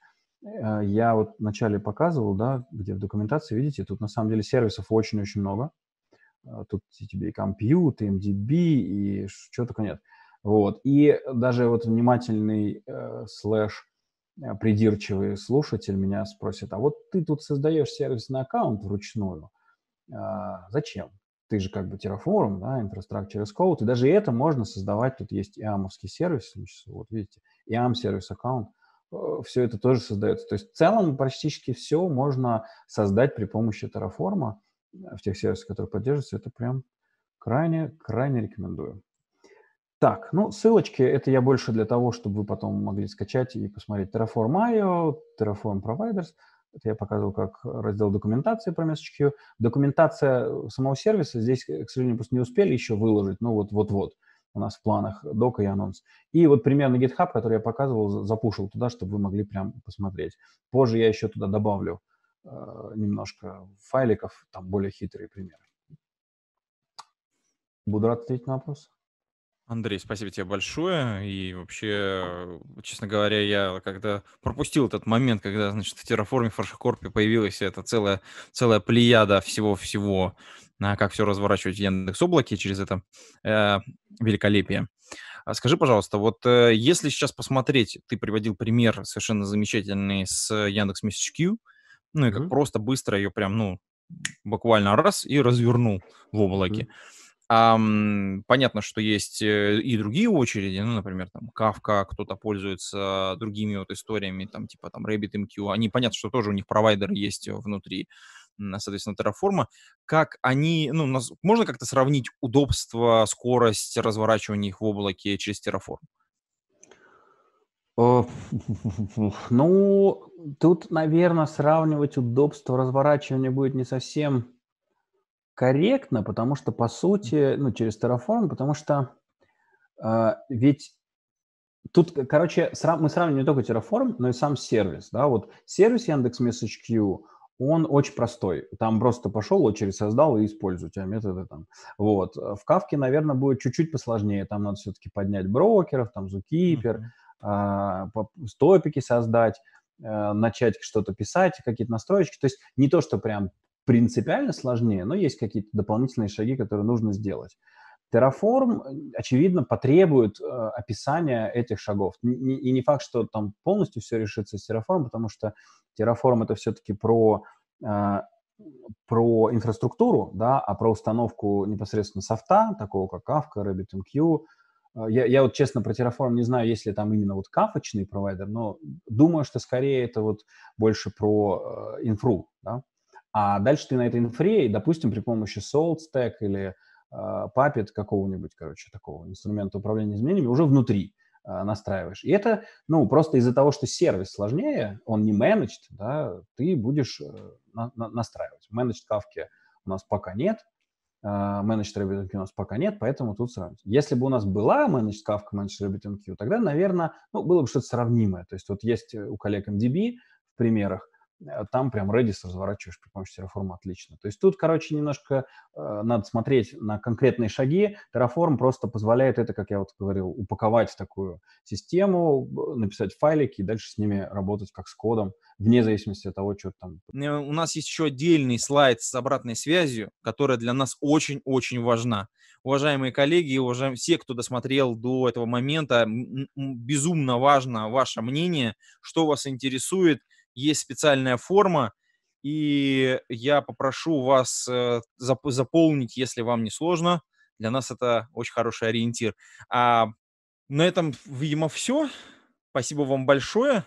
Я вот вначале показывал, да, где в документации, видите, тут на самом деле сервисов очень-очень много. А, тут тебе и компьют, и MDB, и что только нет. Вот. И даже вот внимательный э, слэш э, придирчивый слушатель меня спросит, а вот ты тут создаешь сервисный аккаунт вручную, э, зачем? Ты же как бы Terraform, да, Infrastructure as Code, и даже это можно создавать, тут есть иамовский сервис, вот видите, IAM сервис аккаунт, э, все это тоже создается. То есть в целом практически все можно создать при помощи Terraform, в тех сервисах, которые поддерживаются, это прям крайне, крайне рекомендую. Так, ну, ссылочки, это я больше для того, чтобы вы потом могли скачать и посмотреть Terraform.io, Terraform Providers. Это я показывал как раздел документации про MSHQ. Документация самого сервиса здесь, к сожалению, просто не успели еще выложить, но вот-вот-вот у нас в планах док и анонс. И вот примерно GitHub, который я показывал, запушил туда, чтобы вы могли прям посмотреть. Позже я еще туда добавлю а, немножко файликов, там более хитрые примеры. Буду рад ответить на вопрос. Андрей, спасибо тебе большое. И вообще, честно говоря, я когда пропустил этот момент, когда, значит, в Terraform, в FreshCorp появилась эта целая, целая плеяда всего-всего, как все разворачивать в Облаке через это э, великолепие. А скажи, пожалуйста, вот э, если сейчас посмотреть, ты приводил пример совершенно замечательный с Яндекс Q, ну и как mm-hmm. просто быстро ее прям, ну, буквально раз и развернул в облаке. Mm-hmm. А, понятно, что есть э, и другие очереди, ну, например, там Kafka, кто-то пользуется другими вот историями, там типа там RabbitMQ, они, понятно, что тоже у них провайдер есть э, внутри, соответственно, Terraform. Как они, ну, нас, можно как-то сравнить удобство, скорость разворачивания их в облаке через Terraform? Э, ну, Тут, наверное, сравнивать удобство разворачивания будет не совсем корректно, потому что, по сути, ну, через Terraform, потому что э, ведь тут, короче, сра- мы сравниваем не только Terraform, но и сам сервис, да, вот сервис Яндекс MessageQ, он очень простой. Там просто пошел, очередь создал и используй, тебя методы там. Вот. В Кавке, наверное, будет чуть-чуть посложнее. Там надо все-таки поднять брокеров, там Zookeeper, mm-hmm. э, стопики создать. Э, начать что-то писать, какие-то настроечки. То есть не то, что прям принципиально сложнее, но есть какие-то дополнительные шаги, которые нужно сделать. Terraform, э, очевидно, потребует э, описания этих шагов. И не факт, что там полностью все решится с Terraform, потому что Terraform это все-таки про, э, про инфраструктуру, да, а про установку непосредственно софта, такого как Kafka, RabbitMQ, а, я, я вот честно про Terraform не знаю, есть ли там именно вот кафочный провайдер, но думаю, что скорее это вот больше про э, инфру, да? А дальше ты на этой инфре, допустим, при помощи SaltStack или э, Puppet какого-нибудь, короче, такого инструмента управления изменениями уже внутри э, настраиваешь. И это, ну, просто из-за того, что сервис сложнее, он не managed, да, ты будешь э, на, на, настраивать. Managed кавки у нас пока нет, менеджера RabbitMQ у нас пока нет, поэтому тут сравнить. Если бы у нас была менедж Kafka, менеджер RabbitMQ, тогда, наверное, ну, было бы что-то сравнимое. То есть вот есть э, у коллег MDB в примерах, а там прям Redis разворачиваешь при помощи Terraform отлично. То есть тут, короче, немножко э, надо смотреть на конкретные шаги. Terraform просто позволяет это, как я вот говорил, упаковать в такую систему, написать файлики и дальше с ними работать как с кодом, вне зависимости от того, что там. У нас есть еще отдельный слайд с обратной связью, которая для нас очень-очень важна. Уважаемые коллеги, уважаемые все, кто досмотрел до этого момента, безумно важно ваше мнение, что вас интересует – есть специальная форма, и я попрошу вас э, заполнить, если вам не сложно. Для нас это очень хороший ориентир. А на этом, видимо, все. Спасибо вам большое.